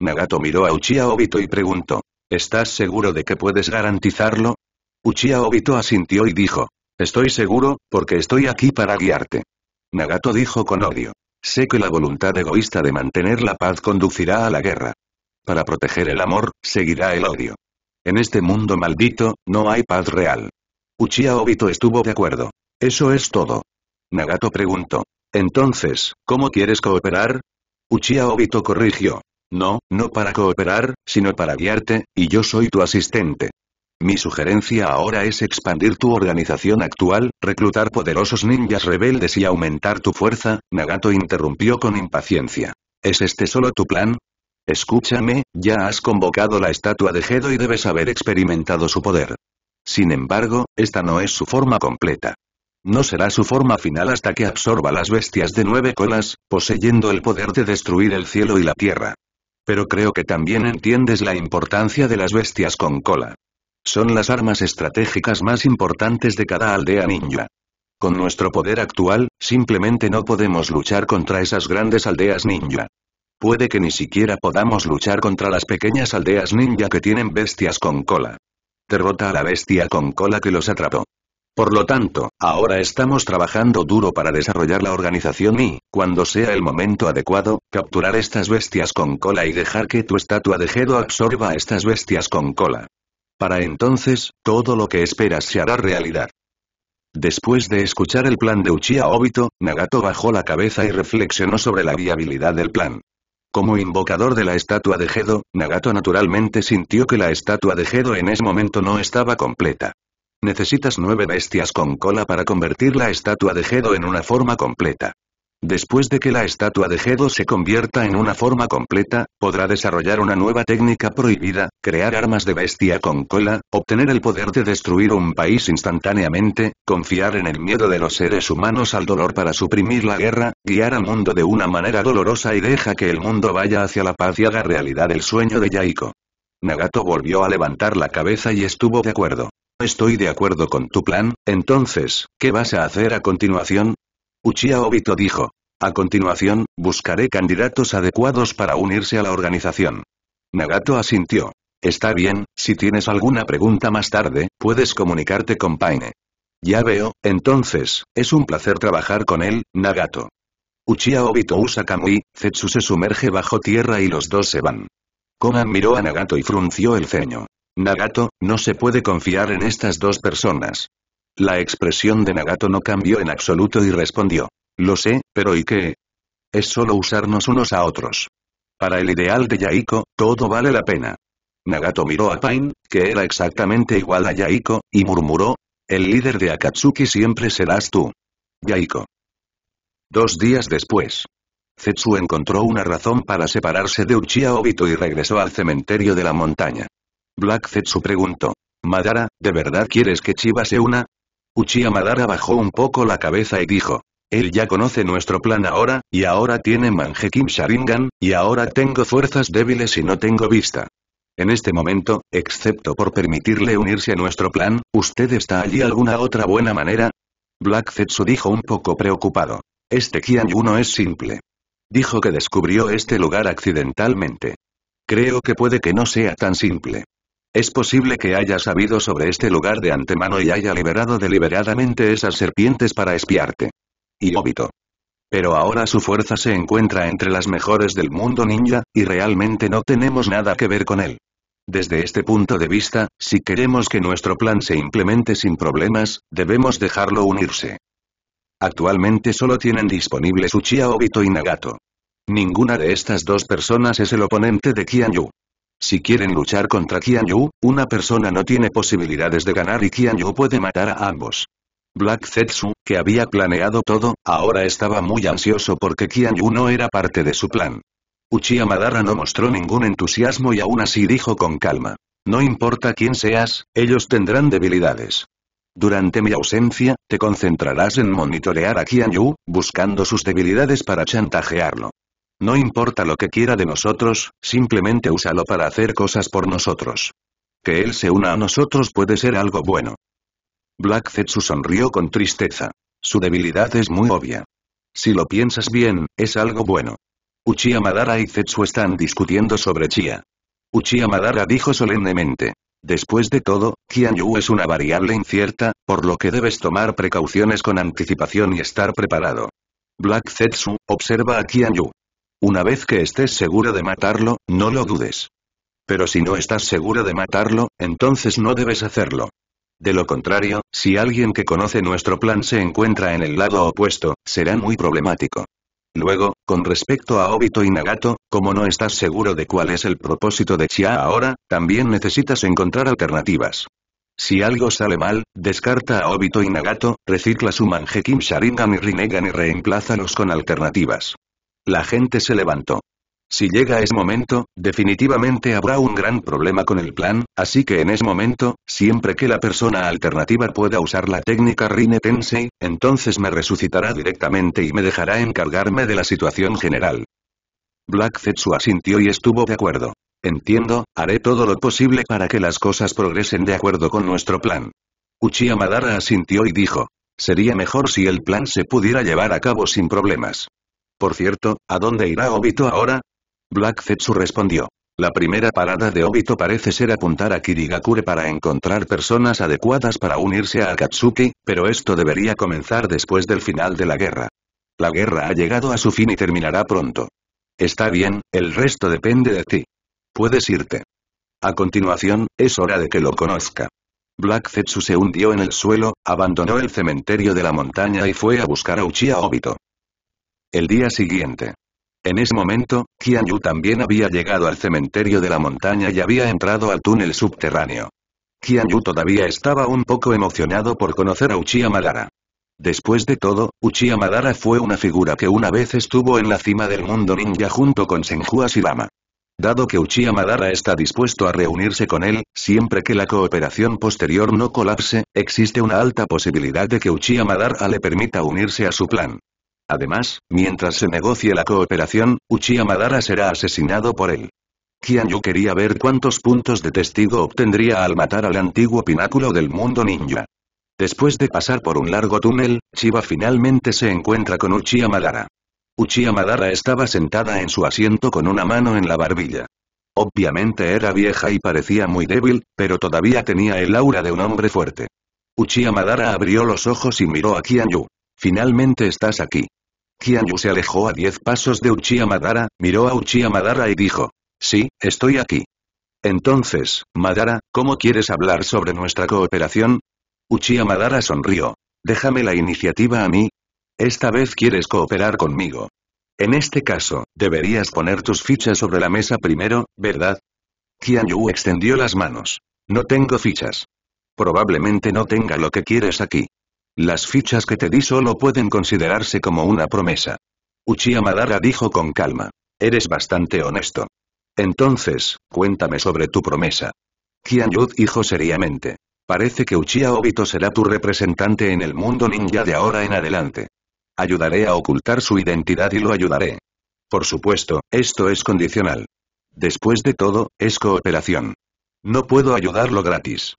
Nagato miró a Uchiha Obito y preguntó, ¿Estás seguro de que puedes garantizarlo? Uchiha Obito asintió y dijo, Estoy seguro, porque estoy aquí para guiarte. Nagato dijo con odio, Sé que la voluntad egoísta de mantener la paz conducirá a la guerra. Para proteger el amor, seguirá el odio. En este mundo maldito, no hay paz real. Uchiha Obito estuvo de acuerdo. Eso es todo. Nagato preguntó, entonces, ¿cómo quieres cooperar? Uchiha Obito corrigió. No, no para cooperar, sino para guiarte, y yo soy tu asistente. Mi sugerencia ahora es expandir tu organización actual, reclutar poderosos ninjas rebeldes y aumentar tu fuerza, Nagato interrumpió con impaciencia. ¿Es este solo tu plan? Escúchame, ya has convocado la estatua de Gedo y debes haber experimentado su poder. Sin embargo, esta no es su forma completa. No será su forma final hasta que absorba las bestias de nueve colas, poseyendo el poder de destruir el cielo y la tierra. Pero creo que también entiendes la importancia de las bestias con cola. Son las armas estratégicas más importantes de cada aldea ninja. Con nuestro poder actual, simplemente no podemos luchar contra esas grandes aldeas ninja. Puede que ni siquiera podamos luchar contra las pequeñas aldeas ninja que tienen bestias con cola. Derrota a la bestia con cola que los atrapó. Por lo tanto, ahora estamos trabajando duro para desarrollar la organización y, cuando sea el momento adecuado, capturar estas bestias con cola y dejar que tu estatua de Gedo absorba a estas bestias con cola. Para entonces, todo lo que esperas se hará realidad. Después de escuchar el plan de Uchiha Obito, Nagato bajó la cabeza y reflexionó sobre la viabilidad del plan. Como invocador de la estatua de Gedo, Nagato naturalmente sintió que la estatua de Gedo en ese momento no estaba completa. Necesitas nueve bestias con cola para convertir la estatua de Gedo en una forma completa. Después de que la estatua de Gedo se convierta en una forma completa, podrá desarrollar una nueva técnica prohibida, crear armas de bestia con cola, obtener el poder de destruir un país instantáneamente, confiar en el miedo de los seres humanos al dolor para suprimir la guerra, guiar al mundo de una manera dolorosa y deja que el mundo vaya hacia la paz y haga realidad el sueño de Yaiko. Nagato volvió a levantar la cabeza y estuvo de acuerdo estoy de acuerdo con tu plan, entonces, ¿qué vas a hacer a continuación? Uchiha Obito dijo. A continuación, buscaré candidatos adecuados para unirse a la organización. Nagato asintió. Está bien, si tienes alguna pregunta más tarde, puedes comunicarte con Paine. Ya veo, entonces, es un placer trabajar con él, Nagato. Uchiha Obito usa Kamui, Zetsu se sumerge bajo tierra y los dos se van. Konan miró a Nagato y frunció el ceño. Nagato, no se puede confiar en estas dos personas. La expresión de Nagato no cambió en absoluto y respondió. Lo sé, pero ¿y qué? Es solo usarnos unos a otros. Para el ideal de Yaiko, todo vale la pena. Nagato miró a Pain, que era exactamente igual a Yaiko, y murmuró. El líder de Akatsuki siempre serás tú. Yaiko. Dos días después. Zetsu encontró una razón para separarse de Uchiha Obito y regresó al cementerio de la montaña. Black Zetsu preguntó. Madara, ¿de verdad quieres que Chiba se una? Uchiha Madara bajó un poco la cabeza y dijo. Él ya conoce nuestro plan ahora, y ahora tiene Kim Sharingan, y ahora tengo fuerzas débiles y no tengo vista. En este momento, excepto por permitirle unirse a nuestro plan, ¿usted está allí alguna otra buena manera? Black Zetsu dijo un poco preocupado. Este Kianyu es simple. Dijo que descubrió este lugar accidentalmente. Creo que puede que no sea tan simple. Es posible que haya sabido sobre este lugar de antemano y haya liberado deliberadamente esas serpientes para espiarte. Y óbito. Pero ahora su fuerza se encuentra entre las mejores del mundo ninja, y realmente no tenemos nada que ver con él. Desde este punto de vista, si queremos que nuestro plan se implemente sin problemas, debemos dejarlo unirse. Actualmente solo tienen disponibles Uchiha Obito y Nagato. Ninguna de estas dos personas es el oponente de kianyu si quieren luchar contra Qian Yu, una persona no tiene posibilidades de ganar y Qian Yu puede matar a ambos. Black Zetsu, que había planeado todo, ahora estaba muy ansioso porque Qian Yu no era parte de su plan. Uchiha Madara no mostró ningún entusiasmo y aún así dijo con calma. No importa quién seas, ellos tendrán debilidades. Durante mi ausencia, te concentrarás en monitorear a Qian Yu, buscando sus debilidades para chantajearlo. No importa lo que quiera de nosotros, simplemente úsalo para hacer cosas por nosotros. Que él se una a nosotros puede ser algo bueno. Black Zetsu sonrió con tristeza. Su debilidad es muy obvia. Si lo piensas bien, es algo bueno. Uchiha Madara y Zetsu están discutiendo sobre Chia. Uchiha Madara dijo solemnemente. Después de todo, Qian es una variable incierta, por lo que debes tomar precauciones con anticipación y estar preparado. Black Zetsu, observa a Qian una vez que estés seguro de matarlo, no lo dudes. Pero si no estás seguro de matarlo, entonces no debes hacerlo. De lo contrario, si alguien que conoce nuestro plan se encuentra en el lado opuesto, será muy problemático. Luego, con respecto a Obito y Nagato, como no estás seguro de cuál es el propósito de Chia ahora, también necesitas encontrar alternativas. Si algo sale mal, descarta a Obito y Nagato, recicla su manjekim Sharingan y Rinnegan y reemplázalos con alternativas. La gente se levantó. Si llega ese momento, definitivamente habrá un gran problema con el plan, así que en ese momento, siempre que la persona alternativa pueda usar la técnica Rine Tensei, entonces me resucitará directamente y me dejará encargarme de la situación general. Black Zetsu asintió y estuvo de acuerdo. Entiendo, haré todo lo posible para que las cosas progresen de acuerdo con nuestro plan. Uchiha Madara asintió y dijo. Sería mejor si el plan se pudiera llevar a cabo sin problemas. Por cierto, ¿a dónde irá Obito ahora? Black Zetsu respondió. La primera parada de Obito parece ser apuntar a Kirigakure para encontrar personas adecuadas para unirse a Akatsuki, pero esto debería comenzar después del final de la guerra. La guerra ha llegado a su fin y terminará pronto. Está bien, el resto depende de ti. Puedes irte. A continuación, es hora de que lo conozca. Black Zetsu se hundió en el suelo, abandonó el cementerio de la montaña y fue a buscar a Uchiha Obito. El día siguiente. En ese momento, Kian Yu también había llegado al cementerio de la montaña y había entrado al túnel subterráneo. Qian todavía estaba un poco emocionado por conocer a Uchiha Madara. Después de todo, Uchiha Madara fue una figura que una vez estuvo en la cima del mundo ninja junto con Senju Asirama. Dado que Uchiha Madara está dispuesto a reunirse con él, siempre que la cooperación posterior no colapse, existe una alta posibilidad de que Uchiha Madara le permita unirse a su plan. Además, mientras se negocie la cooperación, Uchiha Madara será asesinado por él. quien quería ver cuántos puntos de testigo obtendría al matar al antiguo pináculo del mundo ninja. Después de pasar por un largo túnel, Chiba finalmente se encuentra con Uchiha Madara. Uchiha Madara estaba sentada en su asiento con una mano en la barbilla. Obviamente era vieja y parecía muy débil, pero todavía tenía el aura de un hombre fuerte. Uchiha Madara abrió los ojos y miró a Kianyu. Finalmente estás aquí. Qianyu se alejó a diez pasos de Uchiha Madara, miró a Uchiha Madara y dijo. Sí, estoy aquí. Entonces, Madara, ¿cómo quieres hablar sobre nuestra cooperación? Uchiha Madara sonrió. Déjame la iniciativa a mí. Esta vez quieres cooperar conmigo. En este caso, deberías poner tus fichas sobre la mesa primero, ¿verdad? Qianyu extendió las manos. No tengo fichas. Probablemente no tenga lo que quieres aquí. Las fichas que te di solo pueden considerarse como una promesa. Uchiha Madara dijo con calma. Eres bastante honesto. Entonces, cuéntame sobre tu promesa. Kianyud dijo seriamente. Parece que Uchiha Obito será tu representante en el mundo ninja de ahora en adelante. Ayudaré a ocultar su identidad y lo ayudaré. Por supuesto, esto es condicional. Después de todo, es cooperación. No puedo ayudarlo gratis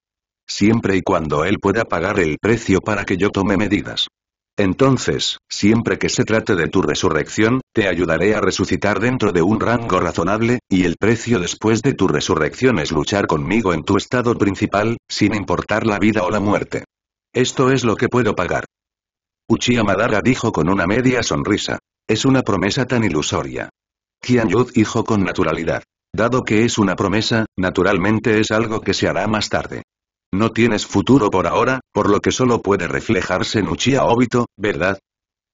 siempre y cuando él pueda pagar el precio para que yo tome medidas. Entonces, siempre que se trate de tu resurrección, te ayudaré a resucitar dentro de un rango razonable, y el precio después de tu resurrección es luchar conmigo en tu estado principal, sin importar la vida o la muerte. Esto es lo que puedo pagar. Uchiha Madara dijo con una media sonrisa. Es una promesa tan ilusoria. Qian dijo con naturalidad. Dado que es una promesa, naturalmente es algo que se hará más tarde. No tienes futuro por ahora, por lo que solo puede reflejarse en Uchiha Obito, ¿verdad?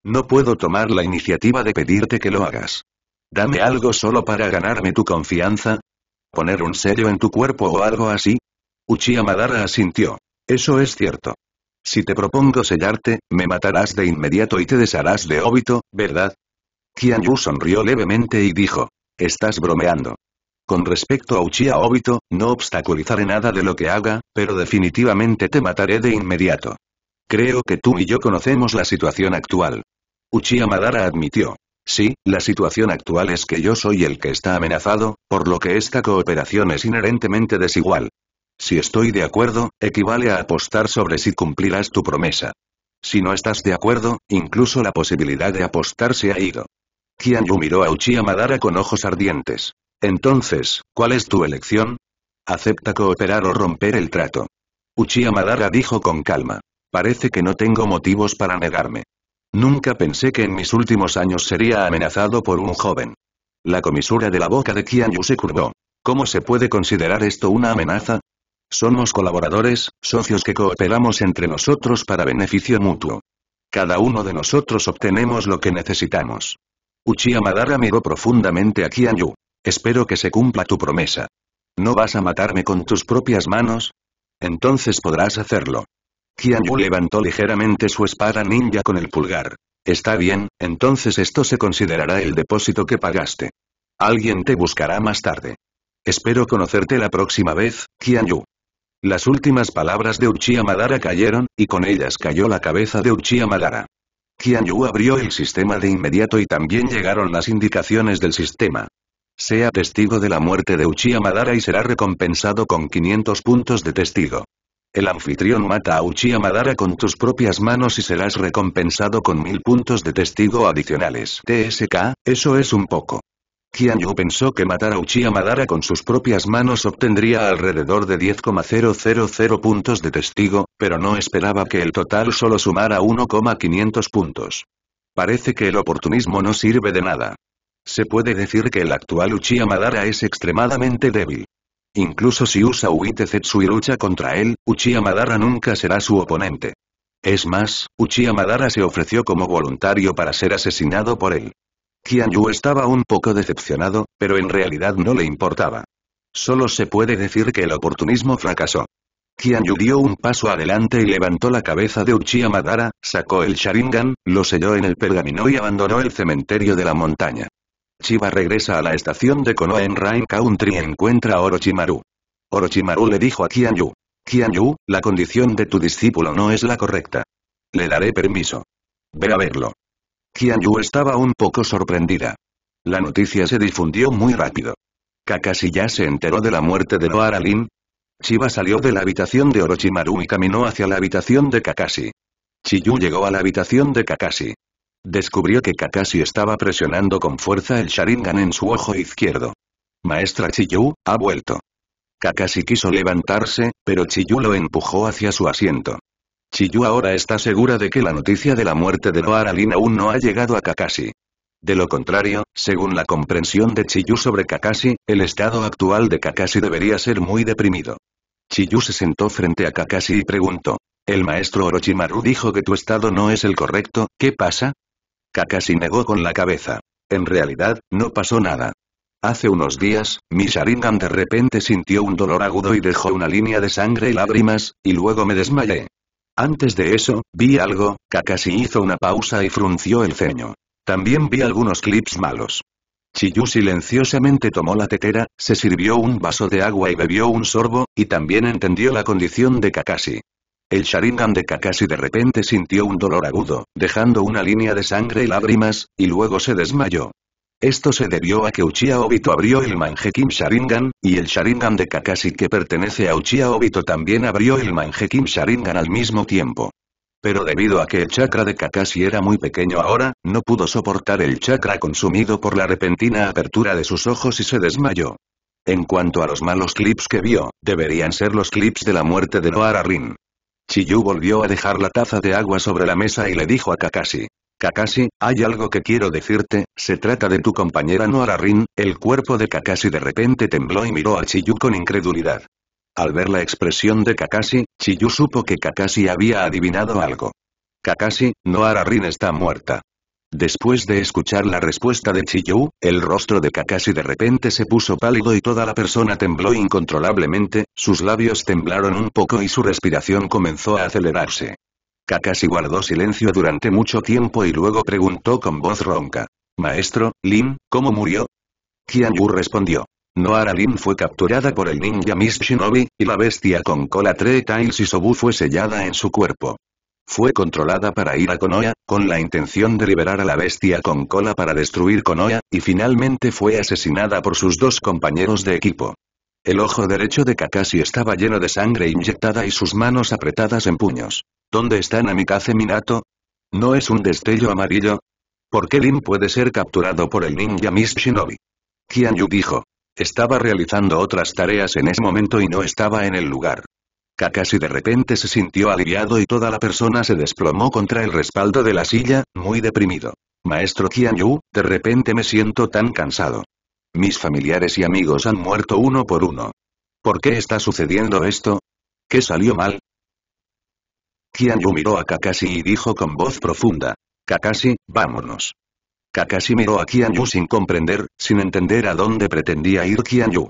No puedo tomar la iniciativa de pedirte que lo hagas. Dame algo solo para ganarme tu confianza. Poner un sello en tu cuerpo o algo así. Uchiha Madara asintió. Eso es cierto. Si te propongo sellarte, me matarás de inmediato y te desharás de Obito, ¿verdad? Qian Yu sonrió levemente y dijo. Estás bromeando. Con respecto a Uchiha Obito, no obstaculizaré nada de lo que haga, pero definitivamente te mataré de inmediato. Creo que tú y yo conocemos la situación actual. Uchiha Madara admitió. Sí, la situación actual es que yo soy el que está amenazado, por lo que esta cooperación es inherentemente desigual. Si estoy de acuerdo, equivale a apostar sobre si cumplirás tu promesa. Si no estás de acuerdo, incluso la posibilidad de apostar se ha ido. Qianyu miró a Uchiha Madara con ojos ardientes. Entonces, ¿cuál es tu elección? ¿Acepta cooperar o romper el trato? Uchiha Madara dijo con calma. Parece que no tengo motivos para negarme. Nunca pensé que en mis últimos años sería amenazado por un joven. La comisura de la boca de Yu se curvó. ¿Cómo se puede considerar esto una amenaza? Somos colaboradores, socios que cooperamos entre nosotros para beneficio mutuo. Cada uno de nosotros obtenemos lo que necesitamos. Uchiha Madara miró profundamente a Yu. Espero que se cumpla tu promesa. ¿No vas a matarme con tus propias manos? Entonces podrás hacerlo. Qianyu levantó ligeramente su espada ninja con el pulgar. Está bien, entonces esto se considerará el depósito que pagaste. Alguien te buscará más tarde. Espero conocerte la próxima vez, Qianyu. Las últimas palabras de Uchiha Madara cayeron, y con ellas cayó la cabeza de Uchiha Madara. Qianyu abrió el sistema de inmediato y también llegaron las indicaciones del sistema sea testigo de la muerte de Uchiha Madara y será recompensado con 500 puntos de testigo. El anfitrión mata a Uchiha Madara con tus propias manos y serás recompensado con 1000 puntos de testigo adicionales. TSK, eso es un poco. Qian Yu pensó que matar a Uchiha Madara con sus propias manos obtendría alrededor de 10,000 puntos de testigo, pero no esperaba que el total solo sumara 1,500 puntos. Parece que el oportunismo no sirve de nada. Se puede decir que el actual Uchiha Madara es extremadamente débil. Incluso si usa Uitezetsu y lucha contra él, Uchiha Madara nunca será su oponente. Es más, Uchiha Madara se ofreció como voluntario para ser asesinado por él. Qian estaba un poco decepcionado, pero en realidad no le importaba. Solo se puede decir que el oportunismo fracasó. Qian dio un paso adelante y levantó la cabeza de Uchiha Madara, sacó el Sharingan, lo selló en el pergamino y abandonó el cementerio de la montaña. Chiba regresa a la estación de Konoha en Rain Country y encuentra a Orochimaru. Orochimaru le dijo a Kianyu. Kianyu, la condición de tu discípulo no es la correcta. Le daré permiso. Ve a verlo. Kianyu estaba un poco sorprendida. La noticia se difundió muy rápido. Kakashi ya se enteró de la muerte de Noaralin. Chiba salió de la habitación de Orochimaru y caminó hacia la habitación de Kakashi. Chiyu llegó a la habitación de Kakashi. Descubrió que Kakashi estaba presionando con fuerza el Sharingan en su ojo izquierdo. Maestra Chiyu, ha vuelto. Kakashi quiso levantarse, pero Chiyu lo empujó hacia su asiento. Chiyu ahora está segura de que la noticia de la muerte de Noaralin aún no ha llegado a Kakashi. De lo contrario, según la comprensión de Chiyu sobre Kakashi, el estado actual de Kakashi debería ser muy deprimido. Chiyu se sentó frente a Kakashi y preguntó. El maestro Orochimaru dijo que tu estado no es el correcto, ¿qué pasa? Kakashi negó con la cabeza. En realidad, no pasó nada. Hace unos días, mi Sharingan de repente sintió un dolor agudo y dejó una línea de sangre y lágrimas, y luego me desmayé. Antes de eso, vi algo, Kakashi hizo una pausa y frunció el ceño. También vi algunos clips malos. Chiyu silenciosamente tomó la tetera, se sirvió un vaso de agua y bebió un sorbo, y también entendió la condición de Kakashi. El Sharingan de Kakashi de repente sintió un dolor agudo, dejando una línea de sangre y lágrimas, y luego se desmayó. Esto se debió a que Uchiha Obito abrió el Manjekim Sharingan, y el Sharingan de Kakashi que pertenece a Uchiha Obito también abrió el Manjekim Sharingan al mismo tiempo. Pero debido a que el chakra de Kakashi era muy pequeño ahora, no pudo soportar el chakra consumido por la repentina apertura de sus ojos y se desmayó. En cuanto a los malos clips que vio, deberían ser los clips de la muerte de Rin. Chiyu volvió a dejar la taza de agua sobre la mesa y le dijo a Kakashi. Kakashi, hay algo que quiero decirte, se trata de tu compañera Rin, el cuerpo de Kakashi de repente tembló y miró a Chiyu con incredulidad. Al ver la expresión de Kakashi, Chiyu supo que Kakashi había adivinado algo. Kakashi, Rin está muerta. Después de escuchar la respuesta de Chiyu, el rostro de Kakashi de repente se puso pálido y toda la persona tembló incontrolablemente, sus labios temblaron un poco y su respiración comenzó a acelerarse. Kakashi guardó silencio durante mucho tiempo y luego preguntó con voz ronca. Maestro, Lin, ¿cómo murió? Qian respondió. Noara Lin fue capturada por el ninja Miss Shinobi, y la bestia con cola 3 Tails y Sobu fue sellada en su cuerpo fue controlada para ir a Konoha, con la intención de liberar a la bestia con cola para destruir Konoha, y finalmente fue asesinada por sus dos compañeros de equipo. El ojo derecho de Kakashi estaba lleno de sangre inyectada y sus manos apretadas en puños. ¿Dónde está Namikaze Minato? ¿No es un destello amarillo? ¿Por qué Lin puede ser capturado por el ninja Miss Shinobi? Qianyu dijo. Estaba realizando otras tareas en ese momento y no estaba en el lugar. Kakashi de repente se sintió aliviado y toda la persona se desplomó contra el respaldo de la silla, muy deprimido. Maestro Qianyu, de repente me siento tan cansado. Mis familiares y amigos han muerto uno por uno. ¿Por qué está sucediendo esto? ¿Qué salió mal? Qianyu miró a Kakashi y dijo con voz profunda. Kakashi, vámonos. Kakashi miró a Qianyu sin comprender, sin entender a dónde pretendía ir Qianyu.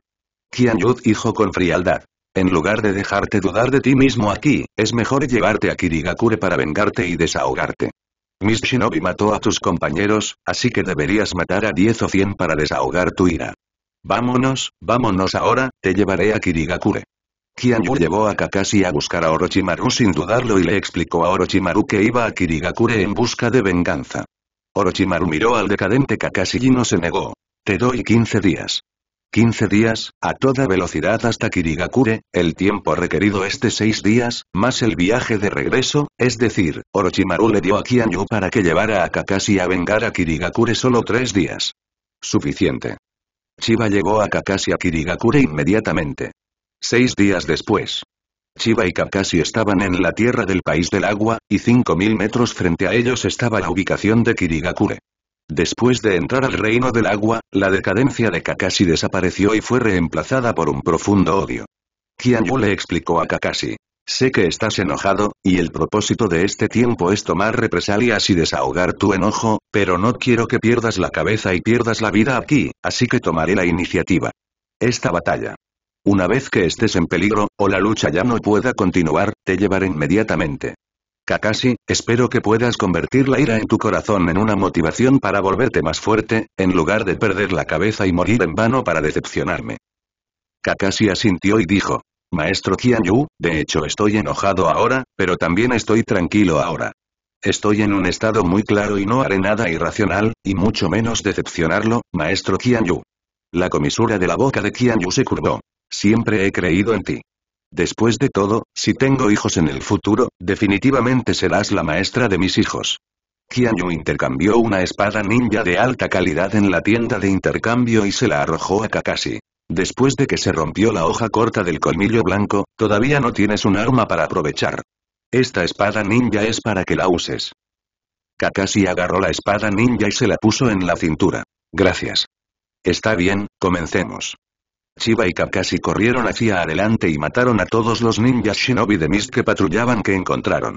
Qianyu dijo con frialdad. En lugar de dejarte dudar de ti mismo aquí, es mejor llevarte a Kirigakure para vengarte y desahogarte. Miss Shinobi mató a tus compañeros, así que deberías matar a 10 o 100 para desahogar tu ira. Vámonos, vámonos ahora, te llevaré a Kirigakure. Kianyu llevó a Kakashi a buscar a Orochimaru sin dudarlo y le explicó a Orochimaru que iba a Kirigakure en busca de venganza. Orochimaru miró al decadente Kakashi y no se negó. Te doy 15 días. 15 días, a toda velocidad hasta Kirigakure, el tiempo requerido este de 6 días, más el viaje de regreso, es decir, Orochimaru le dio a Kianyu para que llevara a Kakashi a vengar a Kirigakure solo 3 días. Suficiente. Chiba llegó a Kakashi a Kirigakure inmediatamente. Seis días después. Chiba y Kakashi estaban en la tierra del país del agua, y 5.000 metros frente a ellos estaba la ubicación de Kirigakure. Después de entrar al reino del agua, la decadencia de Kakashi desapareció y fue reemplazada por un profundo odio. Yu le explicó a Kakashi. Sé que estás enojado, y el propósito de este tiempo es tomar represalias y desahogar tu enojo, pero no quiero que pierdas la cabeza y pierdas la vida aquí, así que tomaré la iniciativa. Esta batalla. Una vez que estés en peligro, o la lucha ya no pueda continuar, te llevaré inmediatamente. Kakashi, espero que puedas convertir la ira en tu corazón en una motivación para volverte más fuerte, en lugar de perder la cabeza y morir en vano para decepcionarme. Kakashi asintió y dijo. Maestro Qianyu, de hecho estoy enojado ahora, pero también estoy tranquilo ahora. Estoy en un estado muy claro y no haré nada irracional, y mucho menos decepcionarlo, maestro Qianyu. La comisura de la boca de Qianyu se curvó. Siempre he creído en ti. Después de todo, si tengo hijos en el futuro, definitivamente serás la maestra de mis hijos. Qianyu intercambió una espada ninja de alta calidad en la tienda de intercambio y se la arrojó a Kakashi. Después de que se rompió la hoja corta del colmillo blanco, todavía no tienes un arma para aprovechar. Esta espada ninja es para que la uses. Kakashi agarró la espada ninja y se la puso en la cintura. Gracias. Está bien, comencemos. Chiba y Kakashi corrieron hacia adelante y mataron a todos los ninjas shinobi de Mist que patrullaban que encontraron.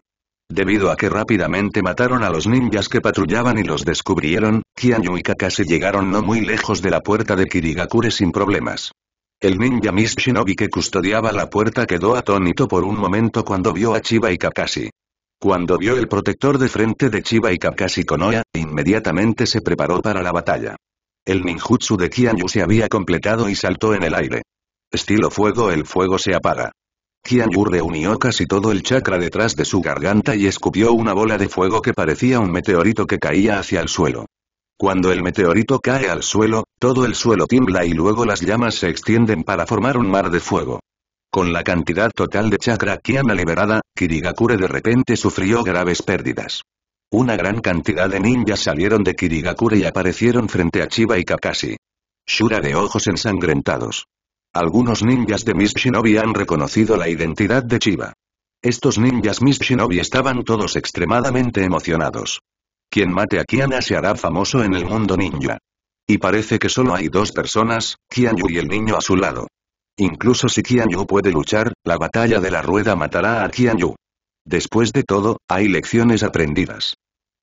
Debido a que rápidamente mataron a los ninjas que patrullaban y los descubrieron, Kianyu y Kakashi llegaron no muy lejos de la puerta de Kirigakure sin problemas. El ninja Mist Shinobi que custodiaba la puerta quedó atónito por un momento cuando vio a Chiba y Kakashi. Cuando vio el protector de frente de Chiba y Kakashi Konoha, inmediatamente se preparó para la batalla. El ninjutsu de Kianyu se había completado y saltó en el aire. Estilo fuego el fuego se apaga. Kianyu reunió casi todo el chakra detrás de su garganta y escupió una bola de fuego que parecía un meteorito que caía hacia el suelo. Cuando el meteorito cae al suelo, todo el suelo tiembla y luego las llamas se extienden para formar un mar de fuego. Con la cantidad total de chakra Kiana liberada, Kirigakure de repente sufrió graves pérdidas. Una gran cantidad de ninjas salieron de Kirigakure y aparecieron frente a Chiba y Kakashi. Shura de ojos ensangrentados. Algunos ninjas de Miss Shinobi han reconocido la identidad de Chiba. Estos ninjas Miss Shinobi estaban todos extremadamente emocionados. Quien mate a Kiana se hará famoso en el mundo ninja. Y parece que solo hay dos personas, Kianyu y el niño a su lado. Incluso si Kianyu puede luchar, la batalla de la rueda matará a Kianyu. Después de todo, hay lecciones aprendidas.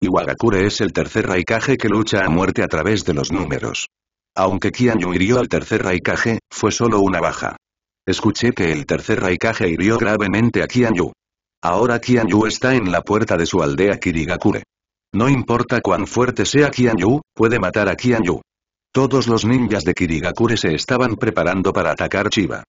Iwagakure es el tercer Raikage que lucha a muerte a través de los números. Aunque Kianyu hirió al tercer Raikage, fue solo una baja. Escuché que el tercer Raikage hirió gravemente a Kianyu. Ahora Kianyu está en la puerta de su aldea Kirigakure. No importa cuán fuerte sea Kianyu, puede matar a Kianyu. Todos los ninjas de Kirigakure se estaban preparando para atacar Chiba.